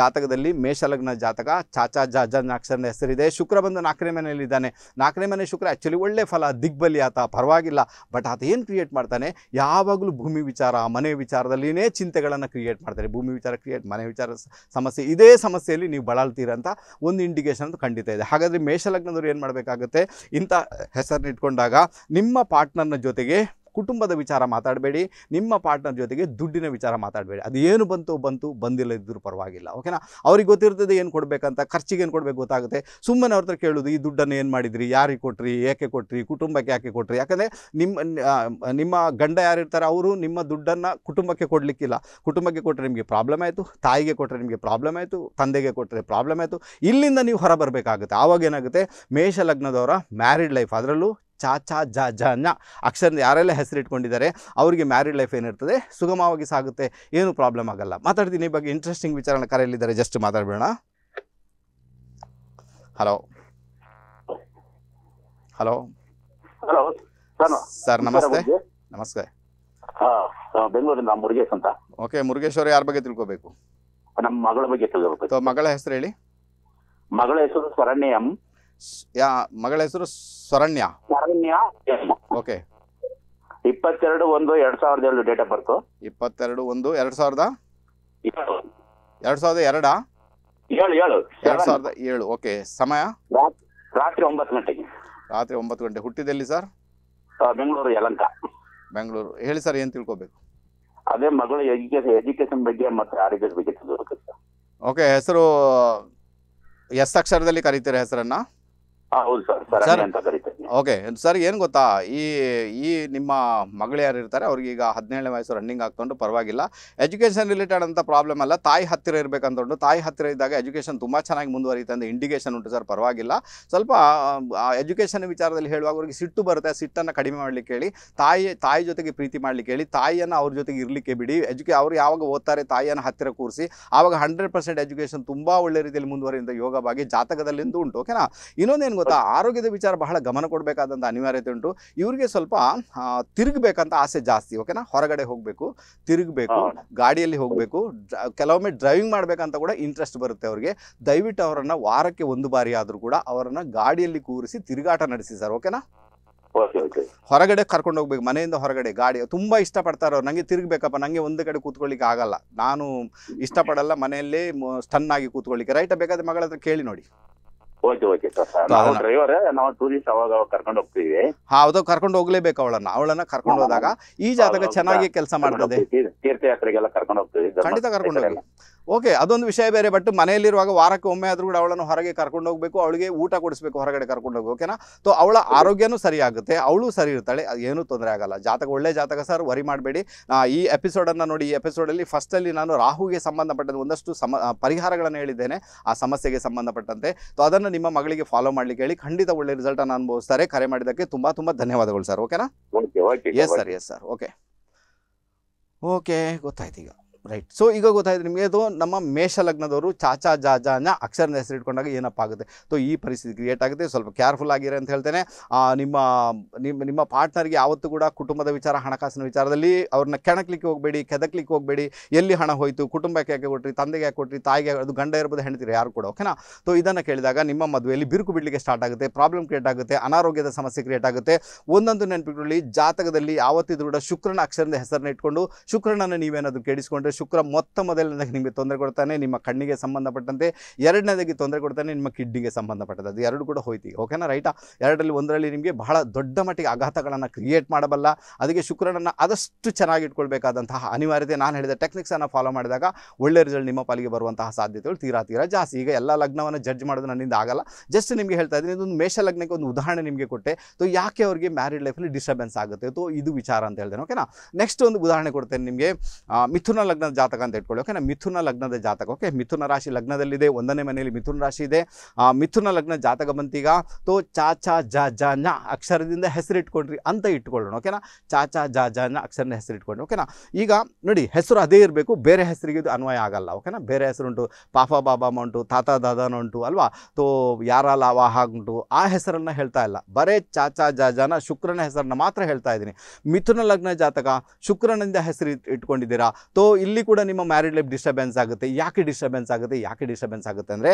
ಜಾತಕದಲ್ಲಿ ಮೇಷಲಗ್ನ ಜಾತಕ ಚಾಚಾ ಜಾಜನಾಕ್ಷರನ ಹೆಸರಿದೆ ಶುಕ್ರ ಬಂದು ನಾಲ್ಕನೇ ಮನೆಯಲ್ಲಿದ್ದಾನೆ ನಾಲ್ಕನೇ ಮನೆ ಶುಕ್ರ ಆ್ಯಕ್ಚುಲಿ ಒಳ್ಳೆ ಫಲ ದಿಗ್ಬಲಿ ಆತ ಪರವಾಗಿಲ್ಲ ಬಟ್ ಆತ ಏನು ಕ್ರಿಯೇಟ್ ಮಾಡ್ತಾನೆ ಯಾವಾಗಲೂ ಭೂಮಿ ವಿಚಾರ ವಿಚಾರ ಮನೆ ವಿಚಾರದಲ್ಲಿನೇ ಚಿಂತೆಗಳನ್ನು ಕ್ರಿಯೇಟ್ ಮಾಡ್ತಾರೆ ಭೂಮಿ ವಿಚಾರ ಕ್ರಿಯೇಟ್ ಮನೆ ವಿಚಾರ ಸಮಸ್ಯೆ ಇದೇ ಸಮಸ್ಯೆಯಲ್ಲಿ ನೀವು ಬಳಲ್ತೀರಂತ ಒಂದು ಇಂಡಿಕೇಶನ್ ಅಂತ ಖಂಡಿತ ಇದೆ ಹಾಗಾದರೆ ಮೇಷಲಗ್ನದವರು ಏನು ಮಾಡಬೇಕಾಗುತ್ತೆ ಇಂಥ ಇಟ್ಕೊಂಡಾಗ ನಿಮ್ಮ ಪಾರ್ಟ್ನರ್ನ ಜೊತೆಗೆ ಕುಟುಂಬದ ವಿಚಾರ ಮಾತಾಡಬೇಡಿ ನಿಮ್ಮ ಪಾರ್ಟ್ನರ್ ಜೊತೆಗೆ ದುಡ್ಡಿನ ವಿಚಾರ ಮಾತಾಡಬೇಡಿ ಅದು ಏನು ಬಂತು ಬಂತು ಬಂದಿಲ್ಲ ಇದ್ದರೂ ಪರವಾಗಿಲ್ಲ ಓಕೆನಾ ಅವ್ರಿಗೆ ಗೊತ್ತಿರ್ತದೆ ಏನು ಕೊಡಬೇಕಂತ ಖರ್ಚಿಗೆ ಏನು ಕೊಡಬೇಕು ಗೊತ್ತಾಗುತ್ತೆ ಸುಮ್ಮನೆ ಅವ್ರ ಹತ್ರ ಕೇಳೋದು ಈ ದುಡ್ಡನ್ನು ಏನು ಮಾಡಿದ್ರಿ ಯಾರಿಗೆ ಕೊಟ್ರಿ ಏಕೆ ಕೊಟ್ರಿ ಕುಟುಂಬಕ್ಕೆ ಯಾಕೆ ಕೊಟ್ರಿ ಯಾಕಂದರೆ ನಿಮ್ಮ ನಿಮ್ಮ ಗಂಡ ಯಾರಿರ್ತಾರೆ ಅವರು ನಿಮ್ಮ ದುಡ್ಡನ್ನು ಕುಟುಂಬಕ್ಕೆ ಕೊಡಲಿಕ್ಕಿಲ್ಲ ಕುಟುಂಬಕ್ಕೆ ಕೊಟ್ಟರೆ ನಿಮಗೆ ಪ್ರಾಬ್ಲಮ್ ಆಯಿತು ತಾಯಿಗೆ ಕೊಟ್ಟರೆ ನಿಮಗೆ ಪ್ರಾಬ್ಲಮ್ ಆಯಿತು ತಂದೆಗೆ ಕೊಟ್ಟರೆ ಪ್ರಾಬ್ಲಮ್ ಆಯಿತು ಇಲ್ಲಿಂದ ನೀವು ಹೊರಬರಬೇಕಾಗುತ್ತೆ ಆವಾಗ ಏನಾಗುತ್ತೆ ಮೇಷ ಲಗ್ನದವರ ಮ್ಯಾರಿಡ್ ಲೈಫ್ ಅದರಲ್ಲೂ ಚಾ ಚಾ ಜ ನಾ ಅಕ್ಷರ ಯಾರೆಲ್ಲ ಹೆಸರಿಟ್ಕೊಂಡಿದ್ದಾರೆ ಅವರಿಗೆ ಮ್ಯಾರಿಡ್ ಲೈಫ್ ಏನಿರ್ತದೆ ಸುಗಮವಾಗಿ ಸಾಗುತ್ತೆ ಏನು ಪ್ರಾಬ್ಲಮ್ ಆಗಲ್ಲ ಮಾತಾಡ್ತೀನಿ ಈ ಬಗ್ಗೆ ಇಂಟ್ರೆಸ್ಟಿಂಗ್ ವಿಚಾರನ ಕರೆಯಲ್ಲಿದ್ದಾರೆ ಜಸ್ಟ್ ಮಾತಾಡಬೇಡ ಹಲೋ ಹಲೋ ಹಲೋ ಸರ್ ನಮಸ್ತೆ ನಮಸ್ತೆ ಬೆಂಗಳೂರಿಂದ ಮುರುಗೇಶ್ ಅಂತ ಓಕೆ ಮುರುಗೇಶ್ ಅವರು ಯಾರ ಬಗ್ಗೆ ತಿಳ್ಕೋಬೇಕು ನಮ್ಮ ಮಗಳ ಬಗ್ಗೆ ತಿಳ್ಕೋಬೇಕು ಮಗಳ ಹೆಸರು ಹೇಳಿ ಮಗಳ ಹೆಸರು ಸ್ವರಣ್ಯಂ ಯಾ ಮಗಳ ಹೆಸರು ಸ್ವರಣ್ಯ ಓಕೆ ಇಪ್ಪತ್ತೆರಡು ಒಂದು ಎರಡ್ ಸಾವಿರದ ಎರಡು ಡೇಟ್ ಆಫ್ ಬರ್ತು ಇಪ್ಪತ್ತೆರಡು ಒಂದು ಎರಡ್ ಸಾವಿರದ ಎರಡ್ ಸಾವಿರದ ಎರಡಾ ಏಳು ಏಳು ಎರಡು ಸಾವಿರದ ಏಳು ಓಕೆ ಸಮಯ ರಾತ್ರಿ ಒಂಬತ್ತು ಗಂಟೆಗೆ ರಾತ್ರಿ ಒಂಬತ್ತು ಗಂಟೆ ಹುಟ್ಟಿದಲ್ಲಿ ಸರ್ ಬೆಂಗಳೂರು ಯಲಂಕ ಬೆಂಗಳೂರು ಹೇಳಿ ಸರ್ ಏನ್ ತಿಳ್ಕೋಬೇಕು ಅದೇ ಮಗಳು ಎಜುಕೇಶನ್ ಎಜುಕೇಶನ್ ಬಗ್ಗೆ ಮತ್ತೆ ಆರೋಗ್ಯದ ಬಗ್ಗೆ ಓಕೆ ಹೆಸರು ಎಸ್ ಅಕ್ಷರದಲ್ಲಿ ಕರೀತೀರಾ ಹೆಸರನ್ನ ಸರ್ ಓಕೆ ಸರ್ ಏನು ಗೊತ್ತಾ ಈ ಈ ನಿಮ್ಮ ಮಗಳು ಯಾರು ಇರ್ತಾರೆ ಅವ್ರಿಗೆ ಈಗ ಹದಿನೇಳನೇ ವಯಸ್ಸು ರನ್ನಿಂಗ್ ಆಗ್ಕೊಂಡು ಪರವಾಗಿಲ್ಲ ಎಜುಕೇಶನ್ ರಿಲೇಟೆಡ್ ಅಂತ ಪ್ರಾಬ್ಲಮ್ ಅಲ್ಲ ತಾಯಿ ಹತ್ತಿರ ಇರಬೇಕಂತ ತಾಯಿ ಹತ್ತಿರ ಇದ್ದಾಗ ಎಜುಕೇಶನ್ ತುಂಬಾ ಚೆನ್ನಾಗಿ ಮುಂದುವರಿಯುತ್ತೆ ಅಂತ ಇಂಡಿಕೇಷನ್ ಉಂಟು ಸರ್ ಪರವಾಗಿಲ್ಲ ಸ್ವಲ್ಪ ಎಜುಕೇಶನ್ ವಿಚಾರದಲ್ಲಿ ಹೇಳುವಾಗ ಅವ್ರಿಗೆ ಸಿಟ್ಟು ಬರುತ್ತೆ ಆ ಸಿಟ್ಟನ್ನು ಕಡಿಮೆ ಮಾಡ್ಲಿಕ್ಕೆ ಹೇಳಿ ತಾಯಿ ತಾಯಿ ಜೊತೆಗೆ ಪ್ರೀತಿ ಮಾಡ್ಲಿಕ್ಕೆ ಹೇಳಿ ತಾಯಿಯನ್ನು ಅವ್ರ ಜೊತೆಗೆ ಇರಲಿಕ್ಕೆ ಬಿಡಿ ಎಜುಕೇ ಅವ್ರು ಯಾವಾಗ ಓದ್ತಾರೆ ತಾಯಿಯನ್ನು ಹತ್ತಿರ ಕೂರಿಸಿ ಆವಾಗ ಹಂಡ್ರೆಡ್ ಪರ್ಸೆಂಟ್ ಎಜುಕೇಷನ್ ತುಂಬ ಒಳ್ಳೆ ರೀತಿಯಲ್ಲಿ ಮುಂದುವರಿಯುವಂಥ ಯೋಗವಾಗಿ ಜಾತಕದಲ್ಲಿಂದು ಉಂಟು ಓಕೆನಾ ಇನ್ನೊಂದೇನು ಗೊತ್ತಾ ಆರೋಗ್ಯದ ವಿಚಾರ ಬಹಳ ಗಮನ ಕೊಡಬೇಕಾದಂಥ ಅನಿವಾರ್ಯತೆ ಉಂಟು ಇವರಿಗೆ ಸ್ವಲ್ಪ ತಿರುಗಬೇಕಂತ ಆಸೆ ಜಾಸ್ತಿ ಓಕೆನಾ ಹೊರಗಡೆ ಹೋಗಬೇಕು ತಿರುಗಬೇಕು ಗಾಡಿಯಲ್ಲಿ ಹೋಗಬೇಕು ಕೆಲವೊಮ್ಮೆ ಡ್ರೈವಿಂಗ್ ಮಾಡಬೇಕಂತ ಕೂಡ ಇಂಟ್ರೆಸ್ಟ್ ಬರುತ್ತೆ ಅವರಿಗೆ ದಯವಿಟ್ಟು ಅವರನ್ನು ವಾರಕ್ಕೆ ಒಂದು ಬಾರಿ ಆದರೂ ಕೂಡ ಅವರನ್ನು ಗಾಡಿಯಲ್ಲಿ ಕೂರಿಸಿ ತಿರುಗಾಟ ನಡೆಸಿ ಸರ್ ಓಕೆನಾ ಹೊರಗಡೆ ಕರ್ಕೊಂಡು ಹೋಗ್ಬೇಕು ಮನೆಯಿಂದ ಹೊರಗಡೆ ಗಾಡಿ ತುಂಬಾ ಇಷ್ಟಪಡ್ತಾರೆ ಅವ್ರು ನಂಗೆ ತಿರುಗಬೇಕಪ್ಪ ನಂಗೆ ಒಂದು ಕಡೆ ಕೂತ್ಕೊಳ್ಳಿಕ್ ಆಗಲ್ಲ ನಾನು ಇಷ್ಟಪಡಲ್ಲ ಮನೆಯಲ್ಲೇ ಸ್ಟನ್ ಆಗಿ ಕೂತ್ಕೊಳ್ಳಿಕ್ಕೆ ರೈಟ್ ಬೇಕಾದ್ರೆ ಮಗಳ ಕೇಳಿ ನೋಡಿ ಓಕೆ ಟೂರಿಸ್ಟ್ ಅವಾಗ ಕರ್ಕೊಂಡು ಹೋಗ್ತೀವಿ ಹೌದು ಕರ್ಕೊಂಡು ಹೋಗ್ಲೇಬೇಕು ಅವಳನ್ನ ಅವಳನ್ನ ಕರ್ಕೊಂಡು ಹೋದಾಗ ಈ ಜಾತಕ ಚೆನ್ನಾಗಿ ಕೆಲಸ ಮಾಡ್ತದೆ ತೀರ್ಥಯಾತ್ರೆಗೆಲ್ಲ ಕರ್ಕೊಂಡು ಹೋಗ್ತೀವಿ ಖಂಡಿತ ಕರ್ಕೊಂಡು ಹೋಗಿ ಓಕೆ ಅದೊಂದು ವಿಷಯ ಬೇರೆ ಬಟ್ ಮನೆಯಲ್ಲಿರುವಾಗ ವಾರಕ್ಕೆ ಒಮ್ಮೆ ಆದರೂ ಕೂಡ ಅವಳನ್ನು ಹೊರಗೆ ಕರ್ಕೊಂಡು ಹೋಗಬೇಕು ಅವಳಿಗೆ ಊಟ ಕೊಡಿಸ್ಬೇಕು ಹೊರಗಡೆ ಕರ್ಕೊಂಡು ಹೋಗಿ ಓಕೆನಾ ಸೊ ಅವಳ ಆರೋಗ್ಯನೂ ಸರಿಯಾಗುತ್ತೆ ಅವಳು ಸರಿ ಇರ್ತಾಳೆ ಏನೂ ತೊಂದರೆ ಆಗಲ್ಲ ಜಾತಕ ಒಳ್ಳೆ ಜಾತಕ ಸರ್ ವರಿ ಮಾಡಬೇಡಿ ಈ ಎಪಿಸೋಡನ್ನು ನೋಡಿ ಈ ಎಪಿಸೋಡಲ್ಲಿ ಫಸ್ಟಲ್ಲಿ ನಾನು ರಾಹುಗೆ ಸಂಬಂಧಪಟ್ಟಂತೆ ಒಂದಷ್ಟು ಸಮ ಪರಿಹಾರಗಳನ್ನು ಹೇಳಿದ್ದೇನೆ ಆ ಸಮಸ್ಯೆಗೆ ಸಂಬಂಧಪಟ್ಟಂತೆ ಸೊ ಅದನ್ನು ನಿಮ್ಮ ಮಗಳಿಗೆ ಫಾಲೋ ಮಾಡಲಿಕ್ಕೆ ಹೇಳಿ ಖಂಡಿತ ಒಳ್ಳೆ ರಿಸಲ್ಟ್ ಅನ್ನು ಅನುಭವಿಸ್ತಾರೆ ಕರೆ ಮಾಡಿದ್ದಕ್ಕೆ ತುಂಬ ತುಂಬ ಧನ್ಯವಾದಗಳು ಸರ್ ಓಕೆನಾ yes sir yes sir okay okay ಗೊತ್ತಾಯ್ತು ಈಗ ರೈಟ್ ಸೊ ಈಗ ಗೊತ್ತಾಯಿತು ನಿಮಗೆ ಅದು ನಮ್ಮ ಮೇಷ ಲಗ್ನದವರು ಚಾಚಾ ಜಾಜಾನ ಅಕ್ಷರದ ಹೆಸರು ಇಟ್ಕೊಂಡಾಗ ಏನಪ್ಪ ಆಗುತ್ತೆ ಸೊ ಈ ಪರಿಸ್ಥಿತಿ ಕ್ರಿಯೇಟ್ ಆಗುತ್ತೆ ಸ್ವಲ್ಪ ಕೇರ್ಫುಲ್ ಆಗಿರಿ ಅಂತ ಹೇಳ್ತೇನೆ ನಿಮ್ಮ ನಿಮ್ಮ ನಿಮ್ಮ ಪಾರ್ಟ್ನರ್ಗೆ ಯಾವತ್ತೂ ಕೂಡ ಕುಟುಂಬದ ವಿಚಾರ ಹಣಕಾಸಿನ ವಿಚಾರದಲ್ಲಿ ಅವ್ರನ್ನ ಕೆಣಕ್ಲಿಕ್ಕೆ ಹೋಗಬೇಡಿ ಕೆದಕ್ಲಿಕ್ಕೆ ಹೋಗಬೇಡಿ ಎಲ್ಲಿ ಹಣ ಹೋಯಿತು ಕುಟುಂಬಕ್ಕೆ ಯಾಕೆ ಕೊಟ್ಟ್ರಿ ತಂದೆಗೆ ಯಾಕೆ ಕೊಟ್ಟ್ರಿ ತಾಯಿಗೆ ಅದು ಗಂಡ ಇರ್ಬೋದು ಹೆಣ್ತೀರಿ ಯಾರು ಕೂಡ ಓಕೆನಾ ಸೊ ಇದನ್ನು ಕೇಳಿದಾಗ ನಿಮ್ಮ ಮದುವೆಯಲ್ಲಿ ಬಿರುಕು ಬಿಡಲಿಕ್ಕೆ ಸ್ಟಾರ್ಟ್ ಆಗುತ್ತೆ ಪ್ರಾಬ್ಲಮ್ ಕ್ರಿಯೇಟ್ ಆಗುತ್ತೆ ಅನಾರೋಗ್ಯದ ಸಮಸ್ಯೆ ಕ್ರಿಯೇಟ್ ಆಗುತ್ತೆ ಒಂದೊಂದು ನೆನಪಿಟ್ಟುಕೊಳ್ಳಿ ಜಾತಕದಲ್ಲಿ ಯಾವತ್ತಿದ್ರೂ ಕೂಡ ಶುಕ್ರನ ಅಕ್ಷರದ ಹೆಸರನ್ನ ಇಟ್ಕೊಂಡು ಶುಕ್ರನನ್ನು ನೀವೇನಾದರೂ ಕೇಳಿಸ್ಕೊಂಡ್ರೆ ಶುಕ್ರ ಮೊತ್ತ ಮೊದಲನೇದಾಗಿ ನಿಮಗೆ ತೊಂದರೆ ಕೊಡ್ತಾನೆ ನಿಮ್ಮ ಕಣ್ಣಿಗೆ ಸಂಬಂಧಪಟ್ಟಂತೆ ಎರಡನೇದಾಗಿ ತೊಂದರೆ ಕೊಡ್ತಾನೆ ನಿಮ್ಮ ಕಿಡ್ನಿಗೆ ಸಂಬಂಧಪಟ್ಟದ್ದು ಅದು ಎರಡು ಕೂಡ ಹೋಯ್ತಿ ಓಕೆನಾ ರೈಟಾ ಎರಡರಲ್ಲಿ ಒಂದರಲ್ಲಿ ನಿಮಗೆ ಬಹಳ ದೊಡ್ಡ ಮಟ್ಟಿಗೆ ಆಘಾತಗಳನ್ನು ಕ್ರಿಯೇಟ್ ಮಾಡಬಲ್ಲ ಅದಕ್ಕೆ ಶುಕ್ರನನ್ನು ಆದಷ್ಟು ಚೆನ್ನಾಗಿ ಇಟ್ಕೊಳ್ಬೇಕಾದಂತಹ ಅನಿವಾರ್ಯತೆ ನಾನು ಹೇಳಿದ ಟೆಕ್ನಿಕ್ಸನ್ನು ಫಾಲೋ ಮಾಡಿದಾಗ ಒಳ್ಳೆ ರಿಸಲ್ಟ್ ನಿಮ್ಮ ಪಾಲಿಗೆ ಬರುವಂತಹ ಸಾಧ್ಯತೆಗಳು ತೀರಾ ತೀರಾ ಜಾಸ್ತಿ ಈಗ ಎಲ್ಲ ಲಗ್ನವನ್ನು ಜಡ್ಜ್ ಮಾಡೋದು ನನ್ನಿಂದ ಆಗಲ್ಲ ಜಸ್ಟ್ ನಿಮಗೆ ಹೇಳ್ತಾ ಇದ್ದೀನಿ ಇದೊಂದು ಮೇಷ ಲಗ್ನಕ್ಕೆ ಒಂದು ಉದಾಹರಣೆ ನಿಮಗೆ ಕೊಟ್ಟೆ ಸೊ ಯಾಕೆ ಅವರಿಗೆ ಮ್ಯಾರಿಡ್ ಲೈಫಲ್ಲಿ ಡಿಸ್ಟರ್ಬೆನ್ಸ್ ಆಗುತ್ತೆ ಸೊ ಇದು ವಿಚಾರ ಅಂತ ಹೇಳ್ತೇನೆ ಓಕೆನಾ ನೆಕ್ಸ್ಟ್ ಒಂದು ಉದಾಹರಣೆ ಕೊಡ್ತೇನೆ ನಿಮಗೆ ಮಿಥುನ ಲಗ್ನ ಲಗ್ನದ ಜಾತಕ ಅಂತ ಇಟ್ಕೊಳ್ಳಿ ಓಕೆ ಮಿಥುನ ಲಗ್ನದ ಜಾತಕ ಓಕೆ ಮಿಥುನ ರಾಶಿ ಲಗ್ನದಲ್ಲಿದೆ ಒಂದನೇ ಮನೆಯಲ್ಲಿ ಮಿಥುನ ರಾಶಿ ಇದೆ ಮಿಥುನ ಲಗ್ನ ಜಾತಕ ಬಂತೀಗ ತೋ ಚಾ ಚಾ ಜ ಜ ನ ಅಕ್ಷರದಿಂದ ಹೆಸರಿಟ್ಕೊಂಡ್ರಿ ಅಂತ ಇಟ್ಕೊಳ್ಳೋಣ ಓಕೆನಾ ಚಾಚಾ ಚಾ ಜ ಜ ನ ಅಕ್ಷರನ ಹೆಸರಿಟ್ಕೊಂಡು ಓಕೆನಾ ಈಗ ನೋಡಿ ಹೆಸರು ಅದೇ ಇರಬೇಕು ಬೇರೆ ಹೆಸರಿಗೆ ಇದು ಅನ್ವಯ ಆಗಲ್ಲ ಓಕೆನಾ ಬೇರೆ ಹೆಸರು ಉಂಟು ಪಾಪ ಬಾಬಾಮ ಉಂಟು ತಾತ ದಾದಾನ ಉಂಟು ಅಲ್ವಾ ತೋ ಯಾರ ಲಾವಾಹ ಉಂಟು ಆ ಹೆಸರನ್ನು ಹೇಳ್ತಾ ಇಲ್ಲ ಬರೇ ಚಾಚಾ ಜಾಜಾನ ಶುಕ್ರನ ಹೆಸರನ್ನ ಮಾತ್ರ ಹೇಳ್ತಾ ಇದ್ದೀನಿ ಮಿಥುನ ಲಗ್ನ ಜಾತಕ ಶುಕ್ರನಿಂದ ಹೆಸರು ಇಟ್ಕೊಂಡಿದ್ದೀರಾ ತೋ ಇಲ್ಲಿ ಇಲ್ಲಿ ಕೂಡ ನಿಮ್ಮ ಮ್ಯಾರಿಡ್ ಲೈಫ್ ಡಿಸ್ಟರ್ಬೆನ್ಸ್ ಆಗುತ್ತೆ ಯಾಕೆ ಡಿಸ್ಟರ್ಬೆನ್ಸ್ ಆಗುತ್ತೆ ಯಾಕೆ ಡಿಸ್ಟರ್ಬೆನ್ಸ್ ಆಗುತ್ತೆ ಅಂದರೆ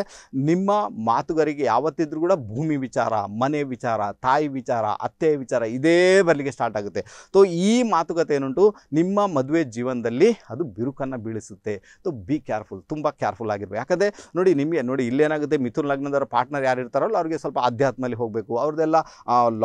ನಿಮ್ಮ ಮಾತುಗಾರಿಗೆ ಯಾವತ್ತಿದ್ರೂ ಕೂಡ ಭೂಮಿ ವಿಚಾರ ಮನೆ ವಿಚಾರ ತಾಯಿ ವಿಚಾರ ಅತ್ತೆ ವಿಚಾರ ಇದೇ ಬರಲಿಕ್ಕೆ ಸ್ಟಾರ್ಟ್ ಆಗುತ್ತೆ ಸೊ ಈ ಮಾತುಕತೆ ಏನುಂಟು ನಿಮ್ಮ ಮದುವೆ ಜೀವನದಲ್ಲಿ ಅದು ಬಿರುಕನ್ನು ಬೀಳಿಸುತ್ತೆ ಸೊ ಬಿ ಕೇರ್ಫುಲ್ ತುಂಬ ಕೇರ್ಫುಲ್ ಆಗಿರ್ಬೇಕು ಯಾಕಂದರೆ ನೋಡಿ ನಿಮಗೆ ನೋಡಿ ಇಲ್ಲೇನಾಗುತ್ತೆ ಮಿಥುನ್ ಲಗ್ನದವರ ಪಾರ್ಟ್ನರ್ ಯಾರು ಇರ್ತಾರಲ್ಲ ಅವ್ರಿಗೆ ಸ್ವಲ್ಪ ಅಧ್ಯಾತ್ಮಲ್ಲಿ ಹೋಗಬೇಕು ಅವ್ರದ್ದೆಲ್ಲ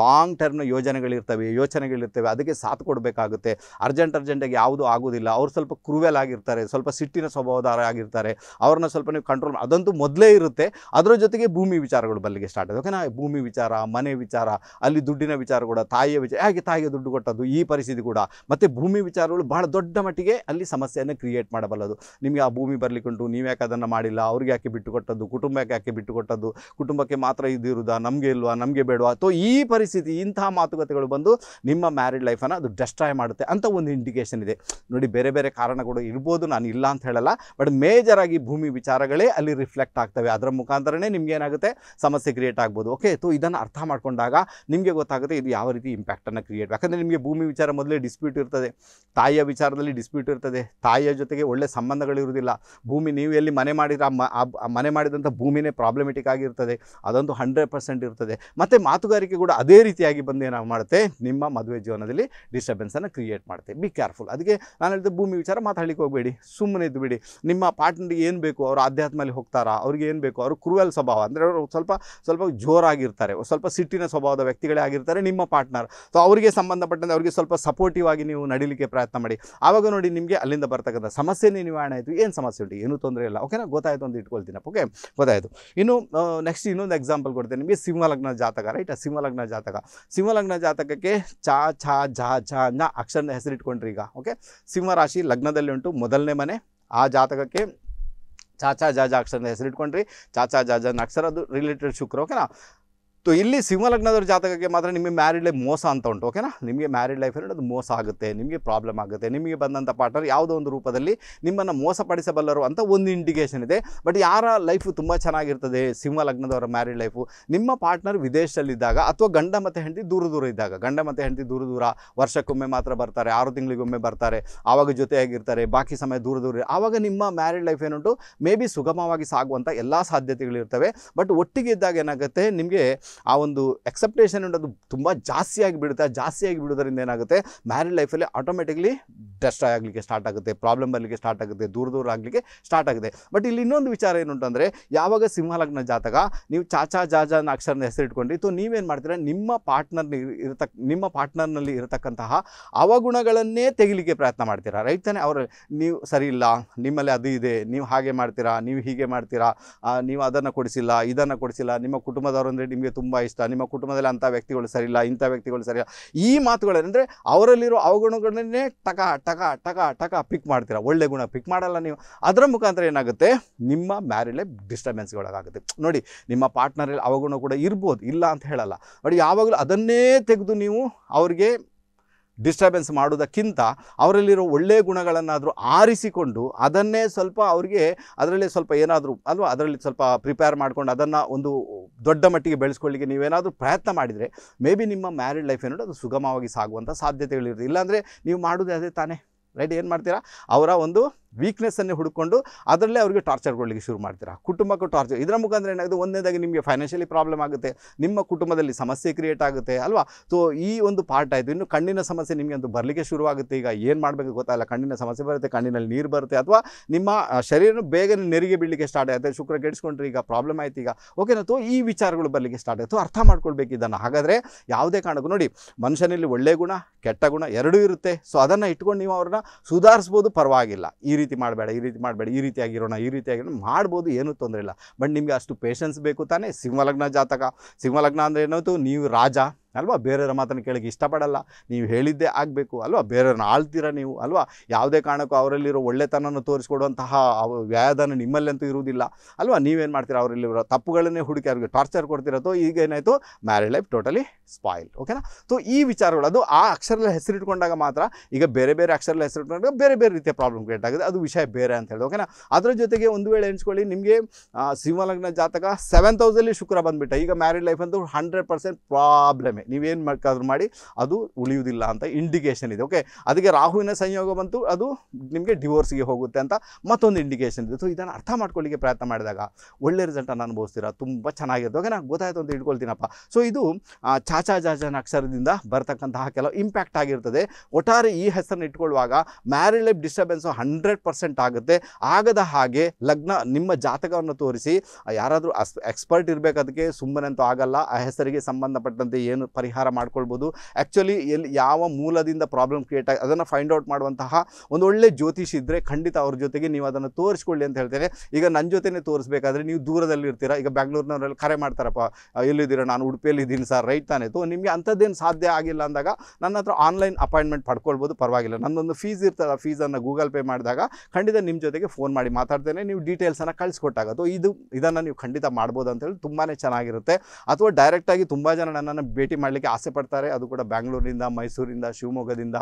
ಲಾಂಗ್ ಟರ್ಮ್ನ ಯೋಜನೆಗಳಿರ್ತವೆ ಯೋಚನೆಗಳಿರ್ತವೆ ಅದಕ್ಕೆ ಸಾಥ್ ಕೊಡಬೇಕಾಗುತ್ತೆ ಅರ್ಜೆಂಟ್ ಅರ್ಜೆಂಟಾಗಿ ಯಾವುದೂ ಆಗೋದಿಲ್ಲ ಅವ್ರು ಸ್ವಲ್ಪ ಕ್ರೂವೆಲ್ ಆಗಿರ್ತಾರೆ ಸ್ವಲ್ಪ ಸಿಟ್ಟಿನ ಸ್ವಭಾವದಾರ ಆಗಿರ್ತಾರೆ ಅವ್ರನ್ನ ಸ್ವಲ್ಪ ನೀವು ಕಂಟ್ರೋಲ್ ಅದಂತೂ ಮೊದಲೇ ಇರುತ್ತೆ ಅದರ ಜೊತೆಗೆ ಭೂಮಿ ವಿಚಾರಗಳು ಬಲ್ಲಿಗೆ ಸ್ಟಾರ್ಟ್ ಆಗಿದೆ ಓಕೆನಾ ಭೂಮಿ ವಿಚಾರ ಮನೆ ವಿಚಾರ ಅಲ್ಲಿ ದುಡ್ಡಿನ ವಿಚಾರ ಕೂಡ ತಾಯಿಯ ವಿಚಾರ ಹೇಗೆ ತಾಯಿಗೆ ದುಡ್ಡು ಕೊಟ್ಟದ್ದು ಈ ಪರಿಸ್ಥಿತಿ ಕೂಡ ಮತ್ತು ಭೂಮಿ ವಿಚಾರಗಳು ಬಹಳ ದೊಡ್ಡ ಮಟ್ಟಿಗೆ ಅಲ್ಲಿ ಸಮಸ್ಯೆಯನ್ನು ಕ್ರಿಯೇಟ್ ಮಾಡಬಲ್ಲದು ನಿಮಗೆ ಆ ಭೂಮಿ ಬರಲಿಕ್ಕುಂಟು ನೀವು ಯಾಕೆ ಅದನ್ನು ಮಾಡಿಲ್ಲ ಅವ್ರಿಗೆ ಯಾಕೆ ಬಿಟ್ಟು ಕೊಟ್ಟದ್ದು ಕುಟುಂಬಕ್ಕೆ ಯಾಕೆ ಬಿಟ್ಟು ಕೊಟ್ಟದ್ದು ಕುಟುಂಬಕ್ಕೆ ಮಾತ್ರ ಇದಿರುವುದಾ ನಮಗೆ ಇಲ್ವಾ ನಮಗೆ ಬೇಡವಾ ಅಥವಾ ಈ ಪರಿಸ್ಥಿತಿ ಇಂತಹ ಮಾತುಕತೆಗಳು ಬಂದು ನಿಮ್ಮ ಮ್ಯಾರಿಡ್ ಲೈಫನ್ನು ಅದು ಡೆಸ್ಟ್ರಾಯ್ ಮಾಡುತ್ತೆ ಅಂತ ಒಂದು ಇಂಡಿಕೇಶನ್ ಇದೆ ನೋಡಿ ಬೇರೆ ಬೇರೆ ಕಾರಣಗಳು ಇರ್ಬೋದು ನಾನು ಇಲ್ಲ ಅಂತ ಹೇಳಲ್ಲ ಬಟ್ ಮೇಜರಾಗಿ ಭೂಮಿ ವಿಚಾರಗಳೇ ಅಲ್ಲಿ ರಿಫ್ಲೆಕ್ಟ್ ಆಗ್ತವೆ ಅದರ ಮುಖಾಂತರನೇ ನಿಮಗೇನಾಗುತ್ತೆ ಸಮಸ್ಯೆ ಕ್ರಿಯೇಟ್ ಆಗ್ಬೋದು ಓಕೆ ಸೊ ಇದನ್ನು ಅರ್ಥ ಮಾಡಿಕೊಂಡಾಗ ನಿಮಗೆ ಗೊತ್ತಾಗುತ್ತೆ ಇದು ಯಾವ ರೀತಿ ಇಂಪ್ಯಾಕ್ಟನ್ನು ಕ್ರಿಯೇಟ್ ಯಾಕಂದರೆ ನಿಮಗೆ ಭೂಮಿ ವಿಚಾರ ಮೊದಲೇ ಡಿಸ್ಪ್ಯೂಟ್ ಇರ್ತದೆ ತಾಯಿಯ ವಿಚಾರದಲ್ಲಿ ಡಿಸ್ಪ್ಯೂಟ್ ಇರ್ತದೆ ತಾಯಿಯ ಜೊತೆಗೆ ಒಳ್ಳೆ ಸಂಬಂಧಗಳಿರುವುದಿಲ್ಲ ಭೂಮಿ ನೀವು ಎಲ್ಲಿ ಮನೆ ಮಾಡಿದ ಆ ಮನೆ ಮಾಡಿದಂಥ ಭೂಮಿನೇ ಪ್ರಾಬ್ಲಮೆಟಿಕ್ ಆಗಿರ್ತದೆ ಅದೊಂದು ಹಂಡ್ರೆಡ್ ಪರ್ಸೆಂಟ್ ಇರ್ತದೆ ಮತ್ತು ಮಾತುಗಾರಿಕೆ ಕೂಡ ಅದೇ ರೀತಿಯಾಗಿ ಬಂದು ಏನಾಗಿ ಮಾಡುತ್ತೆ ನಿಮ್ಮ ಮದುವೆ ಜೀವನದಲ್ಲಿ ಡಿಸ್ಟರ್ಬೆನ್ಸನ್ನು ಕ್ರಿಯೇಟ್ ಮಾಡುತ್ತೆ ಬಿ ಕೇರ್ಫುಲ್ ಅದಕ್ಕೆ ನಾನು ಹೇಳಿದ ಭೂಮಿ ವಿಚಾರ ಮಾತಾಡಲಿಕ್ಕೆ ಮಾಡ್ಲಿಕ್ಕೆ ಹೋಗಬೇಡಿ ಸುಮ್ಮನೆ ಇದ್ದು ಬಿಡಿ ನಿಮ್ಮ ಪಾರ್ಟ್ನರ್ಗೆ ಏನು ಬೇಕು ಅವರು ಆಧ್ಯಾತ್ಮಲ್ಲಿ ಹೋಗ್ತಾರಾ ಅವ್ರಿಗೆ ಏನು ಬೇಕು ಅವರು ಕ್ರೂಯಲ್ ಸ್ವಭಾವ ಅಂದರೆ ಅವರು ಸ್ವಲ್ಪ ಸ್ವಲ್ಪ ಜೋರಾಗಿರ್ತಾರೆ ಸ್ವಲ್ಪ ಸಿಟ್ಟಿನ ಸ್ವಭಾವದ ವ್ಯಕ್ತಿಗಳೇ ಆಗಿರ್ತಾರೆ ನಿಮ್ಮ ಪಾರ್ಟ್ನರ್ ಸೊ ಅವರಿಗೆ ಸಂಬಂಧಪಟ್ಟಂತೆ ಅವರಿಗೆ ಸ್ವಲ್ಪ ಸಪೋರ್ಟಿವ್ ಆಗಿ ನೀವು ನಡಿಲಿಕ್ಕೆ ಪ್ರಯತ್ನ ಮಾಡಿ ಆವಾಗ ನೋಡಿ ನಿಮಗೆ ಅಲ್ಲಿಂದ ಬರ್ತಕ್ಕಂಥ ಸಮಸ್ಯೆನೇ ನಿವಾರಣೆ ಆಯಿತು ಏನು ಸಮಸ್ಯೆ ಉಂಟು ಏನೂ ತೊಂದರೆ ಇಲ್ಲ ಓಕೆನಾ ಗೊತ್ತಾಯ್ತು ಅಂತ ಇಟ್ಕೊಳ್ತೀನಿ ಓಕೆ ಗೊತ್ತಾಯಿತು ಇನ್ನು ನೆಕ್ಸ್ಟ್ ಇನ್ನೊಂದು ಎಕ್ಸಾಂಪಲ್ ಕೊಡ್ತೇನೆ ನಿಮಗೆ ಸಿಂಹಲಗ್ನ ಜಾತಕ ರೈಟ್ ಸಿಂಹಲಗ್ನ ಜಾತಕ ಸಿಂಹಲಗ್ನ ಜಾತಕಕ್ಕೆ ಚಾ ಛಾ ಝಾ ಝಾ ನ ಹೆಸರಿಟ್ಕೊಂಡ್ರಿ ಈಗ ಓಕೆ ಸಿಂಹರಾಶಿ ಲಗ್ನದಲ್ಲಿ ಉಂಟು ಮೊದಲನೇ ಮನೆ ಆ ಜಾತಕಕ್ಕೆ ಚಾಚಾ ಜಾಜಾ ಅಕ್ಷರನ ಹೆಸರಿಟ್ಕೊಂಡ್ರಿ ಚಾಚಾ ಜಾಜನ ಅಕ್ಷರ ಅದು ರಿಲೇಟೆಡ್ ಶುಕ್ರ ಓಕೆನಾ ಸೊ ಇಲ್ಲಿ ಸಿಂಹಲಗ್ನದವ್ರ ಜಾತಕಕ್ಕೆ ಮಾತ್ರ ನಿಮಗೆ ಮ್ಯಾರಿಡ್ ಲೈಫ್ ಮೋಸ ಅಂತ ಉಂಟು ಓಕೆನಾ ನಿಮಗೆ ಮ್ಯಾರಿಡ್ ಲೈಫ್ ಅನ್ನೋದು ಮೋಸ ಆಗುತ್ತೆ ನಿಮಗೆ ಪ್ರಾಬ್ಲಮ್ ಆಗುತ್ತೆ ನಿಮಗೆ ಬಂದಂಥ ಪಾರ್ಟ್ನರ್ ಯಾವುದೋ ಒಂದು ರೂಪದಲ್ಲಿ ನಿಮ್ಮನ್ನು ಮೋಸಪಡಿಸಬಲ್ಲರು ಅಂತ ಒಂದು ಇಂಡಿಕೇಷನ್ ಇದೆ ಬಟ್ ಯಾರ ಲೈಫು ತುಂಬ ಚೆನ್ನಾಗಿರ್ತದೆ ಸಿಂಹಲಗ್ನದವರ ಮ್ಯಾರಿಡ್ ಲೈಫು ನಿಮ್ಮ ಪಾರ್ಟ್ನರ್ ವಿದೇಶದಲ್ಲಿದ್ದಾಗ ಅಥವಾ ಗಂಡ ಮತ್ತು ಹೆಂಡತಿ ದೂರ ದೂರ ಇದ್ದಾಗ ಗಂಡ ಮತ್ತು ಹೆಂಡತಿ ದೂರ ದೂರ ವರ್ಷಕ್ಕೊಮ್ಮೆ ಮಾತ್ರ ಬರ್ತಾರೆ ಆರು ತಿಂಗಳಿಗೊಮ್ಮೆ ಬರ್ತಾರೆ ಆವಾಗ ಜೊತೆಯಾಗಿರ್ತಾರೆ ಬಾಕಿ ಸಮಯ ದೂರ ದೂರ ಆವಾಗ ನಿಮ್ಮ ಮ್ಯಾರಿಡ್ ಲೈಫ್ ಏನುಂಟು ಮೇ ಬಿ ಸುಗಮವಾಗಿ ಸಾಗುವಂಥ ಎಲ್ಲ ಸಾಧ್ಯತೆಗಳಿರ್ತವೆ ಬಟ್ ಒಟ್ಟಿಗೆ ಇದ್ದಾಗ ಏನಾಗುತ್ತೆ ನಿಮಗೆ ಆ ಒಂದು ಎಕ್ಸೆಪ್ಟೇಷನ್ ಅನ್ನೋದು ತುಂಬ ಬಿಡುತ್ತೆ ಆ ಜಾಸ್ತಿಯಾಗಿ ಬಿಡೋದ್ರಿಂದ ಏನಾಗುತ್ತೆ ಮ್ಯಾರಿಡ್ ಲೈಫಲ್ಲಿ ಆಟೋಮೆಟಿಕ್ಲಿ ಡೆಸ್ಟ್ರಾಯ್ ಆಗಲಿಕ್ಕೆ ಸ್ಟಾರ್ಟ್ ಆಗುತ್ತೆ ಪ್ರಾಬ್ಲಮ್ ಬರಲಿಕ್ಕೆ ಸ್ಟಾರ್ಟ್ ಆಗುತ್ತೆ ದೂರ ದೂರ ಆಗಲಿಕ್ಕೆ ಸ್ಟಾರ್ಟ್ ಆಗುತ್ತೆ ಬಟ್ ಇಲ್ಲಿ ಇನ್ನೊಂದು ವಿಚಾರ ಏನು ಅಂತಂದರೆ ಯಾವಾಗ ಸಿಂಹಲಗ್ನ ಜಾತಕ ನೀವು ಚಾಚಾ ಜಾಜಾ ಅನ್ನೋ ಅಕ್ಷರನ ಹೆಸರಿಟ್ಕೊಂಡು ಸೊ ನೀವೇನು ಮಾಡ್ತೀರಾ ನಿಮ್ಮ ಪಾರ್ಟ್ನರ್ ಇರತಕ್ಕ ನಿಮ್ಮ ಪಾರ್ಟ್ನರ್ನಲ್ಲಿ ಇರತಕ್ಕಂತಹ ಅವಗುಣಗಳನ್ನೇ ತೆಗಿಲಿಕ್ಕೆ ಪ್ರಯತ್ನ ಮಾಡ್ತೀರಾ ರೈಟ್ ತಾನೆ ಅವರು ನೀವು ಸರಿ ಇಲ್ಲ ನಿಮ್ಮಲ್ಲಿ ಅದು ಇದೆ ನೀವು ಹಾಗೆ ಮಾಡ್ತೀರಾ ನೀವು ಹೀಗೆ ಮಾಡ್ತೀರಾ ನೀವು ಅದನ್ನು ಕೊಡಿಸಿಲ್ಲ ಇದನ್ನು ಕೊಡಿಸಿಲ್ಲ ನಿಮ್ಮ ಕುಟುಂಬದವರು ಅಂದರೆ ನಿಮಗೆ ತುಂಬ ತುಂಬ ಇಷ್ಟ ನಿಮ್ಮ ಕುಟುಂಬದಲ್ಲಿ ಅಂಥ ವ್ಯಕ್ತಿಗಳು ಸರಿಯಿಲ್ಲ ಇಂಥ ವ್ಯಕ್ತಿಗಳು ಸರಿಯಿಲ್ಲ ಈ ಮಾತುಗಳೇನೆಂದರೆ ಅವರಲ್ಲಿರೋ ಅವಗುಣಗಳನ್ನೇ ಟಕ ಟಕ ಟಕ ಟಕ ಪಿಕ್ ಮಾಡ್ತೀರಾ ಒಳ್ಳೆ ಗುಣ ಪಿಕ್ ಮಾಡಲ್ಲ ನೀವು ಅದರ ಮುಖಾಂತರ ಏನಾಗುತ್ತೆ ನಿಮ್ಮ ಮ್ಯಾರಿಲೇ ಡಿಸ್ಟರ್ಬೆನ್ಸ್ಗಳಾಗುತ್ತೆ ನೋಡಿ ನಿಮ್ಮ ಪಾರ್ಟ್ನರಲ್ಲಿ ಅವಗುಣ ಕೂಡ ಇರ್ಬೋದು ಇಲ್ಲ ಅಂತ ಹೇಳಲ್ಲ ಬಟ್ ಯಾವಾಗಲೂ ಅದನ್ನೇ ತೆಗೆದು ನೀವು ಅವ್ರಿಗೆ ಡಿಸ್ಟರ್ಬೆನ್ಸ್ ಮಾಡೋದಕ್ಕಿಂತ ಅವರಲ್ಲಿರೋ ಒಳ್ಳೆಯ ಗುಣಗಳನ್ನಾದರೂ ಆರಿಸಿಕೊಂಡು ಅದನ್ನೇ ಸ್ವಲ್ಪ ಅವರಿಗೆ ಅದರಲ್ಲಿ ಸ್ವಲ್ಪ ಏನಾದರೂ ಅಲ್ವಾ ಅದರಲ್ಲಿ ಸ್ವಲ್ಪ ಪ್ರಿಪೇರ್ ಮಾಡ್ಕೊಂಡು ಅದನ್ನು ಒಂದು ದೊಡ್ಡ ಮಟ್ಟಿಗೆ ಬೆಳೆಸ್ಕೊಳ್ಳಿಕ್ಕೆ ನೀವೇನಾದರೂ ಪ್ರಯತ್ನ ಮಾಡಿದರೆ ಮೇ ಬಿ ನಿಮ್ಮ ಮ್ಯಾರಿಡ್ ಲೈಫ್ ಏನೋ ಅದು ಸುಗಮವಾಗಿ ಸಾಗುವಂಥ ಸಾಧ್ಯತೆಗಳಿರುತ್ತೆ ಇಲ್ಲಾಂದರೆ ನೀವು ಮಾಡೋದೇ ಅದೇ ತಾನೇ ರೈಟ್ ಏನು ಮಾಡ್ತೀರಾ ಅವರ ಒಂದು ವೀಕ್ನೆಸ್ಸನ್ನು ಹುಡುಕೊಂಡು ಅದರಲ್ಲೇ ಅವರಿಗೆ ಟಾರ್ಚರ್ ಕೊಡಲಿಕ್ಕೆ ಶುರು ಮಾಡ್ತೀರಾ ಕುಟುಂಬಕ್ಕೂ ಟಾರ್ಚರ್ ಇದರ ಮುಖಾಂತರ ಏನಾಗುತ್ತೆ ಒಂದನೇದಾಗಿ ನಿಮಗೆ ಫೈನಾನ್ಷಿಯಲಿ ಪ್ರಾಬ್ಲಮ್ ಆಗುತ್ತೆ ನಿಮ್ಮ ಕುಟುಂಬದಲ್ಲಿ ಸಮಸ್ಯೆ ಕ್ರಿಯೇಟ್ ಆಗುತ್ತೆ ಅಲ್ವಾ ಸೊ ಈ ಒಂದು ಪಾರ್ಟ್ ಆಯಿತು ಇನ್ನು ಕಣ್ಣಿನ ಸಮಸ್ಯೆ ನಿಮಗೆ ಒಂದು ಬರಲಿಕ್ಕೆ ಶುರುವಾಗುತ್ತೆ ಈಗ ಏನು ಮಾಡಬೇಕು ಗೊತ್ತಾಗಲ್ಲ ಕಣ್ಣಿನ ಸಮಸ್ಯೆ ಬರುತ್ತೆ ಕಣ್ಣಿನಲ್ಲಿ ನೀರು ಬರುತ್ತೆ ಅಥವಾ ನಿಮ್ಮ ಶರೀರ ಬೇಗನೆ ನೆರಿಗೆ ಬೀಳಲಿಕ್ಕೆ ಸ್ಟಾರ್ಟ್ ಆಗುತ್ತೆ ಶುಕ್ರ ಕೆಡಿಸ್ಕೊಂಡ್ರೆ ಈಗ ಪ್ರಾಬ್ಲಮ್ ಆಯ್ತು ಈಗ ಓಕೆನಾ ತೋ ಈ ವಿಚಾರಗಳು ಬರಲಿಕ್ಕೆ ಸ್ಟಾರ್ಟ್ ಆಯಿತು ಅರ್ಥ ಮಾಡ್ಕೊಳ್ಬೇಕು ಇದನ್ನು ಹಾಗಾದರೆ ಯಾವುದೇ ಕಾರಣಕ್ಕೂ ನೋಡಿ ಮನುಷ್ಯನಲ್ಲಿ ಒಳ್ಳೆ ಗುಣ ಕೆಟ್ಟ ಗುಣ ಎರಡೂ ಇರುತ್ತೆ ಸೊ ಅದನ್ನು ಇಟ್ಕೊಂಡು ನೀವು ಅವ್ರನ್ನ ಸುಧಾರಿಸ್ಬೋದು ಪರವಾಗಿಲ್ಲ ಈ ರೀತಿ ರೀತಿ ಮಾಡಬೇಡ ಈ ರೀತಿ ಮಾಡಬೇಡ ಈ ರೀತಿಯಾಗಿರೋಣ ಈ ರೀತಿಯಾಗಿರೋಣ ಮಾಡ್ಬೋದು ಏನೂ ತೊಂದರೆ ಇಲ್ಲ ಬಟ್ ನಿಮಗೆ ಅಷ್ಟು ಪೇಷನ್ಸ್ ಬೇಕು ತಾನೇ ಸಿಂಹಲಗ್ನ ಜಾತಕ ಸಿಂಹಲಗ್ನ ಅಂದರೆ ಏನಾಯಿತು ನೀವು ರಾಜ ಅಲ್ವಾ ಬೇರೆಯವರ ಮಾತನ್ನು ಕೇಳೋಕ್ಕೆ ಇಷ್ಟಪಡಲ್ಲ ನೀವು ಹೇಳಿದ್ದೇ ಆಗಬೇಕು ಅಲ್ವಾ ಬೇರೆಯವ್ರನ್ನ ಆಳ್ತೀರ ನೀವು ಅಲ್ವಾ ಯಾವುದೇ ಕಾರಣಕ್ಕೂ ಅವರಲ್ಲಿರೋ ಒಳ್ಳೆತನವನ್ನು ತೋರಿಸ್ಕೊಡುವಂತಹ ವ್ಯಾಯಾದನ ನಿಮ್ಮಲ್ಲಂತೂ ಇರುವುದಿಲ್ಲ ಅಲ್ವಾ ನೀವೇನು ಮಾಡ್ತೀರಾ ಅವರಲ್ಲಿರೋ ತಪ್ಪುಗಳನ್ನೇ ಹುಡುಕಿ ಅವ್ರಿಗೆ ಟಾರ್ಚರ್ ಕೊಡ್ತಿರೋದು ಈಗ ಏನಾಯಿತು ಮ್ಯಾರಿಡ್ ಲೈಫ್ ಟೋಟಲಿ ಸ್ಪಾಯಿಲ್ ಓಕೆನಾ ಸೊ ಈ ವಿಚಾರಗಳು ಅದು ಆ ಅಕ್ಷರಲ್ಲಿ ಹೆಸರಿಟ್ಕೊಂಡಾಗ ಮಾತ್ರ ಈಗ ಬೇರೆ ಬೇರೆ ಅಕ್ಷರಗಳ ಹೆಸರಿಟ್ಕೊಂಡಾಗ ಬೇರೆ ಬೇರೆ ರೀತಿಯ ಪ್ರಾಬ್ಲಮ್ ಕ್ರಿಯೇಟ್ ಆಗಿದೆ ಅದು ವಿಷಯ ಬೇರೆ ಅಂತ ಹೇಳಿ ಓಕೆನಾ ಅದರ ಜೊತೆಗೆ ಒಂದು ವೇಳೆ ಎಣಿಸ್ಕೊಳ್ಳಿ ನಿಮಗೆ ಸಿಂಹಲಗ್ನ ಜಾತಕ ಸೆವೆನ್ ತೌಸಲ್ಲಿ ಶುಕ್ರ ಬಂದ್ಬಿಟ್ಟ ಈಗ ಮ್ಯಾರಿಡ್ ಲೈಫ್ ಅಂತೂ ಹಂಡ್ರೆಡ್ ಪರ್ಸೆಂಟ್ ಪ್ರಾಬ್ಲಮೇ ನೀವೇನು ಮಾಡ್ಕಾದ್ರೂ ಮಾಡಿ ಅದು ಉಳಿಯುವುದಿಲ್ಲ ಅಂತ ಇಂಡಿಕೇಷನ್ ಇದೆ ಓಕೆ ಅದಕ್ಕೆ ರಾಹುವಿನ ಸಂಯೋಗ ಬಂತು ಅದು ನಿಮಗೆ ಡಿವೋರ್ಸ್ಗೆ ಹೋಗುತ್ತೆ ಅಂತ ಮತ್ತೊಂದು ಇಂಡಿಕೇಷನ್ ಇದೆ ಸೊ ಇದನ್ನು ಅರ್ಥ ಮಾಡ್ಕೊಳ್ಳಿಕ್ಕೆ ಪ್ರಯತ್ನ ಮಾಡಿದಾಗ ಒಳ್ಳೆ ರಿಸಲ್ಟನ್ನು ಅನುಭವಿಸ್ತೀರಾ ತುಂಬ ಚೆನ್ನಾಗಿರುತ್ತೆ ಓಕೆ ನಾನು ಗೊತ್ತಾಯಿತು ಅಂತ ಇಟ್ಕೊಳ್ತೀನಪ್ಪ ಸೊ ಇದು ಚಾಚಾ ಜಾಜನ ಅಕ್ಷರದಿಂದ ಬರತಕ್ಕಂತಹ ಕೆಲವು ಇಂಪ್ಯಾಕ್ಟ್ ಆಗಿರ್ತದೆ ಒಟ್ಟಾರೆ ಈ ಹೆಸರನ್ನು ಇಟ್ಕೊಳ್ಳುವಾಗ married life disturbance hundred percent ಆಗುತ್ತೆ ಆಗದ ಹಾಗೆ ಲಗ್ನ ನಿಮ್ಮ ಜಾತಕವನ್ನು ತೋರಿಸಿ ಯಾರಾದರೂ ಅಸ್ ಎಕ್ಸ್ಪರ್ಟ್ ಇರಬೇಕು ಅದಕ್ಕೆ ಸುಮ್ಮನೆ ಅಂತೂ ಆಗಲ್ಲ ಆ ಹೆಸರಿಗೆ ಸಂಬಂಧಪಟ್ಟಂತೆ ಏನು ಪರಿಹಾರ ಮಾಡ್ಕೊಳ್ಬೋದು ಆ್ಯಕ್ಚುಲಿ ಎಲ್ಲಿ ಯಾವ ಮೂಲದಿಂದ ಪ್ರಾಬ್ಲಮ್ ಕ್ರಿಯೇಟ್ ಆಗಿ ಅದನ್ನು ಫೈಂಡ್ ಔಟ್ ಮಾಡುವಂತಹ ಒಂದು ಒಳ್ಳೆ ಜ್ಯೋತಿಷಿ ಇದ್ದರೆ ಖಂಡಿತ ಅವ್ರ ಜೊತೆಗೆ ನೀವು ಅದನ್ನು ತೋರಿಸ್ಕೊಳ್ಳಿ ಅಂತ ಹೇಳ್ತೇನೆ ಈಗ ನನ್ನ ಜೊತೆನೇ ತೋರಿಸ್ಬೇಕಾದ್ರೆ ನೀವು ದೂರದಲ್ಲಿ ಇರ್ತೀರಾ ಈಗ ಬ್ಯಾಂಗ್ಳೂರ್ನವರಲ್ಲಿ ಕರೆ ಮಾಡ್ತಾರಪ್ಪ ಎಲ್ಲಿದ್ದೀರಾ ನಾನು ಉಡುಪಿಯಲ್ಲಿ ಇದ್ದೀನಿ ಸರ್ ರೈಟ್ ತಾನೆ ತೋ ನಿಮಗೆ ಅಂಥದ್ದೇನು ಸಾಧ್ಯ ಆಗಿಲ್ಲ ಅಂದಾಗ ನನ್ನ ಹತ್ರ ಆನ್ಲೈನ್ ಅಪಾಯಿಂಟ್ಮೆಂಟ್ ಪಡ್ಕೊಳ್ಬೋದು ಪರವಾಗಿಲ್ಲ ನನ್ನೊಂದು ಫೀಸ್ ಇರ್ತಲ್ಲ ಫೀಸನ್ನು ಗೂಗಲ್ ಪೇ ಮಾಡಿದಾಗ ಖಂಡಿತ ನಿಮ್ಮ ಜೊತೆಗೆ ಫೋನ್ ಮಾಡಿ ಮಾತಾಡ್ತೇನೆ ನೀವು ಡೀಟೇಲ್ಸನ್ನು ಕಳಿಸ್ಕೊಟ್ಟಾಗದು ಇದು ಇದನ್ನು ನೀವು ಖಂಡಿತ ಮಾಡ್ಬೋದು ಅಂತೇಳಿ ತುಂಬಾ ಚೆನ್ನಾಗಿರುತ್ತೆ ಅಥವಾ ಡೈರೆಕ್ಟಾಗಿ ತುಂಬ ಜನ ನನ್ನನ್ನು ಭೇಟಿ ಮಾಡಲಿಕ್ಕೆ ಆಸೆ ಪಡ್ತಾರೆ ಅದು ಕೂಡ ಬ್ಯಾಂಗ್ಳೂರಿನಿಂದ ಮೈಸೂರಿಂದ ಶಿವಮೊಗ್ಗದಿಂದ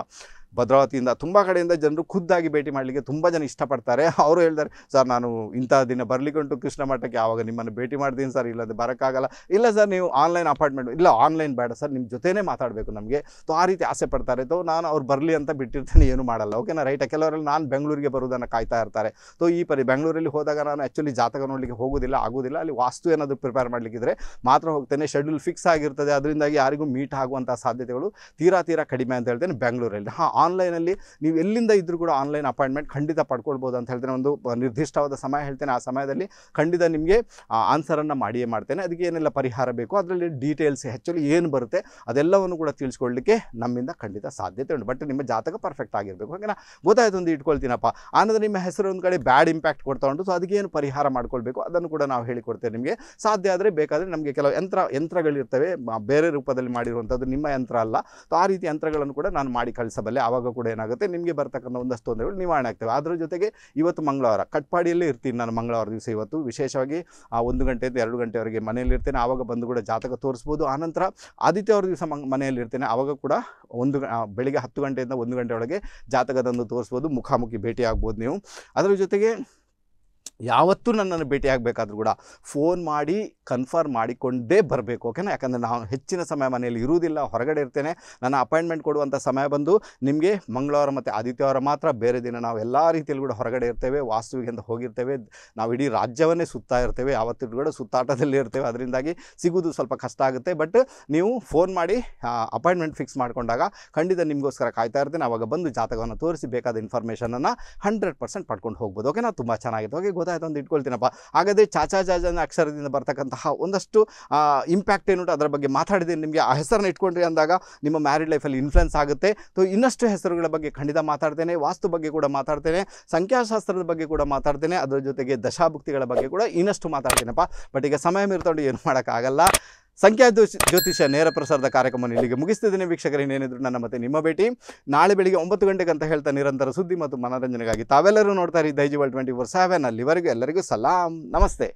ಭದ್ರಾವತಿಯಿಂದ ತುಂಬ ಕಡೆಯಿಂದ ಜನರು ಖುದ್ದಾಗಿ ಭೇಟಿ ಮಾಡಲಿಕ್ಕೆ ತುಂಬ ಜನ ಇಷ್ಟಪಡ್ತಾರೆ (laughs) ಅವರು ಹೇಳ್ತಾರೆ ಸರ್ ನಾನು ಇಂಥ ದಿನ ಬರಲಿಕ್ಕೆ ಕೃಷ್ಣ ಮಠಕ್ಕೆ ಆವಾಗ ನಿಮ್ಮನ್ನು ಭೇಟಿ ಮಾಡ್ತೀನಿ ಸರ್ ಇಲ್ಲದೆ ಬರೋಕ್ಕಾಗಲ್ಲ ಇಲ್ಲ ಸರ್ ನೀವು ಆನ್ಲೈನ್ ಅಪಾಯಿಂಟ್ಮೆಂಟ್ ಇಲ್ಲ ಆನ್ಲೈನ್ ಬೇಡ ಸರ್ ನಿಮ್ಮ ಜೊತೆನೇ ಮಾತಾಡಬೇಕು ನಮಗೆ ತೋ ಆ ರೀತಿ ಆಸೆ ಪಡ್ತಾರೆ ತೊ ನಾನು ಅವ್ರು ಬರಲಿ ಅಂತ ಬಿಟ್ಟಿರ್ತೇನೆ ಏನು ಮಾಡಲ್ಲ ಓಕೆನಾ ರೈಟ್ ಕೆಲವರಲ್ಲಿ ನಾನು ಬೆಂಗಳೂರಿಗೆ ಬರುವುದನ್ನು ಕಾಯ್ತಾ ಇರ್ತಾರೆ ತೊ ಈ ಪರಿ ಬೆಂಗಳೂರಲ್ಲಿ ಹೋದಾಗ ನಾನು ಆ್ಯಕ್ಚುಲಿ ಜಾತಕ ನೋಡಲಿಕ್ಕೆ ಹೋಗೋದಿಲ್ಲ ಆಗೋದಿಲ್ಲ ಅಲ್ಲಿ ವಾಸ್ತು ಏನಾದರೂ ಪ್ರಿಪೇರ್ ಮಾಡಲಿಕ್ಕಿದ್ರೆ ಮಾತ್ರ ಹೋಗ್ತೇನೆ ಶೆಡ್ಯೂಲ್ ಫಿಕ್ಸ್ ಆಗಿರ್ತದೆ ಅದರಿಂದಾಗಿ ಯಾರಿಗೂ ಮೀಟ್ ಆಗುವಂಥ ಸಾಧ್ಯತೆಗಳು ತೀರಾ ತೀರಾ ಕಡಿಮೆ ಅಂತ ಹೇಳ್ತೇನೆ ಬೆಂಗಳೂರಲ್ಲಿ ಹಾಂ ಆನ್ಲೈನಲ್ಲಿ ನೀವು ಎಲ್ಲಿಂದ ಇದ್ದರೂ ಕೂಡ ಆನ್ಲೈನ್ ಅಪಾಯಿಂಟ್ಮೆಂಟ್ ಖಂಡಿತ ಪಡ್ಕೊಳ್ಬೋದು ಅಂತ ಹೇಳ್ತೇನೆ ಒಂದು ನಿರ್ದಿಷ್ಟವಾದ ಸಮಯ ಹೇಳ್ತೇನೆ ಆ ಸಮಯದಲ್ಲಿ ಖಂಡಿತ ನಿಮಗೆ ಆನ್ಸರನ್ನು ಮಾಡಿಯೇ ಮಾಡ್ತೇನೆ ಅದಕ್ಕೆ ಏನೆಲ್ಲ ಪರಿಹಾರ ಬೇಕು ಅದರಲ್ಲಿ ಡೀಟೇಲ್ಸ್ ಹೆಚ್ಚಲು ಏನು ಬರುತ್ತೆ ಅದೆಲ್ಲವನ್ನು ಕೂಡ ತಿಳಿಸ್ಕೊಳ್ಳಿಕ್ಕೆ ನಮ್ಮಿಂದ ಖಂಡಿತ ಸಾಧ್ಯತೆ ಉಂಟು ಬಟ್ ನಿಮ್ಮ ಜಾತಕ ಪರ್ಫೆಕ್ಟ್ ಆಗಿರಬೇಕು ಹಾಗೆ ಗೊತ್ತಾಯ್ತು ಇಟ್ಕೊಳ್ತೀನಪ್ಪ ಆನಂದ್ರೆ ನಿಮ್ಮ ಹೆಸರು ಒಂದು ಕಡೆ ಬ್ಯಾಡ್ ಇಂಪ್ಯಾಕ್ಟ್ ಕೊಡ್ತಾ ಉಂಟು ಸೊ ಅದಕ್ಕೇನು ಪರಿಹಾರ ಮಾಡ್ಕೊಳ್ಬೇಕು ಅದನ್ನು ಕೂಡ ನಾವು ಹೇಳಿಕೊಡ್ತೇವೆ ನಿಮಗೆ ಸಾಧ್ಯ ಆದರೆ ಬೇಕಾದರೆ ನಮಗೆ ಕೆಲವು ಯಂತ್ರ ಯಂತ್ರಗಳಿರ್ತವೆ ಬೇರೆ ರೂಪದಲ್ಲಿ ಮಾಡಿರುವಂಥದ್ದು ನಿಮ್ಮ ಯಂತ್ರ ಅಲ್ಲ ಸೊ ಆ ರೀತಿ ಯಂತ್ರಗಳನ್ನು ಕೂಡ ನಾನು ಮಾಡಿ ಕಳಿಸಬಲ್ಲೆ ಆವಾಗ ಕೂಡ ಏನಾಗುತ್ತೆ ನಿಮಗೆ ಬರ್ತಕ್ಕಂಥ ಒಂದಷ್ಟು ತೊಂದರೆಗಳು ನಿವಾರಣೆ ಆಗ್ತವೆ ಅದರ ಜೊತೆಗೆ ಇವತ್ತು ಮಂಗಳವಾರ ಕಟ್ಪಾಡಿಯಲ್ಲೇ ಇರ್ತೀನಿ ನಾನು ಮಂಗಳವಾರ ದಿವಸ ಇವತ್ತು ವಿಶೇಷವಾಗಿ ಆ ಒಂದು ಗಂಟೆಯಿಂದ ಎರಡು ಗಂಟೆವರೆಗೆ ಮನೆಯಲ್ಲಿ ಇರ್ತೇನೆ ಆವಾಗ ಬಂದು ಕೂಡ ಜಾತಕ ತೋರಿಸ್ಬೋದು ಆನಂತರ ಆದಿತ್ಯವಾರ ದಿವಸ ಮಂಗ್ ಮನೆಯಲ್ಲಿ ಇರ್ತೇನೆ ಆವಾಗ ಕೂಡ ಒಂದು ಬೆಳಿಗ್ಗೆ ಹತ್ತು ಗಂಟೆಯಿಂದ ಒಂದು ಒಳಗೆ ಜಾತಕದಂದು ತೋರಿಸ್ಬೋದು ಮುಖಾಮುಖಿ ಭೇಟಿ ಆಗ್ಬೋದು ನೀವು ಅದರ ಜೊತೆಗೆ ಯಾವತ್ತೂ ನನ್ನನ್ನು ಭೇಟಿಯಾಗಬೇಕಾದ್ರೂ ಕೂಡ ಫೋನ್ ಮಾಡಿ ಕನ್ಫರ್ಮ್ ಮಾಡಿಕೊಂಡೇ ಬರಬೇಕು ಓಕೆನಾ ಯಾಕಂದರೆ ನಾನು ಹೆಚ್ಚಿನ ಸಮಯ ಮನೆಯಲ್ಲಿ ಇರುವುದಿಲ್ಲ ಹೊರಗಡೆ ಇರ್ತೇನೆ ನನ್ನ ಅಪಾಯಿಂಟ್ಮೆಂಟ್ ಕೊಡುವಂಥ ಸಮಯ ಬಂದು ನಿಮಗೆ ಮಂಗಳವಾರ ಮತ್ತು ಆದಿತ್ಯವಾರ ಮಾತ್ರ ಬೇರೆ ದಿನ ನಾವು ಎಲ್ಲ ರೀತಿಯಲ್ಲಿ ಕೂಡ ಹೊರಗಡೆ ಇರ್ತೇವೆ ವಾಸ್ತುವಿಗೆ ಅಂತ ಹೋಗಿರ್ತೇವೆ ನಾವು ಇಡೀ ರಾಜ್ಯವನ್ನೇ ಸುತ್ತಾ ಇರ್ತೇವೆ ಯಾವತ್ತೂ ಕೂಡ ಸುತ್ತಾಟದಲ್ಲಿ ಇರ್ತೇವೆ ಅದರಿಂದಾಗಿ ಸಿಗೋದು ಸ್ವಲ್ಪ ಕಷ್ಟ ಆಗುತ್ತೆ ಬಟ್ ನೀವು ಫೋನ್ ಮಾಡಿ ಅಪಾಯಿಂಟ್ಮೆಂಟ್ ಫಿಕ್ಸ್ ಮಾಡಿಕೊಂಡಾಗ ಖಂಡಿತ ನಿಮಗೋಸ್ಕರ ಕಾಯ್ತಾ ಇರ್ತೇನೆ ಆವಾಗ ಬಂದು ಜಾತಕವನ್ನು ತೋರಿಸಿ ಬೇಕಾದ ಇನ್ಫಾರ್ಮೇಷನನ್ನು ಹಂಡ್ರೆಡ್ ಪರ್ಸೆಂಟ್ ಪಡ್ಕೊಂಡು ಹೋಗ್ಬೋದು ಓಕೆ ನಾವು ತುಂಬ ಚೆನ್ನಾಗಿದೆ ಓಕೆ ಗೊತ್ತಾಯ್ತು ಇಟ್ಕೊಳ್ತೀನಪ್ಪ ಹಾಗಾದರೆ ಚಾಚಾ ಜಾಜನ ಅಕ್ಷರದಿಂದ ಬರ್ತಕ್ಕಂತಹ ಒಂದಷ್ಟು ಇಂಪ್ಯಾಕ್ಟ್ ಏನು ಅದರ ಬಗ್ಗೆ ಮಾತಾಡಿದ್ದೀನಿ ನಿಮಗೆ ಆ ಹೆಸರನ್ನ ಇಟ್ಕೊಂಡ್ರಿ ಅಂದಾಗ ನಿಮ್ಮ ಮ್ಯಾರಿಡ್ ಲೈಫಲ್ಲಿ ಇನ್ಫ್ಲುಯೆನ್ಸ್ ಆಗುತ್ತೆ ಸೊ ಇನ್ನಷ್ಟು ಹೆಸರುಗಳ ಬಗ್ಗೆ ಖಂಡಿತ ಮಾತಾಡ್ತೇನೆ ವಾಸ್ತು ಬಗ್ಗೆ ಕೂಡ ಮಾತಾಡ್ತೇನೆ ಸಂಖ್ಯಾಶಾಸ್ತ್ರದ ಬಗ್ಗೆ ಕೂಡ ಮಾತಾಡ್ತೇನೆ ಅದರ ಜೊತೆಗೆ ದಶಾಭುಕ್ತಿಗಳ ಬಗ್ಗೆ ಕೂಡ ಇನ್ನಷ್ಟು ಮಾತಾಡ್ತೀನಪ್ಪ ಬಟ್ ಈಗ ಸಮಯ ಮೀರ್ತೊಂಡು ಏನು ಮಾಡೋಕ್ಕಾಗಲ್ಲ ಸಂಖ್ಯಾ ಜ್ಯೋತಿಷ ನೇರ ಪ್ರಸಾರದ ಕಾರ್ಯಕ್ರಮವನ್ನು ಇಲ್ಲಿಗೆ ಮುಗಿಸ್ತಿದ್ದೀನಿ ವೀಕ್ಷಕರು ಇನ್ನೇನಿದ್ರು ನನ್ನ ಮತ್ತೆ ನಿಮ್ಮ ಭೇಟಿ ನಾಳೆ ಬೆಳಿಗ್ಗೆ ಒಂಬತ್ತು ಗಂಟೆಗೆ ಅಂತ ಹೇಳ್ತಾ ನಿರಂತರ ಸುದ್ದಿ ಮತ್ತು ಮನೋರಂಜನೆಗಾಗಿ ತಾವೆಲ್ಲರೂ ನೋಡ್ತಾ ಇರಿ Daijiworld twenty four seven ಅಲ್ಲಿವರೆಗೂ ಎಲ್ಲರಿಗೂ ಸಲಾಂ ನಮಸ್ತೆ